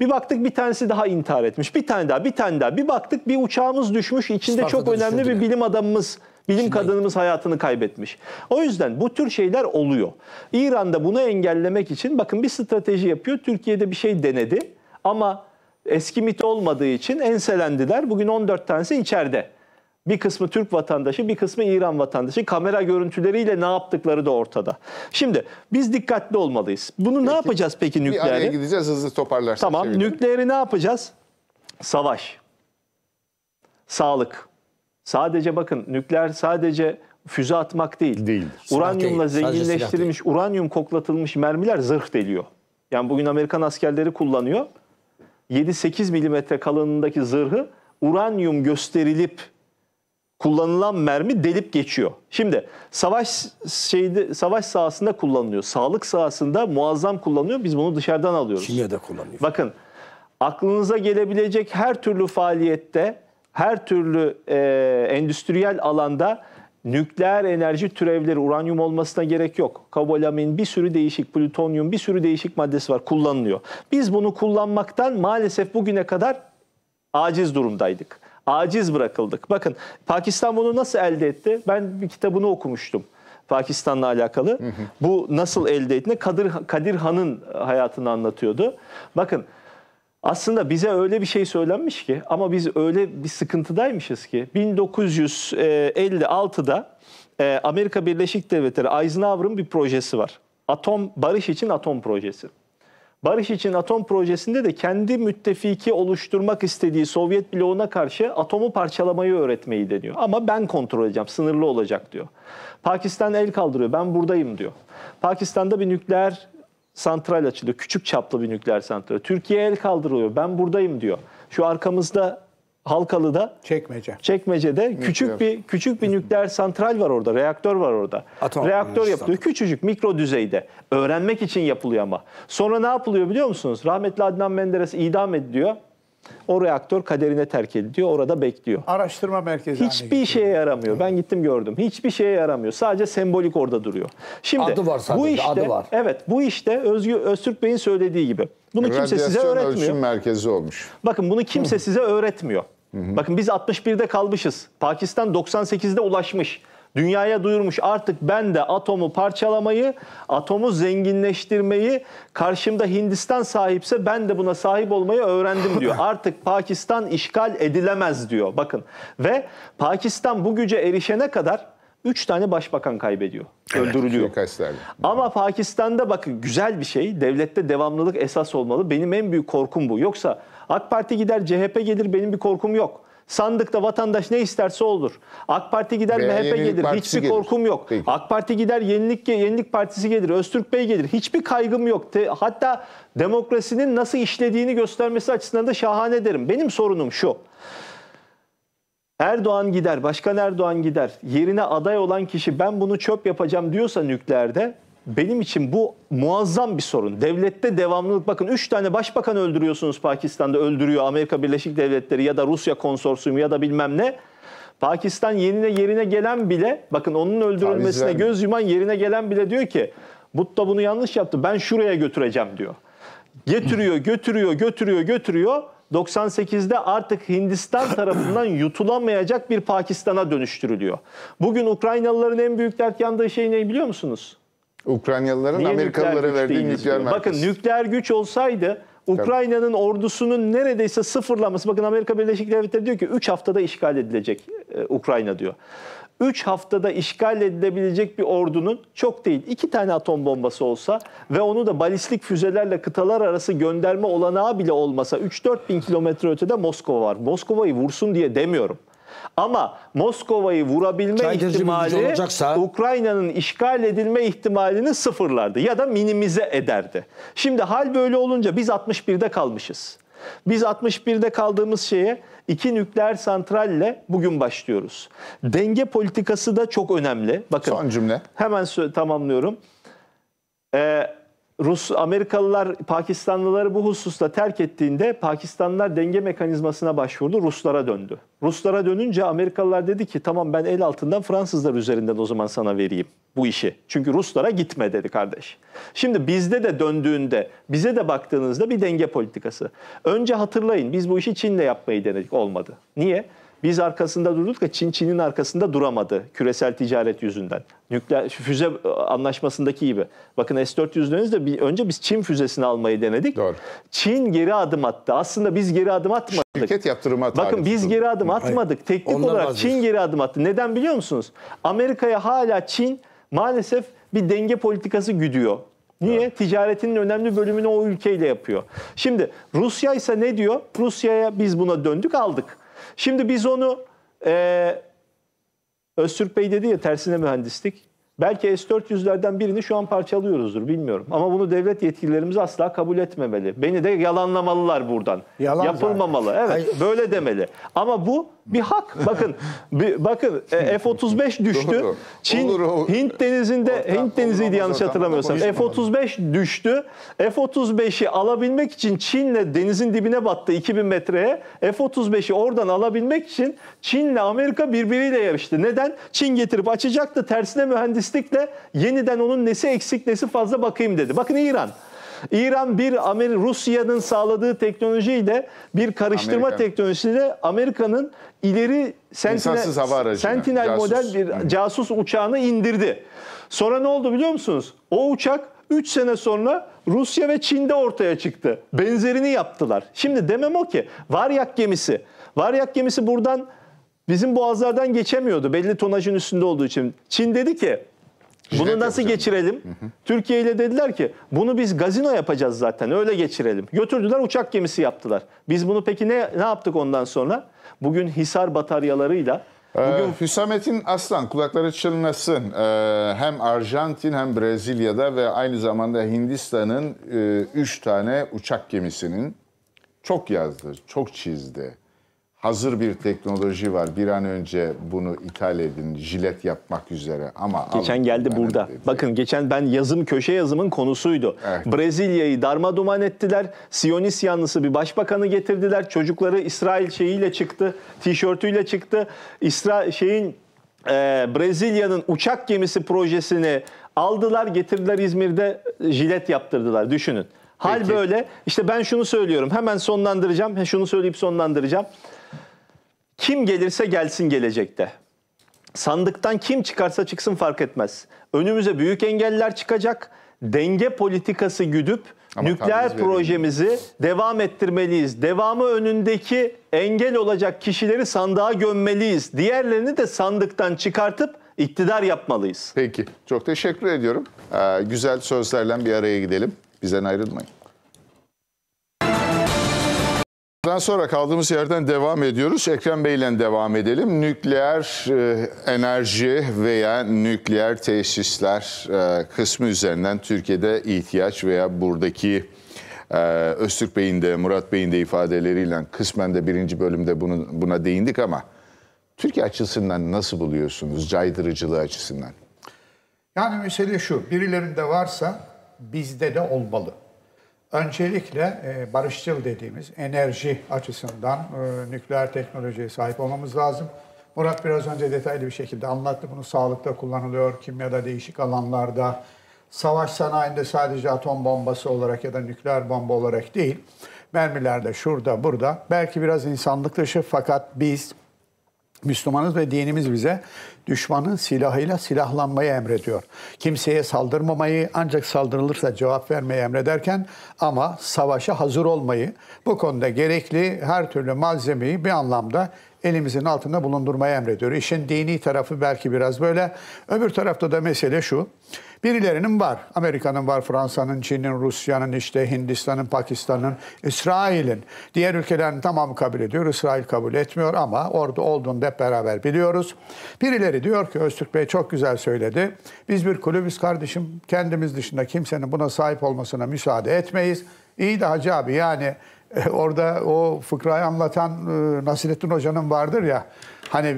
bir baktık bir tanesi daha intihar etmiş. Bir tane daha, bir tane daha. Bir baktık bir uçağımız düşmüş. içinde Starfa'da çok önemli bir bilim adamımız Bilim kadınımız hayatını kaybetmiş. O yüzden bu tür şeyler oluyor. İran'da bunu engellemek için bakın bir strateji yapıyor. Türkiye'de bir şey denedi ama eski mit olmadığı için enselendiler. Bugün 14 tanesi içeride. Bir kısmı Türk vatandaşı, bir kısmı İran vatandaşı. Kamera görüntüleriyle ne yaptıkları da ortada. Şimdi biz dikkatli olmalıyız. Bunu peki, ne yapacağız peki nükleeri? Bir araya gideceğiz hızlı toparlarsak. Tamam sevinirim. nükleeri ne yapacağız? Savaş, sağlık. Sadece bakın nükleer sadece füze atmak değil. Değil. Uranyumla zenginleştirilmiş, değil. uranyum koklatılmış mermiler zırh deliyor. Yani bugün Amerikan askerleri kullanıyor. 7-8 milimetre kalınlığındaki zırhı uranyum gösterilip kullanılan mermi delip geçiyor. Şimdi savaş şeyde savaş sahasında kullanılıyor. Sağlık sahasında muazzam kullanılıyor. Biz bunu dışarıdan alıyoruz. Kimyada kullanıyor. Bakın aklınıza gelebilecek her türlü faaliyette, her türlü e, endüstriyel alanda nükleer enerji türevleri, uranyum olmasına gerek yok. Kobalamin bir sürü değişik, plütonyum, bir sürü değişik maddesi var, kullanılıyor. Biz bunu kullanmaktan maalesef bugüne kadar aciz durumdaydık aciz bırakıldık. Bakın Pakistan bunu nasıl elde etti? Ben bir kitabını okumuştum. Pakistan'la alakalı. Hı hı. Bu nasıl elde etti? Kadir, Kadir Han'ın hayatını anlatıyordu. Bakın aslında bize öyle bir şey söylenmiş ki ama biz öyle bir sıkıntıdaymışız ki 1956'da e, Amerika Birleşik Devletleri Eisenhower'ın bir projesi var. Atom barış için atom projesi barış için atom projesinde de kendi müttefiki oluşturmak istediği Sovyet bloğuna karşı atomu parçalamayı öğretmeyi deniyor. Ama ben kontrol edeceğim, sınırlı olacak diyor. Pakistan el kaldırıyor, ben buradayım diyor. Pakistan'da bir nükleer santral açılıyor, küçük çaplı bir nükleer santral. Türkiye el kaldırıyor, ben buradayım diyor. Şu arkamızda Halkalı'da Çekmece. Çekmece'de küçük bir küçük bir nükleer santral var orada, reaktör var orada. Atom reaktör enerjisi yapılıyor küçücük mikro düzeyde. Öğrenmek için yapılıyor ama. Sonra ne yapılıyor biliyor musunuz? Rahmetli Adnan Menderes idam ediliyor. O reaktör kaderine terk ediliyor. Orada bekliyor. Araştırma merkezi. Hiçbir şeye yaramıyor. Ben gittim gördüm. Hiçbir şeye yaramıyor. Sadece sembolik orada duruyor. Şimdi adı var sadece, bu işte adı var. evet bu işte Özgür Öztürk Bey'in söylediği gibi. Bunu kimse size öğretmiyor. ölçüm merkezi olmuş. Bakın bunu kimse size öğretmiyor. Bakın biz 61'de kalmışız. Pakistan 98'de ulaşmış. Dünyaya duyurmuş artık ben de atomu parçalamayı, atomu zenginleştirmeyi, karşımda Hindistan sahipse ben de buna sahip olmayı öğrendim diyor. *laughs* artık Pakistan işgal edilemez diyor. Bakın ve Pakistan bu güce erişene kadar 3 tane başbakan kaybediyor. Evet, öldürülüyor. Ama Pakistan'da bakın güzel bir şey. Devlette devamlılık esas olmalı. Benim en büyük korkum bu. Yoksa AK Parti gider, CHP gelir benim bir korkum yok. Sandıkta vatandaş ne isterse olur. AK Parti gider, Veya MHP gelir. Hiçbir gelir. korkum yok. Peki. AK Parti gider, Yenilik Yenilik Partisi gelir, Öztürk Bey gelir. Hiçbir kaygım yok. hatta demokrasinin nasıl işlediğini göstermesi açısından da şahane derim. Benim sorunum şu. Erdoğan gider, Başkan Erdoğan gider. Yerine aday olan kişi ben bunu çöp yapacağım diyorsa nükleerde benim için bu muazzam bir sorun. Devlette devamlılık bakın 3 tane başbakan öldürüyorsunuz Pakistan'da öldürüyor Amerika Birleşik Devletleri ya da Rusya konsorsiyumu ya da bilmem ne. Pakistan yerine yerine gelen bile bakın onun öldürülmesine göz yuman yerine gelen bile diyor ki Butta bunu yanlış yaptı ben şuraya götüreceğim diyor. Getiriyor götürüyor götürüyor götürüyor 98'de artık Hindistan *coughs* tarafından yutulamayacak bir Pakistan'a dönüştürülüyor. Bugün Ukraynalıların en büyük dert yandığı şey ne biliyor musunuz? Ukraynalıların Niye Amerikalılara verdiği nükleer merkez. Bakın nükleer güç olsaydı Ukrayna'nın ordusunun neredeyse sıfırlaması. Bakın Amerika Birleşik Devletleri diyor ki 3 haftada işgal edilecek e, Ukrayna diyor. 3 haftada işgal edilebilecek bir ordunun çok değil 2 tane atom bombası olsa ve onu da balistik füzelerle kıtalar arası gönderme olanağı bile olmasa 3-4 bin kilometre ötede Moskova var. Moskova'yı vursun diye demiyorum. Ama Moskova'yı vurabilme Çaydırcı ihtimali olacaksa... Ukrayna'nın işgal edilme ihtimalini sıfırlardı ya da minimize ederdi. Şimdi hal böyle olunca biz 61'de kalmışız. Biz 61'de kaldığımız şeye iki nükleer santralle bugün başlıyoruz. Denge politikası da çok önemli. Bakın, Son cümle. Hemen tamamlıyorum. Ee, Rus Amerikalılar Pakistanlıları bu hususta terk ettiğinde Pakistanlılar denge mekanizmasına başvurdu, Ruslara döndü. Ruslara dönünce Amerikalılar dedi ki tamam ben el altından Fransızlar üzerinden o zaman sana vereyim bu işi. Çünkü Ruslara gitme dedi kardeş. Şimdi bizde de döndüğünde, bize de baktığınızda bir denge politikası. Önce hatırlayın biz bu işi Çin'le yapmayı denedik olmadı. Niye? Biz arkasında durduk da Çin Çin'in arkasında duramadı küresel ticaret yüzünden. Nükleer füze e, anlaşmasındaki gibi. Bakın S-400'lerinizde de bir, önce biz Çin füzesini almayı denedik. Doğru. Çin geri adım attı. Aslında biz geri adım atmadık. Şirket yaptırıma Bakın tutuldu. biz geri adım atmadık. Hayır. Teknik Ondan olarak vazgeçtim. Çin geri adım attı. Neden biliyor musunuz? Amerika'ya hala Çin maalesef bir denge politikası güdüyor. Niye? Evet. Ticaretinin önemli bölümünü o ülkeyle yapıyor. Şimdi Rusya ise ne diyor? Rusya'ya biz buna döndük aldık. Şimdi biz onu e, Öztürk Bey dedi ya tersine mühendislik. Belki S-400'lerden birini şu an parçalıyoruzdur bilmiyorum. Ama bunu devlet yetkililerimiz asla kabul etmemeli. Beni de yalanlamalılar buradan. Yalan Yapılmamalı. Zaten. Evet Hayır. böyle demeli. Ama bu bir hak. Bakın *laughs* bir, bakın e, F-35 düştü. Çin Hint denizinde Hint deniziydi yanlış hatırlamıyorsam. F-35 düştü. F-35'i alabilmek için Çin'le denizin dibine battı 2000 metreye. F-35'i oradan alabilmek için Çin'le Amerika birbiriyle yarıştı. Neden? Çin getirip açacaktı. Tersine mühendislikle yeniden onun nesi eksik nesi fazla bakayım dedi. Bakın İran. İran bir Amerika, Rusya'nın sağladığı teknolojiyle bir karıştırma Amerika. teknolojisiyle Amerika'nın ileri Sentinel, Sentinel casus. model bir casus uçağını indirdi. Sonra ne oldu biliyor musunuz? O uçak 3 sene sonra Rusya ve Çin'de ortaya çıktı. Benzerini yaptılar. Şimdi demem o ki Varyak gemisi. Varyak gemisi buradan bizim boğazlardan geçemiyordu belli tonajın üstünde olduğu için. Çin dedi ki bunu nasıl geçirelim? Türkiye ile dediler ki bunu biz gazino yapacağız zaten öyle geçirelim. Götürdüler uçak gemisi yaptılar. Biz bunu peki ne ne yaptık ondan sonra? Bugün Hisar bataryalarıyla ee, Bugün ee, Hüsamettin Aslan kulakları çınlasın. Ee, hem Arjantin hem Brezilya'da ve aynı zamanda Hindistan'ın 3 e, üç tane uçak gemisinin çok yazdı, çok çizdi hazır bir teknoloji var. Bir an önce bunu ithal edin, jilet yapmak üzere ama... Geçen alın, geldi burada. Dedi. Bakın geçen ben yazım, köşe yazımın konusuydu. Evet. Brezilya'yı darma duman ettiler. Siyonist yanlısı bir başbakanı getirdiler. Çocukları İsrail şeyiyle çıktı, tişörtüyle çıktı. İsra şeyin e, Brezilya'nın uçak gemisi projesini aldılar, getirdiler İzmir'de jilet yaptırdılar. Düşünün. Hal Peki. böyle. İşte ben şunu söylüyorum. Hemen sonlandıracağım. Şunu söyleyip sonlandıracağım. Kim gelirse gelsin gelecekte. Sandıktan kim çıkarsa çıksın fark etmez. Önümüze büyük engeller çıkacak. Denge politikası güdüp ama nükleer projemizi verelim. devam ettirmeliyiz. Devamı önündeki engel olacak kişileri sandığa gömmeliyiz. Diğerlerini de sandıktan çıkartıp iktidar yapmalıyız. Peki. Çok teşekkür ediyorum. Ee, güzel sözlerle bir araya gidelim. Bizden ayrılmayın. Bundan sonra kaldığımız yerden devam ediyoruz. Ekrem Bey ile devam edelim. Nükleer e, enerji veya nükleer tesisler e, kısmı üzerinden Türkiye'de ihtiyaç veya buradaki e, Öztürk Bey'in de Murat Bey'in de ifadeleriyle kısmen de birinci bölümde bunu, buna değindik ama Türkiye açısından nasıl buluyorsunuz caydırıcılığı açısından? Yani mesele şu birilerinde varsa bizde de olmalı. Öncelikle e, barışçıl dediğimiz enerji açısından e, nükleer teknolojiye sahip olmamız lazım. Murat biraz önce detaylı bir şekilde anlattı. Bunu sağlıkta kullanılıyor, kimyada değişik alanlarda, savaş sanayinde sadece atom bombası olarak ya da nükleer bomba olarak değil, mermilerde şurada burada belki biraz insanlık dışı fakat biz Müslümanız ve dinimiz bize düşmanın silahıyla silahlanmayı emrediyor. Kimseye saldırmamayı ancak saldırılırsa cevap vermeyi emrederken ama savaşa hazır olmayı bu konuda gerekli her türlü malzemeyi bir anlamda elimizin altında bulundurmayı emrediyor. İşin dini tarafı belki biraz böyle. Öbür tarafta da mesele şu. Birilerinin var. Amerika'nın var, Fransa'nın, Çin'in, Rusya'nın, işte Hindistan'ın, Pakistan'ın, İsrail'in. Diğer ülkelerin tamamı kabul ediyor. İsrail kabul etmiyor ama orada olduğunu da hep beraber biliyoruz. Birileri diyor ki Öztürk Bey çok güzel söyledi. Biz bir kulübüz kardeşim. Kendimiz dışında kimsenin buna sahip olmasına müsaade etmeyiz. İyi de Hacı abi yani e, orada o fıkrayı anlatan e, Nasrettin Hoca'nın vardır ya Hani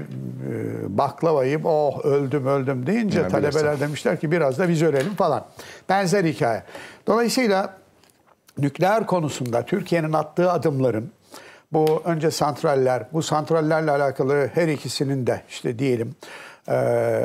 e, baklavayı oh öldüm öldüm deyince yani talebeler bilirsin. demişler ki biraz da biz ölelim falan. Benzer hikaye. Dolayısıyla nükleer konusunda Türkiye'nin attığı adımların bu önce santraller, bu santrallerle alakalı her ikisinin de işte diyelim e,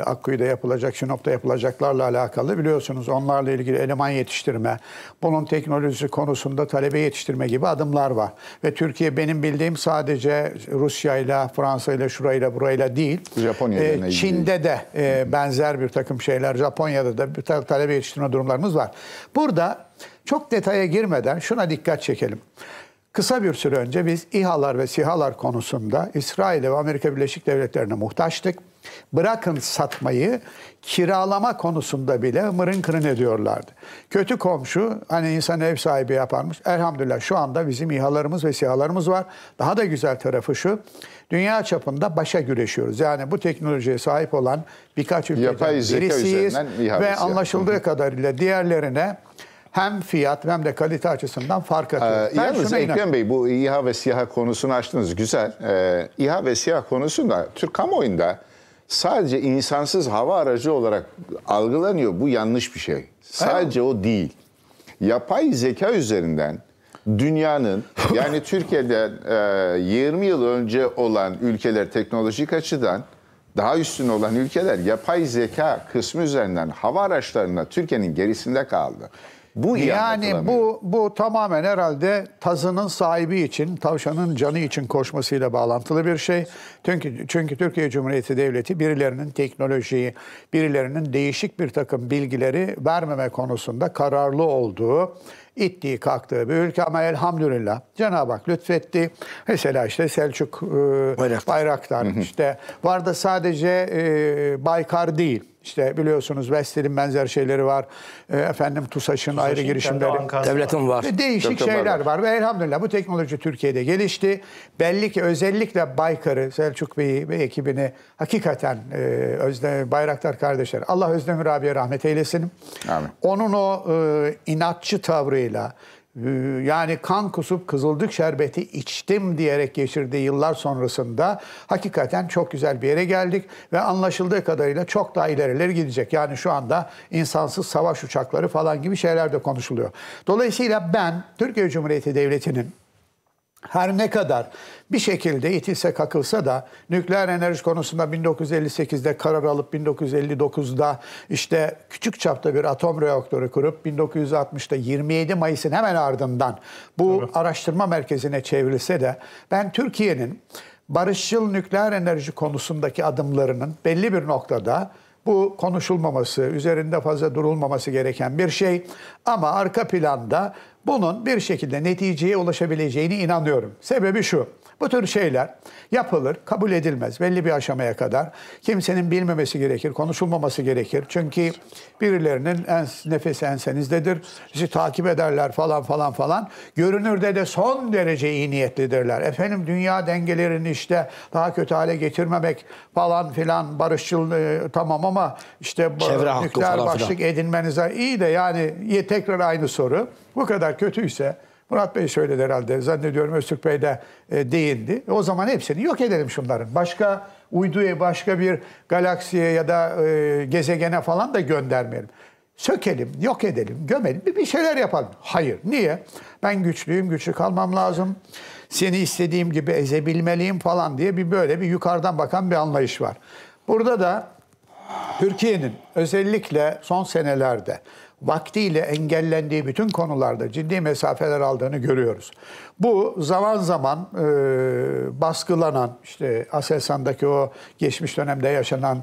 Akkuyu'da yapılacak, Sinop'ta yapılacaklarla alakalı biliyorsunuz onlarla ilgili eleman yetiştirme, bunun teknolojisi konusunda talebe yetiştirme gibi adımlar var. Ve Türkiye benim bildiğim sadece Rusya ile Fransa ile şurayla, burayla değil, Japonya'da e, Çin'de de e, benzer bir takım şeyler, Japonya'da da bir talebe yetiştirme durumlarımız var. Burada çok detaya girmeden şuna dikkat çekelim. Kısa bir süre önce biz İHA'lar ve SİHA'lar konusunda İsrail ve Amerika Birleşik Devletleri'ne muhtaçtık. Bırakın satmayı, kiralama konusunda bile mırın kırın ediyorlardı. Kötü komşu, hani insan ev sahibi yaparmış. Elhamdülillah şu anda bizim İHA'larımız ve SİHA'larımız var. Daha da güzel tarafı şu, dünya çapında başa güreşiyoruz. Yani bu teknolojiye sahip olan birkaç ülkeden birisiyiz. Ve anlaşıldığı kadarıyla diğerlerine hem fiyat hem de kalite açısından fark atıyor. Ee, ben yalnız Ekrem Bey bu İHA ve SİHA konusunu açtınız. Güzel. Ee, İHA ve SİHA konusunda Türk kamuoyunda sadece insansız hava aracı olarak algılanıyor. Bu yanlış bir şey. Sadece o değil. Yapay zeka üzerinden dünyanın *laughs* yani Türkiye'den 20 e, yıl önce olan ülkeler teknolojik açıdan daha üstün olan ülkeler yapay zeka kısmı üzerinden hava araçlarına Türkiye'nin gerisinde kaldı. Bu iyi yani bu bu tamamen herhalde tazının sahibi için, tavşanın canı için koşmasıyla bağlantılı bir şey. Çünkü çünkü Türkiye Cumhuriyeti Devleti birilerinin teknolojiyi, birilerinin değişik bir takım bilgileri vermeme konusunda kararlı olduğu ittiği kalktığı bir ülke ama elhamdülillah Cenab-ı Hak lütfetti. Mesela işte Selçuk e, Bayraktar, Bayraktar işte var da sadece e, Baykar değil. İşte biliyorsunuz Vestel'in benzer şeyleri var. Ee, efendim TUSAŞ'ın TUSAŞ ayrı girişimleri. Devletin var. Ve değişik Devletin şeyler var. var. Ve elhamdülillah bu teknoloji Türkiye'de gelişti. Belli ki özellikle Baykar'ı, Selçuk Bey'i ve ekibini hakikaten e, Özde, Bayraktar kardeşler. Allah Özdemir abiye rahmet eylesin. Amin. Onun o e, inatçı tavrıyla, ee, yani kan kusup kızıldık şerbeti içtim diyerek geçirdiği yıllar sonrasında hakikaten çok güzel bir yere geldik ve anlaşıldığı kadarıyla çok daha ilerilere gidecek. Yani şu anda insansız savaş uçakları falan gibi şeyler de konuşuluyor. Dolayısıyla ben Türkiye Cumhuriyeti Devleti'nin her ne kadar bir şekilde itilse kakılsa da nükleer enerji konusunda 1958'de karar alıp 1959'da işte küçük çapta bir atom reaktörü kurup 1960'da 27 Mayıs'ın hemen ardından bu evet. araştırma merkezine çevrilse de ben Türkiye'nin barışçıl nükleer enerji konusundaki adımlarının belli bir noktada bu konuşulmaması, üzerinde fazla durulmaması gereken bir şey ama arka planda bunun bir şekilde neticeye ulaşabileceğini inanıyorum. Sebebi şu. Bu tür şeyler yapılır, kabul edilmez belli bir aşamaya kadar. Kimsenin bilmemesi gerekir, konuşulmaması gerekir. Çünkü birilerinin ens, nefesi ensenizdedir. Sizi takip ederler falan falan falan. Görünürde de son derece iyi niyetlidirler. Efendim dünya dengelerini işte daha kötü hale getirmemek falan filan barışçıl e, tamam ama işte nükleer başlık edinmenize iyi de yani tekrar aynı soru bu kadar kötüyse Murat Bey söyledi herhalde. Zannediyorum Öztürk Bey de e, değindi. E, o zaman hepsini yok edelim şunların. Başka uyduya, başka bir galaksiye ya da e, gezegene falan da göndermeyelim. Sökelim, yok edelim, gömelim, bir, bir şeyler yapalım. Hayır. Niye? Ben güçlüyüm, güçlü kalmam lazım. Seni istediğim gibi ezebilmeliyim falan diye bir böyle bir yukarıdan bakan bir anlayış var. Burada da Türkiye'nin özellikle son senelerde vaktiyle engellendiği bütün konularda ciddi mesafeler aldığını görüyoruz. Bu zaman zaman e, baskılanan, işte Aselsan'daki o geçmiş dönemde yaşanan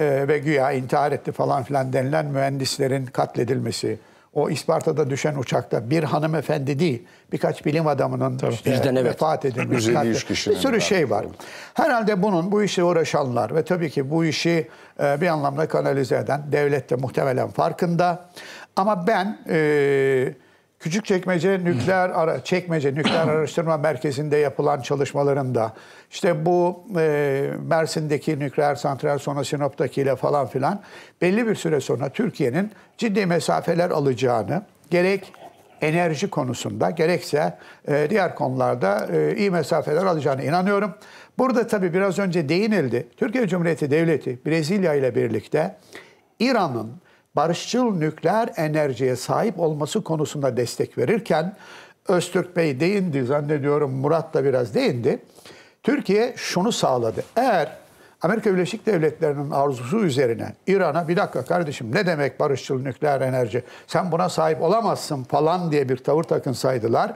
e, ve güya intihar etti falan filan denilen mühendislerin katledilmesi, o İsparta'da düşen uçakta bir hanımefendi değil, birkaç bilim adamının Tabii, işte evet. vefat edilmiş. bir sürü var. şey var. Herhalde bunun bu işe uğraşanlar ve tabii ki bu işi e, bir anlamda kanalize eden devlet de muhtemelen farkında. Ama ben e, çekmece nükleer ara, çekmece nükleer *clears throat* araştırma merkezinde yapılan çalışmalarında işte bu e, Mersin'deki nükleer santral sonra Sinop'takiyle falan filan belli bir süre sonra Türkiye'nin ciddi mesafeler alacağını gerek enerji konusunda gerekse e, diğer konularda e, iyi mesafeler alacağını inanıyorum. Burada tabii biraz önce değinildi. Türkiye Cumhuriyeti Devleti Brezilya ile birlikte İran'ın barışçıl nükleer enerjiye sahip olması konusunda destek verirken Öztürk Bey değindi zannediyorum Murat da biraz değindi. Türkiye şunu sağladı. Eğer Amerika Birleşik Devletleri'nin arzusu üzerine İran'a bir dakika kardeşim ne demek barışçıl nükleer enerji sen buna sahip olamazsın falan diye bir tavır takınsaydılar.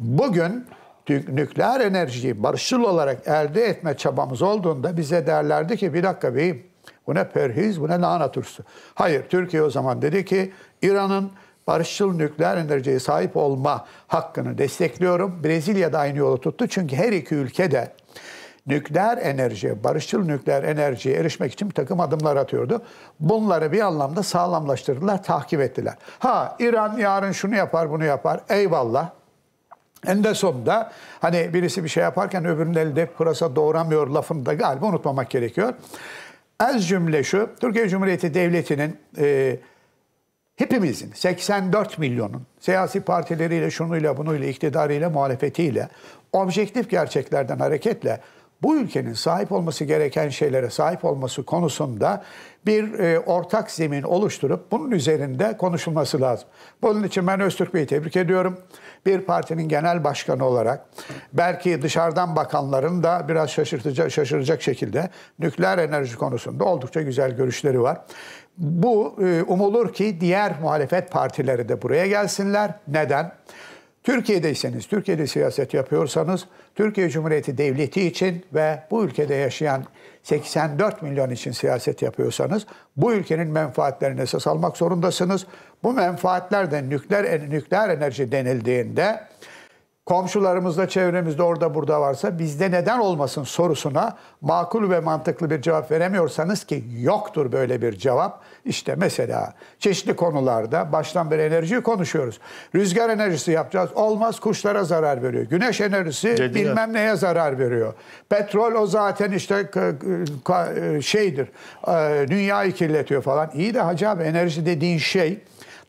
Bugün nükleer enerjiyi barışçıl olarak elde etme çabamız olduğunda bize derlerdi ki bir dakika beyim bu ne perhiz, bu ne lahana turşusu. Hayır, Türkiye o zaman dedi ki İran'ın barışçıl nükleer enerjiye sahip olma hakkını destekliyorum. Brezilya da aynı yolu tuttu. Çünkü her iki ülkede nükleer enerji, barışçıl nükleer enerjiye erişmek için bir takım adımlar atıyordu. Bunları bir anlamda sağlamlaştırdılar, takip ettiler. Ha İran yarın şunu yapar, bunu yapar. Eyvallah. En de sonunda hani birisi bir şey yaparken öbürünün elde pırasa doğramıyor lafını da galiba unutmamak gerekiyor. Az cümle şu, Türkiye Cumhuriyeti Devleti'nin e, hepimizin, 84 milyonun siyasi partileriyle, şunuyla, bunuyla, iktidarıyla, muhalefetiyle, objektif gerçeklerden hareketle bu ülkenin sahip olması gereken şeylere sahip olması konusunda bir e, ortak zemin oluşturup bunun üzerinde konuşulması lazım. Bunun için ben Öztürk Bey'i tebrik ediyorum. Bir partinin genel başkanı olarak belki dışarıdan bakanların da biraz şaşırtıcı, şaşıracak şekilde nükleer enerji konusunda oldukça güzel görüşleri var. Bu e, umulur ki diğer muhalefet partileri de buraya gelsinler. Neden? Türkiye'deyseniz, Türkiye'de siyaset yapıyorsanız, Türkiye Cumhuriyeti Devleti için ve bu ülkede yaşayan 84 milyon için siyaset yapıyorsanız, bu ülkenin menfaatlerini esas almak zorundasınız. Bu menfaatler de nükleer, nükleer enerji denildiğinde komşularımızda, çevremizde, orada burada varsa bizde neden olmasın sorusuna makul ve mantıklı bir cevap veremiyorsanız ki yoktur böyle bir cevap. İşte mesela çeşitli konularda baştan beri enerjiyi konuşuyoruz. Rüzgar enerjisi yapacağız. Olmaz kuşlara zarar veriyor. Güneş enerjisi Dediler. bilmem neye zarar veriyor. Petrol o zaten işte e, şeydir. E, dünyayı kirletiyor falan. İyi de hacı abi enerji dediğin şey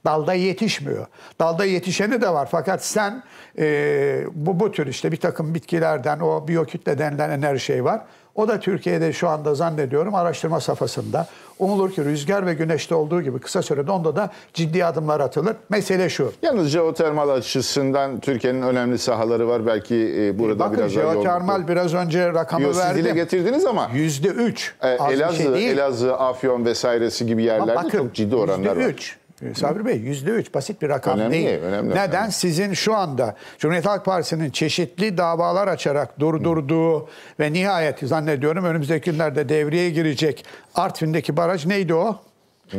Dalda yetişmiyor. Dalda yetişeni de var fakat sen e, bu, bu tür işte bir takım bitkilerden o biyokütle denilen enerji şey var. O da Türkiye'de şu anda zannediyorum araştırma safhasında. Umulur ki rüzgar ve güneşte olduğu gibi kısa sürede onda da ciddi adımlar atılır. Mesele şu. Yalnız jeotermal açısından Türkiye'nin önemli sahaları var. Belki e, burada Bakın, biraz daha jeotermal yol... biraz önce rakamı Yo, verdim. dile getirdiniz ama. Yüzde üç. E, şey Elazığ, şey Elazığ, Afyon vesairesi gibi yerlerde bakın, çok ciddi oranlar %3. var. Yüzde üç. Ee, Sabri Bey yüzde üç basit bir rakam önemli, değil. Önemli, Neden? Önemli. Sizin şu anda Cumhuriyet Halk Partisi'nin çeşitli davalar açarak durdurduğu Hı. ve nihayet zannediyorum önümüzdeki günlerde devreye girecek Artvin'deki baraj neydi o? Ee,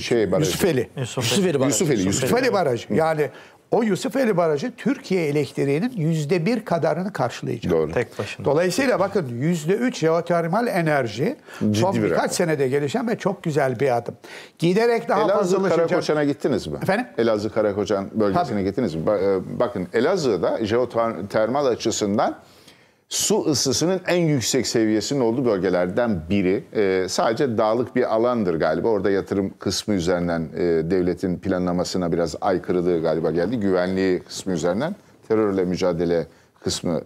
şey barajı. Yusufeli. Yusufeli, Yusufeli barajı. Yusufeli, Yusufeli barajı. Yani o Yusufeli Barajı Türkiye elektriğinin yüzde bir kadarını karşılayacak. Doğru. Tek başına. Dolayısıyla bakın yüzde üç jeotermal enerji Ciddi son bir birkaç rakam. senede gelişen ve çok güzel bir adım. Giderek daha Elazığ fazlalaşacak. Elazığ Karakoçan'a gittiniz mi? Efendim? Elazığ Karakoçan bölgesine Tabii. gittiniz mi? E, bakın Elazığ'da jeotermal açısından su ısısının en yüksek seviyesinin olduğu bölgelerden biri. E, sadece dağlık bir alandır galiba. Orada yatırım kısmı üzerinden e, devletin planlamasına biraz aykırılığı galiba geldi. Güvenliği kısmı üzerinden terörle mücadele kısmı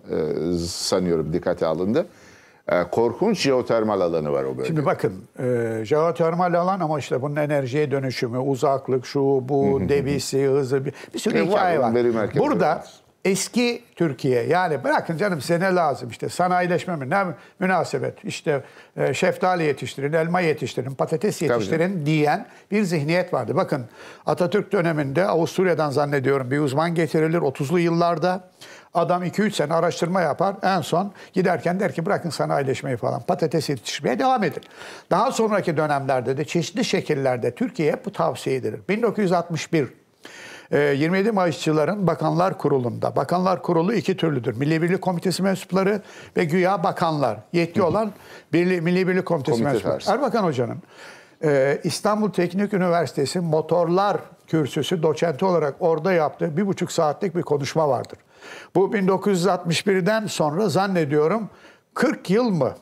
e, sanıyorum dikkate alındı. E, korkunç jeotermal alanı var o bölgede. Şimdi bakın e, jeotermal alan ama işte bunun enerjiye dönüşümü, uzaklık, şu, bu, debisi, hızı bir, bir sürü e, hikaye var. var. Burada var eski Türkiye yani bırakın canım size ne lazım işte sanayileşme mi ne münasebet işte e, şeftali yetiştirin, elma yetiştirin, patates yetiştirin Tabii. diyen bir zihniyet vardı. Bakın Atatürk döneminde Avusturya'dan zannediyorum bir uzman getirilir 30'lu yıllarda. Adam 2-3 sene araştırma yapar. En son giderken der ki bırakın sanayileşmeyi falan. Patates yetiştirmeye devam edin. Daha sonraki dönemlerde de çeşitli şekillerde Türkiye'ye bu tavsiye edilir. 1961 27 ee, Mayısçıların Bakanlar Kurulu'nda. Bakanlar Kurulu iki türlüdür. Milli Birlik Komitesi mensupları ve güya bakanlar. Yetki Hı. olan Birli, Milli Birlik Komitesi Komite mensupları. Tersi. Erbakan Hoca'nın e, İstanbul Teknik Üniversitesi Motorlar Kürsüsü doçenti olarak orada yaptığı bir buçuk saatlik bir konuşma vardır. Bu 1961'den sonra zannediyorum 40 yıl mı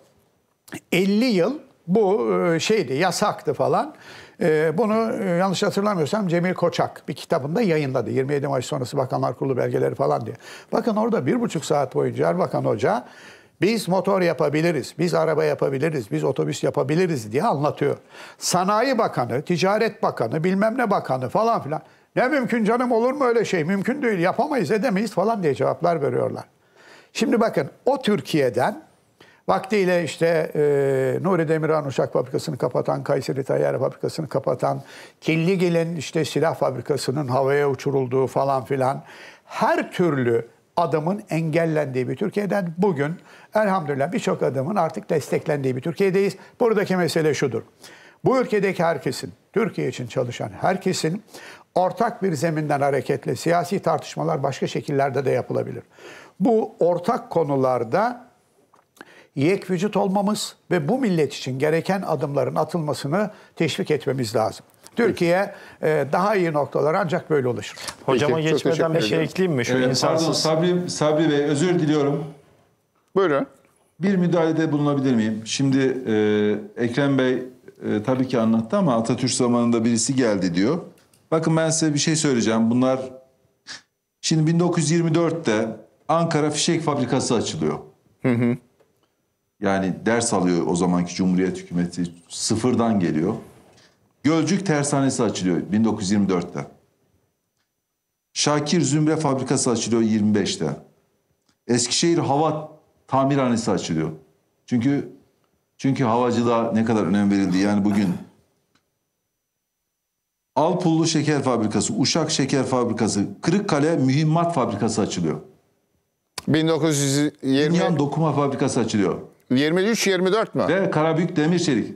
50 yıl bu e, şeydi yasaktı falan. Ee, bunu e, yanlış hatırlamıyorsam Cemil Koçak bir kitabında yayınladı. 27 Mayıs sonrası Bakanlar Kurulu belgeleri falan diye. Bakın orada bir buçuk saat boyunca Erbakan Hoca biz motor yapabiliriz, biz araba yapabiliriz, biz otobüs yapabiliriz diye anlatıyor. Sanayi Bakanı, Ticaret Bakanı, bilmem ne bakanı falan filan. Ne mümkün canım olur mu öyle şey? Mümkün değil, yapamayız, edemeyiz falan diye cevaplar veriyorlar. Şimdi bakın o Türkiye'den Vaktiyle işte e, Nuri Demirhan Uşak Fabrikası'nı kapatan, Kayseri Tayyar Fabrikası'nı kapatan, Killigil'in işte silah fabrikasının havaya uçurulduğu falan filan her türlü adamın engellendiği bir Türkiye'den bugün elhamdülillah birçok adamın artık desteklendiği bir Türkiye'deyiz. Buradaki mesele şudur. Bu ülkedeki herkesin, Türkiye için çalışan herkesin ortak bir zeminden hareketle siyasi tartışmalar başka şekillerde de yapılabilir. Bu ortak konularda yek vücut olmamız ve bu millet için gereken adımların atılmasını teşvik etmemiz lazım. Türkiye e, daha iyi noktalar ancak böyle ulaşır. Hocama Peki, geçmeden bir şey ekleyeyim mi? Şu ee, Pardon Sabri, Sabri Bey özür diliyorum. Buyurun. Bir müdahalede bulunabilir miyim? Şimdi e, Ekrem Bey e, tabii ki anlattı ama Atatürk zamanında birisi geldi diyor. Bakın ben size bir şey söyleyeceğim. Bunlar şimdi 1924'te Ankara Fişek Fabrikası açılıyor. Hı hı. Yani ders alıyor o zamanki Cumhuriyet hükümeti sıfırdan geliyor. Gölcük Tersanesi açılıyor 1924'te. Şakir Zümre Fabrikası açılıyor 25'te. Eskişehir Hava Tamirhanesi açılıyor. Çünkü çünkü havacılığa ne kadar önem verildi yani bugün Alpullu Şeker Fabrikası, Uşak Şeker Fabrikası, Kırıkkale Mühimmat Fabrikası açılıyor. 1920 Dünyan Dokuma Fabrikası açılıyor. 23-24 mü? Ve Karabük Demirçelik.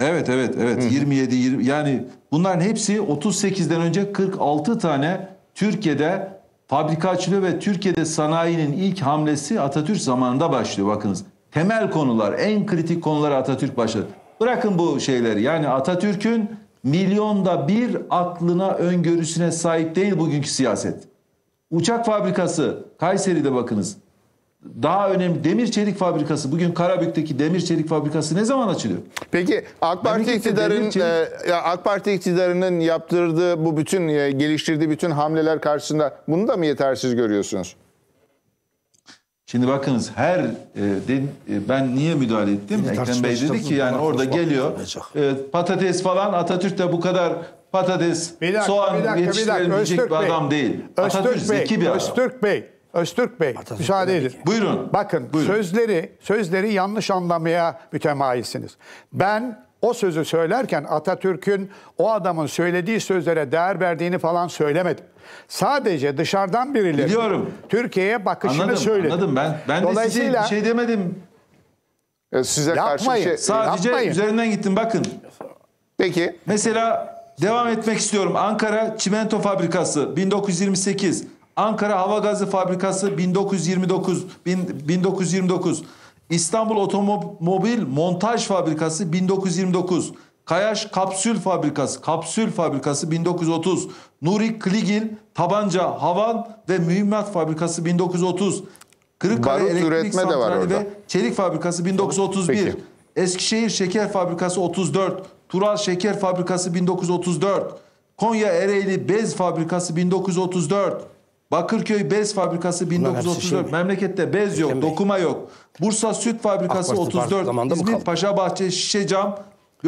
Evet evet evet Hı. 27 20 yani bunların hepsi 38'den önce 46 tane Türkiye'de fabrika açılıyor ve Türkiye'de sanayinin ilk hamlesi Atatürk zamanında başlıyor bakınız. Temel konular, en kritik konuları Atatürk başladı. Bırakın bu şeyleri. Yani Atatürk'ün milyonda bir aklına, öngörüsüne sahip değil bugünkü siyaset. Uçak fabrikası Kayseri'de bakınız daha önemli demir çelik fabrikası bugün Karabük'teki demir çelik fabrikası ne zaman açılıyor? Peki AK Parti iktidarının e, AK Parti iktidarının yaptırdığı bu bütün e, geliştirdiği bütün hamleler karşısında bunu da mı yetersiz görüyorsunuz? Şimdi bakınız her e, din, e, ben niye müdahale ettim? Ekrem Bey dedi ki yani orada geliyor e, patates falan Atatürk de bu kadar patates, bir dakika, soğan bir dakika, yetiştirebilecek bir, dakika. bir adam değil. Öztürk Atatürk Bey, zeki bir adam. Öztürk Bey Öztürk Bey Atatürk müsaade edin. Buyurun. Bakın Buyurun. sözleri sözleri yanlış anlamaya mütemayilsiniz. Ben o sözü söylerken Atatürk'ün o adamın söylediği sözlere değer verdiğini falan söylemedim. Sadece dışarıdan birileri Biliyorum. Türkiye'ye bakışını anladım, söyledim. Anladım ben. Ben Dolayısıyla, de size bir şey demedim. E, size yapmayın, karşı şey, sadece yapmayın. üzerinden gittim bakın. Peki. Mesela devam etmek istiyorum. Ankara Çimento Fabrikası 1928 Ankara Hava Gazı Fabrikası 1929 bin, 1929 İstanbul Otomobil Montaj Fabrikası 1929 Kayaş Kapsül Fabrikası Kapsül Fabrikası 1930 Nuri Kligil Tabanca Havan ve Mühimmat Fabrikası 1930 Kırıkkale Barut Elektrik Santrali ve Çelik Fabrikası 1931 Peki. Eskişehir Şeker Fabrikası 34 Tural Şeker Fabrikası 1934 Konya Ereğli Bez Fabrikası 1934 Bakırköy Bez Fabrikası 1934. Şey Memlekette bez yok, Bey. dokuma yok. Bursa Süt Fabrikası Ak 34. İzmir Paşabahçe Şişe Cam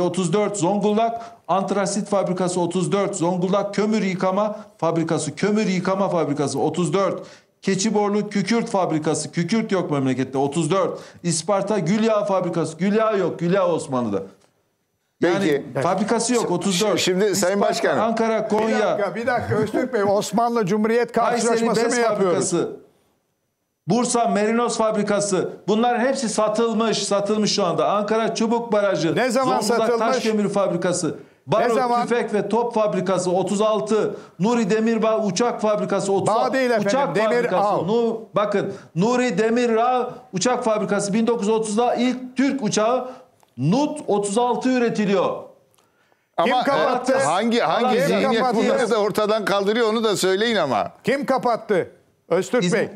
34 Zonguldak Antrasit Fabrikası 34 Zonguldak Kömür Yıkama Fabrikası Kömür Yıkama Fabrikası 34 Keçi borlu kükürt fabrikası. Kükürt yok memlekette. 34. İsparta gül yağı fabrikası. Gül yağı yok. Gül yağı Osmanlı'da. Yani fabrikası yok 34. Şimdi Sayın İsparta, Başkanım. Ankara, Konya. Bir dakika, bir dakika Öztürk Bey Osmanlı Cumhuriyet karşılaşması mı yapıyoruz? Fabrikası, Bursa Merinos fabrikası. Bunlar hepsi satılmış, satılmış şu anda. Ankara Çubuk Barajı. Ne zaman Zonguldak satılmış? Taşkömür fabrikası. Barut, tüfek ve top fabrikası 36, Nuri Demirbağ uçak fabrikası 36. Bağ değil efendim, uçak Demir fabrikası. Nu, bakın Nuri Demirbağ uçak fabrikası 1930'da ilk Türk uçağı Nut 36 üretiliyor. Ama Kim kapattı? E, hangi hangi Kim zihniyet kapattı? bunları da ortadan kaldırıyor onu da söyleyin ama. Kim kapattı? Öztürk İzmir. Bey.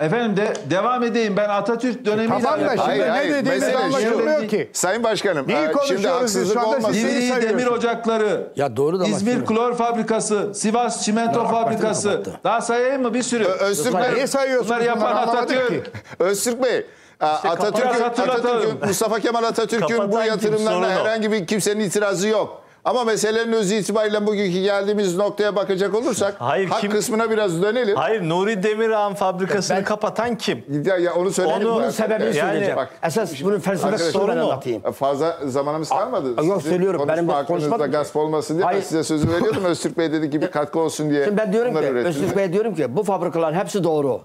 Efendim de devam edeyim ben Atatürk dönemiyle... Tamam da şimdi hayır, ne hayır, dediğimiz anlaşılmıyor ki. Sayın Başkanım Neyi e, şimdi haksızlık olmasın. Diri demir ocakları, ya doğru da İzmir bak, klor fabrikası, Sivas çimento ya, fabrikası. Daha sayayım mı bir sürü? Ö Öztürk Bey. Niye sayıyorsunuz? Bunları yapan Atatürk. Öztürk Bey ee, Atatürk'ün Atatürk Mustafa Kemal Atatürk'ün bu yatırımlarına herhangi bir kimsenin itirazı yok. Ama meselenin özü itibariyle bugünkü geldiğimiz noktaya bakacak olursak Hayır, hak kim? kısmına biraz dönelim. Hayır Nuri Demirhan fabrikasını ben, kapatan kim? Ya, ya onu söyleyelim. Onu, bunun sebebini yani, söyleyeceğim. Bak, Esas bunun felsefesi sorunu anlatayım. E, fazla zamanımız kalmadı. Aa, yok söylüyorum. Konuşma benim de gasp olmasın diye size sözü veriyordum. Öztürk Bey dedi ki bir katkı olsun diye. Şimdi ben diyorum ki Öztürk Bey diyorum ki bu fabrikaların hepsi doğru.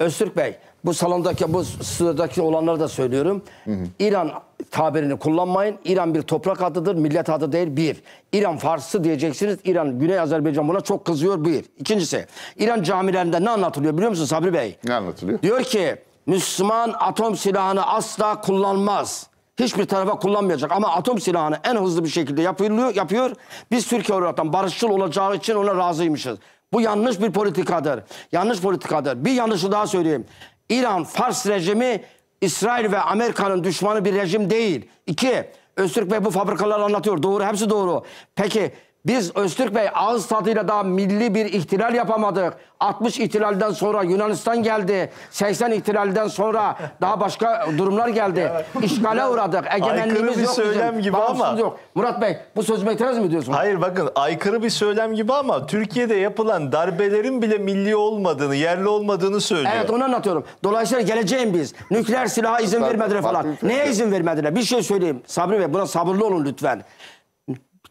Öztürk Bey bu salondaki bu stüdyodaki olanlara da söylüyorum. Hı hı. İran tabirini kullanmayın. İran bir toprak adıdır, millet adı değil bir. İran Farsı diyeceksiniz. İran Güney Azerbaycan buna çok kızıyor bir. İkincisi İran camilerinde ne anlatılıyor biliyor musun Sabri Bey? Ne anlatılıyor? Diyor ki Müslüman atom silahını asla kullanmaz. Hiçbir tarafa kullanmayacak ama atom silahını en hızlı bir şekilde yapılıyor, yapıyor. Biz Türkiye olarak barışçıl olacağı için ona razıymışız. Bu yanlış bir politikadır. Yanlış politikadır. Bir yanlışı daha söyleyeyim. İran, Fars rejimi İsrail ve Amerika'nın düşmanı bir rejim değil. İki, Öztürk Bey bu fabrikaları anlatıyor. Doğru, hepsi doğru. Peki biz Öztürk Bey ağız tadıyla daha milli bir ihtilal yapamadık. 60 ihtilalden sonra Yunanistan geldi. 80 ihtilalden sonra daha başka durumlar geldi. İşgale uğradık. Egemenliğimiz yok söylem gibi ama. yok. Murat Bey bu sözüme itiraz mı diyorsunuz? Hayır bakın aykırı bir söylem gibi ama Türkiye'de yapılan darbelerin bile milli olmadığını, yerli olmadığını söylüyor. Evet onu anlatıyorum. Dolayısıyla geleceğim biz. Nükleer silaha izin vermediler falan. Neye izin vermediler? Bir şey söyleyeyim. Sabri Bey buna sabırlı olun lütfen.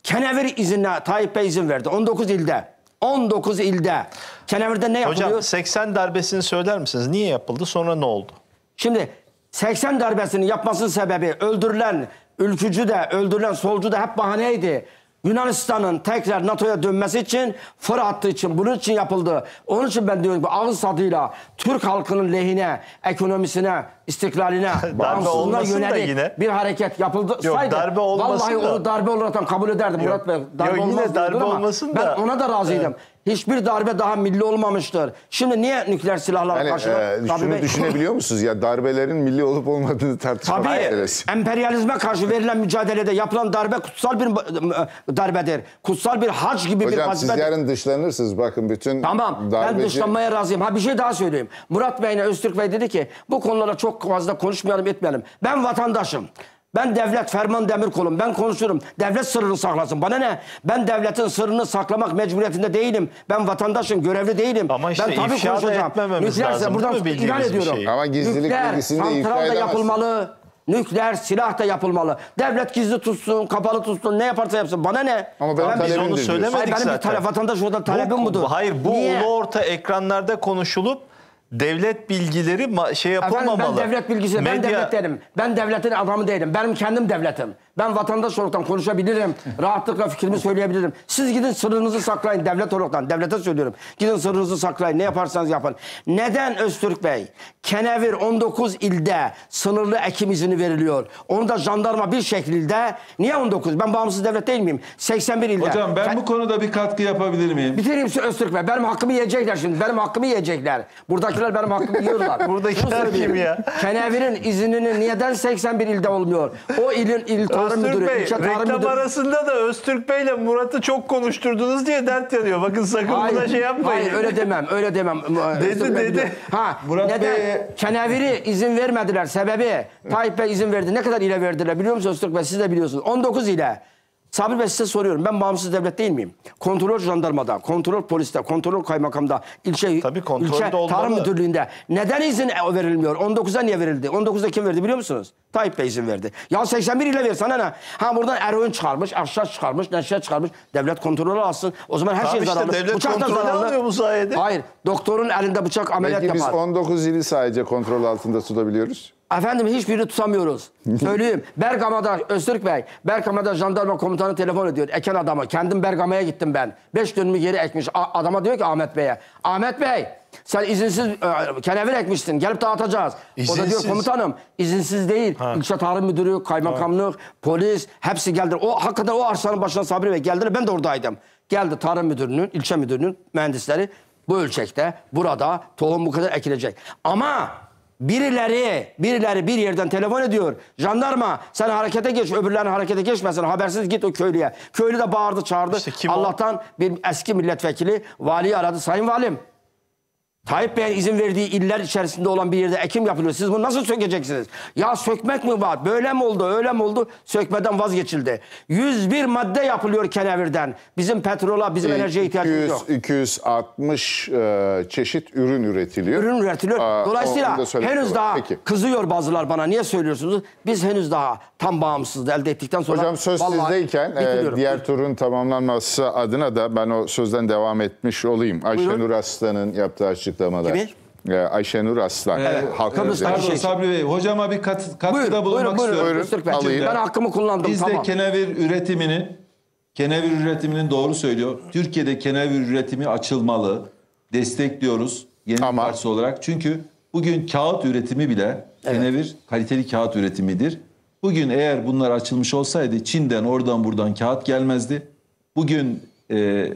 Kenevir izinle Tayyip Bey izin verdi 19 ilde. 19 ilde. Kenevir'de ne yapılıyor? Hocam 80 darbesini söyler misiniz? Niye yapıldı? Sonra ne oldu? Şimdi 80 darbesini yapmasının sebebi öldürülen ülkücü de öldürülen solcu da hep bahaneydi. Yunanistan'ın tekrar NATO'ya dönmesi için fır attığı için bunun için yapıldı. Onun için ben diyorum ki ağız tadıyla Türk halkının lehine, ekonomisine, istiklaline, *laughs* bağımsızlığına yönelik yine, bir hareket yapıldı. Yok saydı, darbe olmasın Vallahi da. onu darbe olarak kabul ederdim Murat Bey. Darbe yok, yine darbe olmasın da. Ben ona da razıydım. Evet. Hiçbir darbe daha milli olmamıştır. Şimdi niye nükleer silahlar yani, karşılığı? E, şunu be... düşünebiliyor *laughs* musunuz ya darbelerin milli olup olmadığını tartışmak Tabii emperyalizme karşı verilen mücadelede yapılan darbe kutsal bir e, darbedir. Kutsal bir hac gibi Hocam, bir vazife. Hocam siz yarın dışlanırsınız bakın bütün Tamam darbeci... ben dışlanmaya razıyım. Ha bir şey daha söyleyeyim. Murat Bey'le Öztürk Bey dedi ki bu konulara çok fazla konuşmayalım etmeyelim. Ben vatandaşım. Ben devlet ferman demir kolum. Ben konuşurum. Devlet sırrını saklasın. Bana ne? Ben devletin sırrını saklamak mecburiyetinde değilim. Ben vatandaşın görevli değilim. Ama işte ben tabii ifşa konuşacağım. etmememiz Buradan değil ilan ediyorum. Şey? Ama gizlilik Nükleer bilgisini ifşa da yapılmalı. Nükleer silah da yapılmalı. Devlet gizli tutsun, kapalı tutsun, ne yaparsa yapsın. Bana ne? Ama benim Ama biz onu söylemedik Hayır, benim bir zaten. talep, vatandaş orada talebim budur. Hayır bu Niye? ulu orta ekranlarda konuşulup devlet bilgileri şey yapamamalı. Efendim, ben devlet bilgisi, medya... ben devlet değilim. Ben devletin adamı değilim. Benim kendim devletim. Ben vatandaş olarak konuşabilirim. Rahatlıkla fikrimi söyleyebilirim. Siz gidin sırrınızı saklayın devlet olaraktan. Devlete söylüyorum. Gidin sırrınızı saklayın. Ne yaparsanız yapın. Neden Öztürk Bey? Kenevir 19 ilde sınırlı ekim izni veriliyor. Onu da jandarma bir şekilde. Niye 19? Ben bağımsız devlet değil miyim? 81 ilde. Hocam ben bu konuda bir katkı yapabilir miyim? Bitireyim Öztürk Bey. Benim hakkımı yiyecekler şimdi. Benim hakkımı yiyecekler. Buradakiler benim hakkımı yiyorlar. Buradakiler kim ya? Kenevir'in iznini neden 81 ilde olmuyor? O ilin il Öztürk Müdürü, Bey, İnşaat Tarım reklam Müdürü. arasında da Öztürk Bey ile Murat'ı çok konuşturdunuz diye dert yanıyor. Bakın sakın hayır, buna şey yapmayın. Hayır öyle demem, öyle demem. dedi Öztürk dedi. Müdürü. Ha, Murat neden? Bey... Keneviri izin vermediler sebebi. Tayyip Bey izin verdi. Ne kadar ile verdiler biliyor musunuz Öztürk Bey? Siz de biliyorsunuz. 19 ile. Sabri Bey size soruyorum. Ben bağımsız devlet değil miyim? Kontrol jandarmada, kontrol poliste, kontrol kaymakamda, ilçe, Tabii ilçe tarım müdürlüğünde. Neden izin verilmiyor? 19'a niye verildi? 19'da kim verdi biliyor musunuz? Tayyip Bey izin verdi. Ya 81 ile ver sana ne? Ha buradan eroin çıkarmış, aşağı çıkarmış, neşe çıkarmış. Devlet kontrolü alsın. O zaman her Tabii şey işte devlet bıçak da zararlı. alıyor bu sayede. Hayır. Doktorun elinde bıçak ameliyat Peki, yapar. Peki biz 19 ili sadece kontrol altında tutabiliyoruz. Efendim hiçbirini tutamıyoruz. *laughs* Söyleyeyim. Bergama'da Öztürk Bey, Bergama'da jandarma komutanı telefon ediyor. Eken adamı. Kendim Bergama'ya gittim ben. Beş dönümü geri ekmiş. A adama diyor ki Ahmet Bey'e. Ahmet Bey sen izinsiz e, kenevir ekmişsin. Gelip dağıtacağız. İzinsiz. O da diyor komutanım izinsiz değil. İlçe Tarım Müdürü, kaymakamlık, ha. polis hepsi geldi. O hakikaten o arsanın başına Sabri Bey geldi. Ben de oradaydım. Geldi Tarım Müdürü'nün, ilçe müdürünün mühendisleri. Bu ölçekte, burada tohum bu kadar ekilecek. Ama Birileri, birileri bir yerden telefon ediyor. Jandarma sen harekete geç, öbürlerin harekete geçmesin. Habersiz git o köylüye. Köylü de bağırdı, çağırdı. İşte Allah'tan o? bir eski milletvekili valiyi aradı. Sayın valim Tayyip Bey'in izin verdiği iller içerisinde olan bir yerde ekim yapılıyor. Siz bunu nasıl sökeceksiniz? Ya sökmek mi var? Böyle mi oldu? Öyle mi oldu? Sökmeden vazgeçildi. 101 madde yapılıyor kenevirden. Bizim petrola, bizim enerjiye ihtiyacımız 200, yok. 260 e, çeşit ürün üretiliyor. Ürün üretiliyor. Aa, Dolayısıyla henüz daha Peki. kızıyor bazılar bana. Niye söylüyorsunuz? Biz henüz daha tam bağımsız elde ettikten sonra... Hocam söz sizdeyken e, diğer Buyur. turun tamamlanması adına da ben o sözden devam etmiş olayım. Ayşenur Aslan'ın yaptığı açık açıklamada. Kimi? Ee, Ayşenur Aslan. Evet. Ee, Halka Kıbrıs e, Pardon şey. Sabri Bey, hocama bir kat, katkıda buyurun, bulunmak buyurun, istiyorum. Buyurun, alayım. Ben hakkımı kullandım, Biz tamam. de kenevir üretimini, kenevir üretiminin doğru söylüyor. Türkiye'de kenevir üretimi açılmalı. Destekliyoruz yeni Ama, parça olarak. Çünkü bugün kağıt üretimi bile evet. kenevir kaliteli kağıt üretimidir. Bugün eğer bunlar açılmış olsaydı Çin'den oradan buradan kağıt gelmezdi. Bugün e,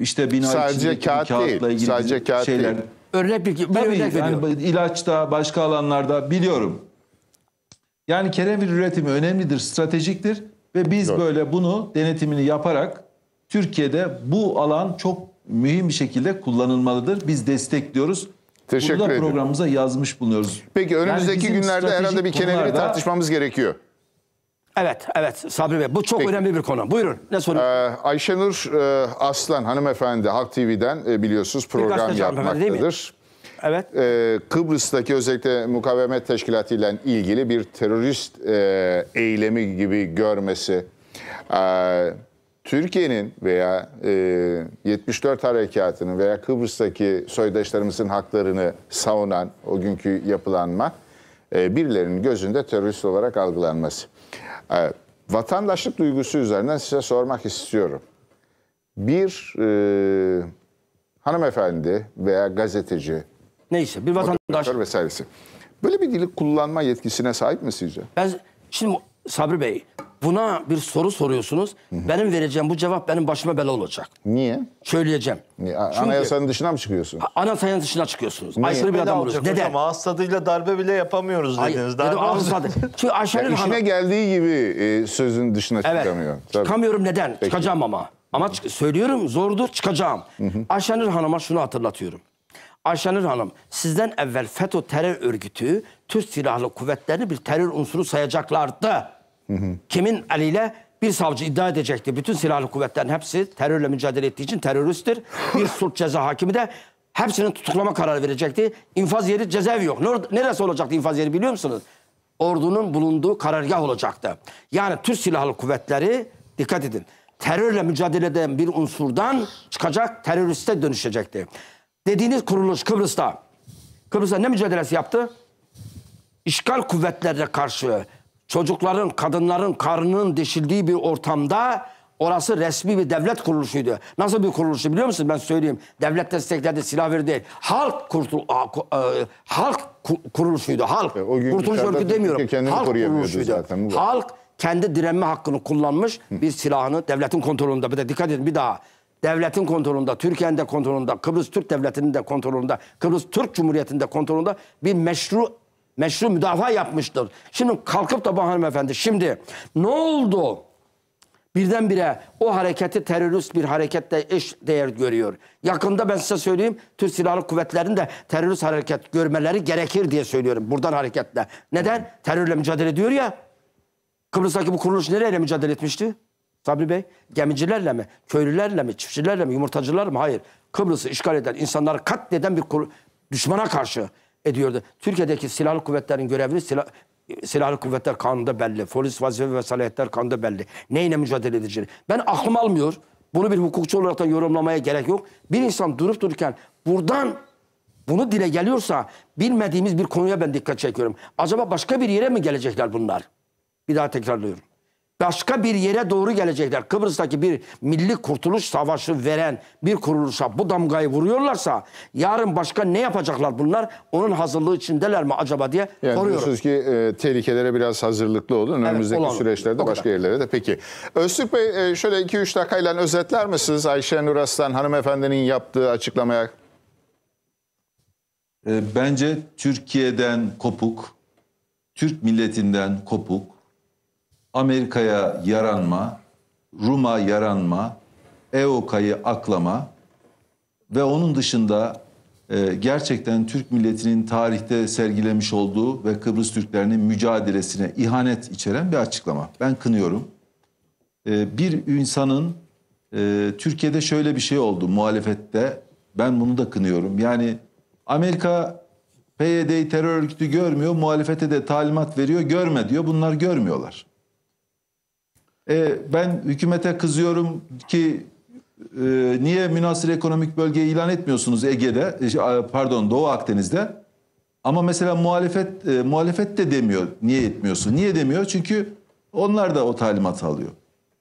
işte bina sadece kağıt kağıtla değil, ilgili sadece kağıt şeyler... Değil Örnek bir, bir Tabii, yani ilaçta, başka alanlarda biliyorum. Yani kerevir üretimi önemlidir, stratejiktir ve biz Doğru. böyle bunu denetimini yaparak Türkiye'de bu alan çok mühim bir şekilde kullanılmalıdır. Biz destekliyoruz. Teşekkür Bunu da ederim. programımıza yazmış bulunuyoruz. Peki önümüzdeki yani günlerde herhalde bir keneviri tartışmamız gerekiyor. Evet, evet Sabri Bey. Bu çok Peki. önemli bir konu. Buyurun. Ne sorun? Ee, Ayşenur e, Aslan hanımefendi Halk TV'den e, biliyorsunuz program yapmaktadır. Evet. Ee, Kıbrıs'taki özellikle mukavemet teşkilatı ile ilgili bir terörist e, eylemi gibi görmesi e, Türkiye'nin veya e, 74 harekatının veya Kıbrıs'taki soydaşlarımızın haklarını savunan o günkü yapılanma e, birilerinin gözünde terörist olarak algılanması. Evet, vatandaşlık duygusu üzerinden size sormak istiyorum. Bir e, hanımefendi veya gazeteci neyse bir vatandaş vesairesi böyle bir dili kullanma yetkisine sahip mi sizce? Ben şimdi Sabri Bey Buna bir soru soruyorsunuz. Benim vereceğim bu cevap benim başıma bela olacak. Niye? Söyleyeceğim. Niye? A- Anayasanın dışına mı çıkıyorsun? Anasayanın dışına çıkıyorsunuz. Aykırı bir Ne adam olacak Neden? hocam? Ağız darbe bile yapamıyoruz dediniz. Darbe dedim olacak. Çünkü Ayşenur Hanım... İşine geldiği gibi e, sözün dışına Evet. çıkamıyor. Tabii. Çıkamıyorum neden? Çıkacağım ama. Ama çık- söylüyorum zordur çıkacağım. Ayşenur Hanım'a şunu hatırlatıyorum. Ayşenur Hanım sizden evvel FETÖ terör örgütü Türk Silahlı Kuvvetleri'ni bir terör unsuru sayacaklardı. Kimin eliyle bir savcı iddia edecekti. Bütün silahlı kuvvetlerin hepsi terörle mücadele ettiği için teröristtir. Bir *laughs* suç ceza hakimi de hepsinin tutuklama kararı verecekti. İnfaz yeri cezaevi yok. Neresi olacaktı infaz yeri biliyor musunuz? Ordunun bulunduğu karargah olacaktı. Yani Türk Silahlı Kuvvetleri dikkat edin. Terörle mücadele eden bir unsurdan çıkacak teröriste dönüşecekti. Dediğiniz kuruluş Kıbrıs'ta. Kıbrıs'ta ne mücadelesi yaptı? İşgal kuvvetlerine karşı çocukların, kadınların karnının deşildiği bir ortamda orası resmi bir devlet kuruluşuydu. Nasıl bir kuruluşu biliyor musun? Ben söyleyeyim. Devlet destekledi, silah verdi. Halk kurtul e, halk kuruluşuydu. Halk. E, o gün Kurtuluş örgütü demiyorum. Halk kuruluşuydu. Zaten, halk kendi direnme hakkını kullanmış bir silahını devletin kontrolünde. Bir de dikkat edin bir daha devletin kontrolünde, Türkiye'nin de kontrolünde, Kıbrıs Türk Devleti'nin de kontrolünde, Kıbrıs Türk Cumhuriyeti'nin de kontrolünde bir meşru meşru müdafaa yapmıştır. Şimdi kalkıp da bu hanımefendi şimdi ne oldu? Birdenbire o hareketi terörist bir hareketle eş değer görüyor. Yakında ben size söyleyeyim Türk Silahlı Kuvvetleri'nin de terörist hareket görmeleri gerekir diye söylüyorum buradan hareketle. Neden? Terörle mücadele ediyor ya. Kıbrıs'taki bu kuruluş nereyle mücadele etmişti? Sabri Bey, gemicilerle mi, köylülerle mi, çiftçilerle mi, yumurtacılar mı? Hayır. Kıbrıs'ı işgal eden, insanları katleden bir düşmana karşı ediyordu. Türkiye'deki silahlı kuvvetlerin görevli silah, silahlı kuvvetler kanunda belli. Polis vazife ve salihiyetler kanunda belli. Neyle mücadele edeceğini. Ben aklım almıyor. Bunu bir hukukçu olarak da yorumlamaya gerek yok. Bir insan durup dururken buradan bunu dile geliyorsa bilmediğimiz bir konuya ben dikkat çekiyorum. Acaba başka bir yere mi gelecekler bunlar? Bir daha tekrarlıyorum başka bir yere doğru gelecekler. Kıbrıs'taki bir milli kurtuluş savaşı veren bir kuruluşa bu damgayı vuruyorlarsa yarın başka ne yapacaklar bunlar? Onun hazırlığı içindeler mi acaba diye yani soruyorum. Diyorsunuz ki e, tehlikelere biraz hazırlıklı olun. Önümüzdeki evet, süreçlerde başka yerlere de. Peki Öztürk Bey e, şöyle 2-3 dakikayla özetler misiniz Ayşe Nur Aslan hanımefendinin yaptığı açıklamaya? E, bence Türkiye'den kopuk, Türk milletinden kopuk, Amerika'ya yaranma, Rum'a yaranma, EOK'ayı aklama ve onun dışında e, gerçekten Türk milletinin tarihte sergilemiş olduğu ve Kıbrıs Türklerinin mücadelesine ihanet içeren bir açıklama. Ben kınıyorum. E, bir insanın e, Türkiye'de şöyle bir şey oldu muhalefette. Ben bunu da kınıyorum. Yani Amerika PYD'yi terör örgütü görmüyor, muhalefete de talimat veriyor, görme diyor. Bunlar görmüyorlar. E, ben hükümete kızıyorum ki e, niye münasır ekonomik bölge ilan etmiyorsunuz Ege'de, e, pardon Doğu Akdeniz'de? Ama mesela muhalefet e, muhalefet de demiyor. Niye etmiyorsun? Niye demiyor? Çünkü onlar da o talimat alıyor.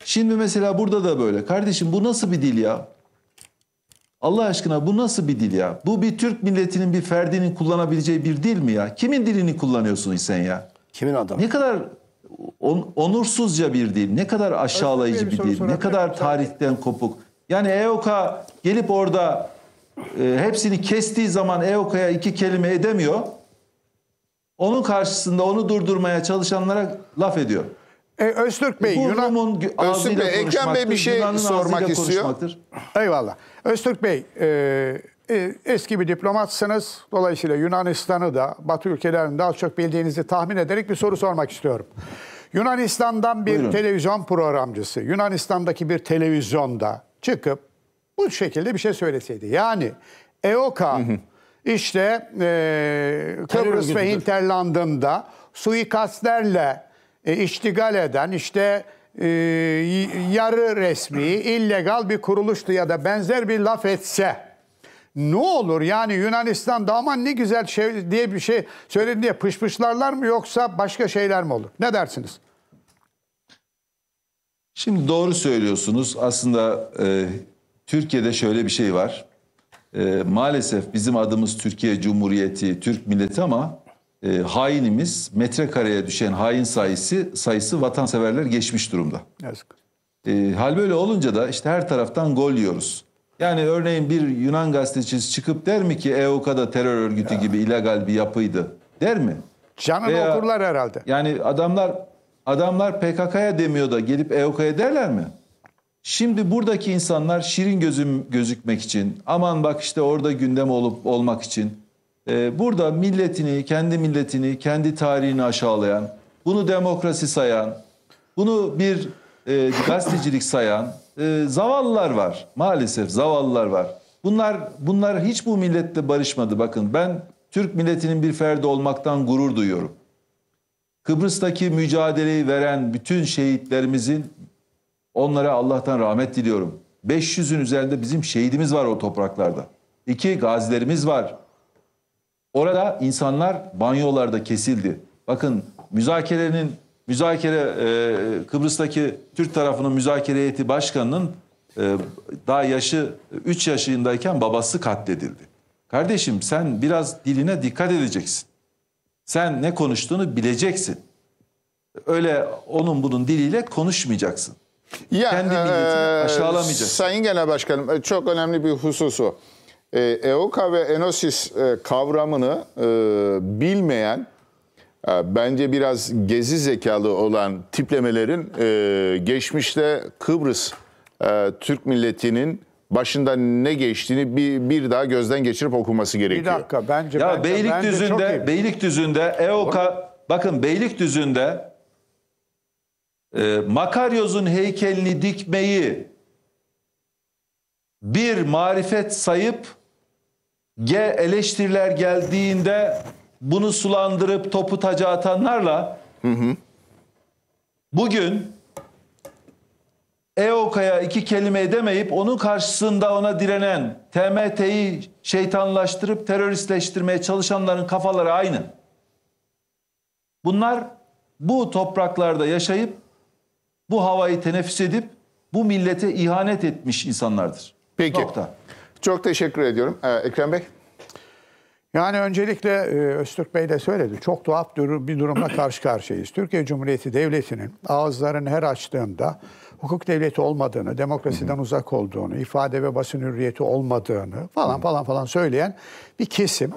Şimdi mesela burada da böyle. Kardeşim bu nasıl bir dil ya? Allah aşkına bu nasıl bir dil ya? Bu bir Türk milletinin bir ferdinin kullanabileceği bir dil mi ya? Kimin dilini kullanıyorsun sen ya? Kimin adamı? Ne kadar on, onursuzca bir dil, ne kadar aşağılayıcı bir, bir dil, ne kadar tarihten kopuk. Yani EOK'a gelip orada e, hepsini kestiği zaman EOK'ya iki kelime edemiyor. Onun karşısında onu durdurmaya çalışanlara laf ediyor. E, Öztürk Bey, Bu Yunan, Öztürk Bey, Ekrem Bey bir şey Yunan'ın sormak istiyor. Eyvallah. Öztürk Bey, e, e, eski bir diplomatsınız. Dolayısıyla Yunanistan'ı da Batı ülkelerini daha çok bildiğinizi tahmin ederek bir soru sormak istiyorum. Yunanistan'dan bir Buyurun. televizyon programcısı, Yunanistan'daki bir televizyonda çıkıp bu şekilde bir şey söyleseydi. Yani EOKA hı hı. işte e, Kıbrıs ve Hinterland'ında suikastlerle e, iştigal eden işte e, yarı resmi, illegal bir kuruluştu ya da benzer bir laf etse ne olur yani Yunanistan'da aman ne güzel şey diye bir şey söyledi diye pışpışlarlar mı yoksa başka şeyler mi olur? Ne dersiniz? Şimdi doğru söylüyorsunuz. Aslında e, Türkiye'de şöyle bir şey var. E, maalesef bizim adımız Türkiye Cumhuriyeti, Türk milleti ama e, hainimiz metrekareye düşen hain sayısı sayısı vatanseverler geçmiş durumda. Yazık. E, hal böyle olunca da işte her taraftan gol yiyoruz. Yani örneğin bir Yunan gazetecisi çıkıp der mi ki EOK da terör örgütü ya. gibi illegal bir yapıydı? Der mi? Canını Veya, okurlar herhalde. Yani adamlar adamlar PKK'ya demiyor da gelip EOKA'ya derler mi? Şimdi buradaki insanlar şirin gözüm gözükmek için, aman bak işte orada gündem olup olmak için, e, burada milletini, kendi milletini, kendi tarihini aşağılayan, bunu demokrasi sayan, bunu bir e, gazetecilik sayan, e, zavallılar var. Maalesef zavallılar var. Bunlar bunlar hiç bu millette barışmadı. Bakın ben Türk milletinin bir ferdi olmaktan gurur duyuyorum. Kıbrıs'taki mücadeleyi veren bütün şehitlerimizin onlara Allah'tan rahmet diliyorum. 500'ün üzerinde bizim şehidimiz var o topraklarda. İki gazilerimiz var. Orada insanlar banyolarda kesildi. Bakın müzakerenin müzakere e, Kıbrıs'taki Türk tarafının müzakere heyeti başkanının e, daha yaşı 3 yaşındayken babası katledildi. Kardeşim sen biraz diline dikkat edeceksin. Sen ne konuştuğunu bileceksin. Öyle onun bunun diliyle konuşmayacaksın. Ya, Kendi milletini e, aşağılamayacaksın. Sayın Genel Başkanım e, çok önemli bir hususu. E, EOKA ve ENOSIS e, kavramını e, bilmeyen ee, bence biraz gezi zekalı olan tiplemelerin e, geçmişte Kıbrıs e, Türk milletinin başında ne geçtiğini bir, bir daha gözden geçirip okuması gerekiyor. Bir dakika bence ya bence, Beylikdüzü'nde bence Beylikdüzü'nde EOKA bakın Beylikdüzü'nde e, Makaryos'un heykelini dikmeyi bir marifet sayıp G eleştiriler geldiğinde bunu sulandırıp topu taca atanlarla hı hı. bugün EOKA'ya iki kelime edemeyip onun karşısında ona direnen TMT'yi şeytanlaştırıp teröristleştirmeye çalışanların kafaları aynı. Bunlar bu topraklarda yaşayıp bu havayı teneffüs edip bu millete ihanet etmiş insanlardır. Peki. Nokta. Çok teşekkür ediyorum. Ee, Ekrem Bey. Yani öncelikle e, Öztürk Bey de söyledi. Çok tuhaf bir durumla karşı karşıyayız. Türkiye Cumhuriyeti Devleti'nin ağızlarını her açtığında hukuk devleti olmadığını, demokrasiden uzak olduğunu, ifade ve basın hürriyeti olmadığını falan falan falan söyleyen bir kesim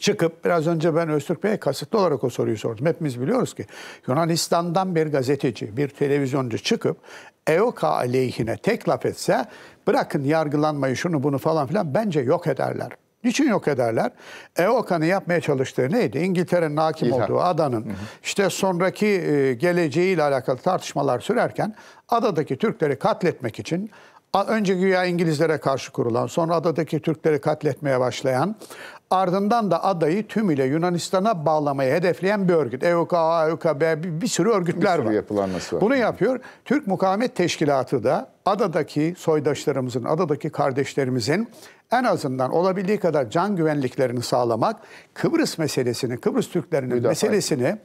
çıkıp biraz önce ben Öztürk Bey'e kasıtlı olarak o soruyu sordum. Hepimiz biliyoruz ki Yunanistan'dan bir gazeteci, bir televizyoncu çıkıp EOKA aleyhine tek laf etse bırakın yargılanmayı şunu bunu falan filan bence yok ederler. Niçin yok ederler? EOKA'nı yapmaya çalıştığı neydi? İngiltere'nin hakim İlhan. olduğu adanın hı hı. işte sonraki e, geleceğiyle alakalı tartışmalar sürerken adadaki Türkleri katletmek için önce güya İngilizlere karşı kurulan, sonra adadaki Türkleri katletmeye başlayan, ardından da adayı tümüyle Yunanistan'a bağlamayı hedefleyen bir örgüt. EUKA, AUKB bir, bir sürü örgütler bir sürü var. var. Bunu yani. yapıyor. Türk Mukavemet Teşkilatı da adadaki soydaşlarımızın, adadaki kardeşlerimizin en azından olabildiği kadar can güvenliklerini sağlamak, Kıbrıs meselesini, Kıbrıs Türklerinin Müdafaa. meselesini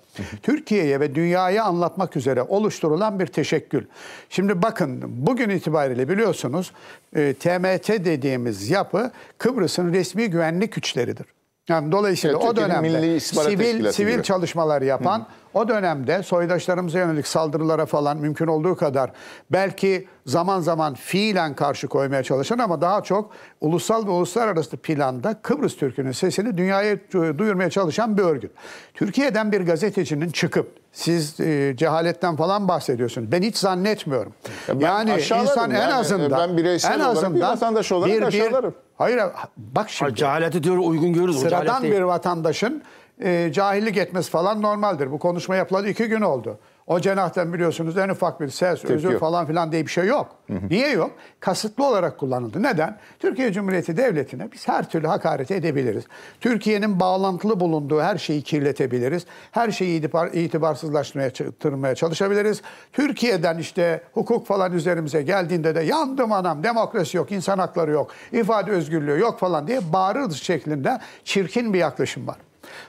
Türkiye'ye ve dünyaya anlatmak üzere oluşturulan bir teşekkül. Şimdi bakın bugün itibariyle biliyorsunuz e, TMT dediğimiz yapı Kıbrıs'ın resmi güvenlik güçleridir. Yani dolayısıyla evet, o dönemde sivil sivil çalışmalar yapan hı o dönemde soydaşlarımıza yönelik saldırılara falan mümkün olduğu kadar belki zaman zaman fiilen karşı koymaya çalışan ama daha çok ulusal ve uluslararası planda Kıbrıs Türk'ünün sesini dünyaya duyurmaya çalışan bir örgüt. Türkiye'den bir gazetecinin çıkıp siz e, cehaletten falan bahsediyorsunuz. Ben hiç zannetmiyorum. Ben yani insan en yani. E, azından ben bireysel en azından bir vatandaş olarak bir, bir, aşağılarım. Hayır bak şimdi. Cehaleti diyor uygun görürüz. Sıradan bir vatandaşın e, cahillik etmesi falan normaldir. Bu konuşma yapıldı iki gün oldu. O cenahten biliyorsunuz en ufak bir ses, Tepki özür yok. falan filan diye bir şey yok. Hı hı. Niye yok? Kasıtlı olarak kullanıldı. Neden? Türkiye Cumhuriyeti Devleti'ne biz her türlü hakaret edebiliriz. Türkiye'nin bağlantılı bulunduğu her şeyi kirletebiliriz. Her şeyi itibar, itibarsızlaşmaya tırmaya çalışabiliriz. Türkiye'den işte hukuk falan üzerimize geldiğinde de yandım anam, demokrasi yok, insan hakları yok, ifade özgürlüğü yok falan diye bağırırız şeklinde çirkin bir yaklaşım var.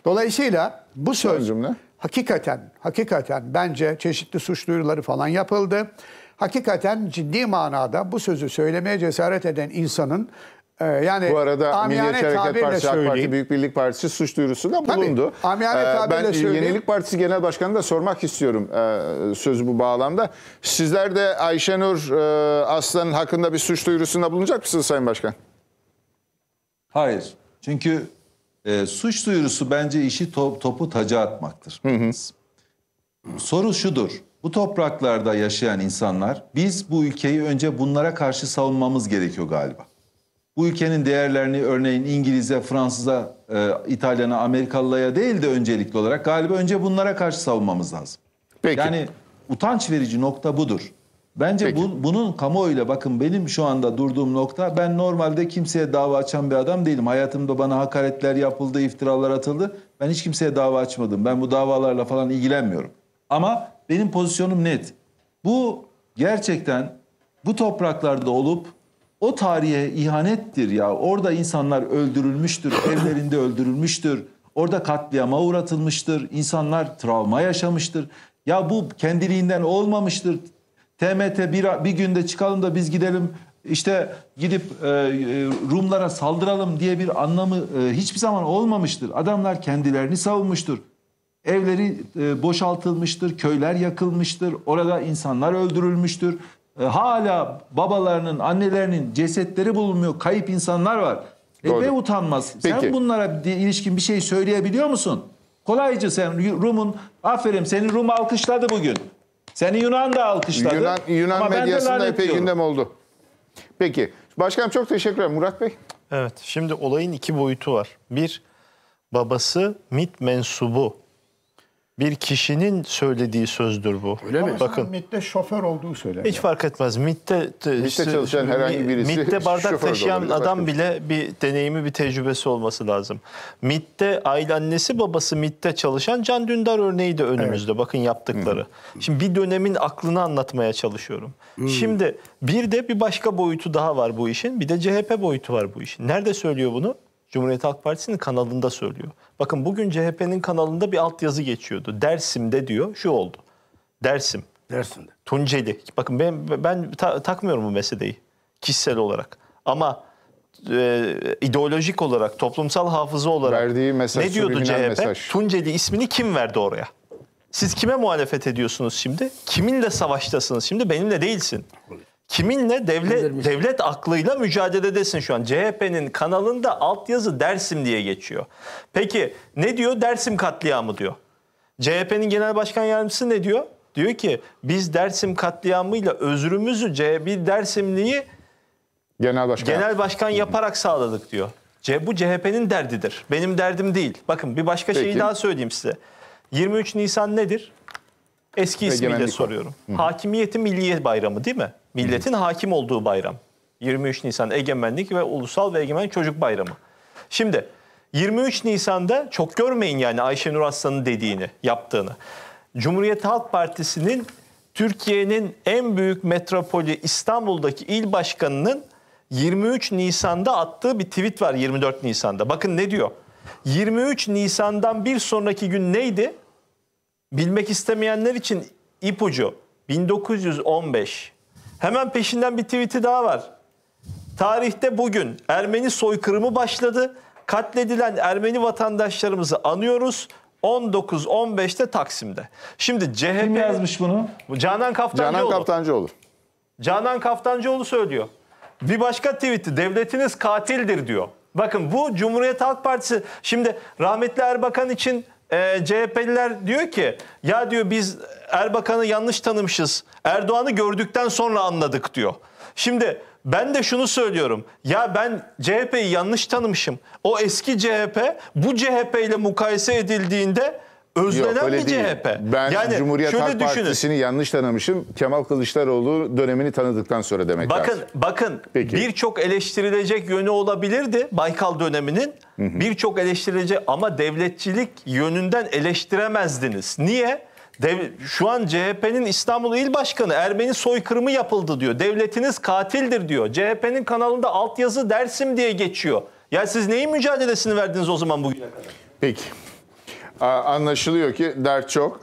Dolayısıyla bu söz, cümle. hakikaten, hakikaten bence çeşitli suç duyuruları falan yapıldı. Hakikaten ciddi manada bu sözü söylemeye cesaret eden insanın ee, yani Bu arada Milliyetçi Hareket Partisi, AK Parti, Büyük Birlik Partisi suç duyurusunda bulundu. Tabii, ee, ben söyleyeyim. Yenilik Partisi Genel Başkanı da sormak istiyorum e, sözü bu bağlamda. Sizler de Ayşenur e, Aslan'ın hakkında bir suç duyurusunda bulunacak mısınız Sayın Başkan? Hayır. Çünkü e, suç duyurusu bence işi top, topu taca atmaktır. Hı hı. Soru şudur. Bu topraklarda yaşayan insanlar biz bu ülkeyi önce bunlara karşı savunmamız gerekiyor galiba. Bu ülkenin değerlerini örneğin İngiliz'e, Fransız'a, e, İtalyan'a, Amerikalı'ya değil de öncelikli olarak galiba önce bunlara karşı savunmamız lazım. Peki. Yani utanç verici nokta budur. Bence bu, bunun kamuoyuyla bakın benim şu anda durduğum nokta ben normalde kimseye dava açan bir adam değilim. Hayatımda bana hakaretler yapıldı, iftiralar atıldı. Ben hiç kimseye dava açmadım. Ben bu davalarla falan ilgilenmiyorum. Ama benim pozisyonum net. Bu gerçekten bu topraklarda olup o tarihe ihanettir ya. Orada insanlar öldürülmüştür, *coughs* evlerinde öldürülmüştür. Orada katliama uğratılmıştır. insanlar travma yaşamıştır. Ya bu kendiliğinden olmamıştır. TMT bir, bir günde çıkalım da biz gidelim işte gidip e, e, Rumlara saldıralım diye bir anlamı e, hiçbir zaman olmamıştır. Adamlar kendilerini savunmuştur. Evleri e, boşaltılmıştır, köyler yakılmıştır, orada insanlar öldürülmüştür. E, hala babalarının, annelerinin cesetleri bulunmuyor, kayıp insanlar var. E be utanmaz. Peki. Sen bunlara ilişkin bir şey söyleyebiliyor musun? Kolaycı sen Rum'un, aferin seni Rum alkışladı bugün. Seni Yunan da alkışladı. Yunan, Yunan medyasında epey diyorum. gündem oldu. Peki. Başkanım çok teşekkür ederim. Murat Bey. Evet. Şimdi olayın iki boyutu var. Bir, babası MIT mensubu bir kişinin söylediği sözdür bu. Öyle mi? Bakın MIT'te şoför olduğu söyleniyor. Hiç fark etmez. MIT'te, MIT'te çalışan herhangi birisi MIT'te *laughs* bardak taşıyan adam şey. bile bir deneyimi, bir tecrübesi olması lazım. MIT'te aile annesi babası MIT'te çalışan Can Dündar örneği de önümüzde. Evet. Bakın yaptıkları. Hmm. Şimdi bir dönemin aklını anlatmaya çalışıyorum. Hmm. Şimdi bir de bir başka boyutu daha var bu işin. Bir de CHP boyutu var bu işin. Nerede söylüyor bunu? Cumhuriyet Halk Partisi'nin kanalında söylüyor. Bakın bugün CHP'nin kanalında bir altyazı geçiyordu. Dersim'de diyor şu oldu. Dersim. Dersim'de. Tunceli. Bakın ben, ben ta, takmıyorum bu meseleyi kişisel olarak. Ama e, ideolojik olarak, toplumsal hafıza olarak Verdiği mesaj, ne diyordu CHP? Mesaj. Tunceli ismini kim verdi oraya? Siz kime muhalefet ediyorsunuz şimdi? Kiminle savaştasınız şimdi? Benimle değilsin. Kiminle? Devlet Bildirmiş. devlet aklıyla mücadeledesin şu an. CHP'nin kanalında altyazı Dersim diye geçiyor. Peki ne diyor? Dersim katliamı diyor. CHP'nin genel başkan yardımcısı ne diyor? Diyor ki biz Dersim katliamıyla özrümüzü CHP Dersimliği genel başkan, genel başkan yaparak sağladık diyor. Bu CHP'nin derdidir. Benim derdim değil. Bakın bir başka Peki. şeyi daha söyleyeyim size. 23 Nisan nedir? Eski ismiyle soruyorum. Hı. Hakimiyeti Milliye Bayramı değil mi? Milletin hakim olduğu bayram. 23 Nisan egemenlik ve ulusal ve egemen çocuk bayramı. Şimdi 23 Nisan'da çok görmeyin yani Ayşenur Aslan'ın dediğini, yaptığını. Cumhuriyet Halk Partisi'nin Türkiye'nin en büyük metropoli İstanbul'daki il başkanının 23 Nisan'da attığı bir tweet var 24 Nisan'da. Bakın ne diyor? 23 Nisan'dan bir sonraki gün neydi? Bilmek istemeyenler için ipucu. 1915 Hemen peşinden bir tweet'i daha var. Tarihte bugün Ermeni soykırımı başladı. Katledilen Ermeni vatandaşlarımızı anıyoruz. 19-15'te Taksim'de. Şimdi CHP... Kim yazmış bunu? Canan Kaftancıoğlu. Canan Kaftancıoğlu. Canan Kaftancıoğlu söylüyor. Bir başka tweet'i devletiniz katildir diyor. Bakın bu Cumhuriyet Halk Partisi şimdi rahmetli Erbakan için e, ee, CHP'liler diyor ki ya diyor biz Erbakan'ı yanlış tanımışız. Erdoğan'ı gördükten sonra anladık diyor. Şimdi ben de şunu söylüyorum. Ya ben CHP'yi yanlış tanımışım. O eski CHP bu CHP ile mukayese edildiğinde özlenen Yok, bir değil. CHP. Ben yani Cumhuriyet şöyle Halk düşünün. Partisi'ni yanlış tanımışım. Kemal Kılıçdaroğlu dönemini tanıdıktan sonra demek bakın, lazım. Bakın birçok eleştirilecek yönü olabilirdi Baykal döneminin. Birçok eleştirilecek ama devletçilik yönünden eleştiremezdiniz. Niye? Dev, şu an CHP'nin İstanbul İl Başkanı Ermeni soykırımı yapıldı diyor. Devletiniz katildir diyor. CHP'nin kanalında altyazı Dersim diye geçiyor. Ya siz neyin mücadelesini verdiniz o zaman bugüne kadar? Peki. Anlaşılıyor ki dert çok.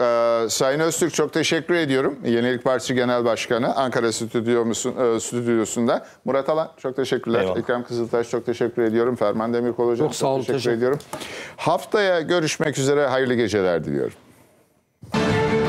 Sayın Öztürk çok teşekkür ediyorum. Yenilik Partisi Genel Başkanı Ankara stüdyomusun, e, stüdyosunda. Murat Alan çok teşekkürler. Eyvallah. Ekrem Kızıltaş çok teşekkür ediyorum. Ferman Demirkol hocam çok, sağ olun, çok teşekkür, teşekkür ediyorum. Haftaya görüşmek üzere. Hayırlı geceler diliyorum.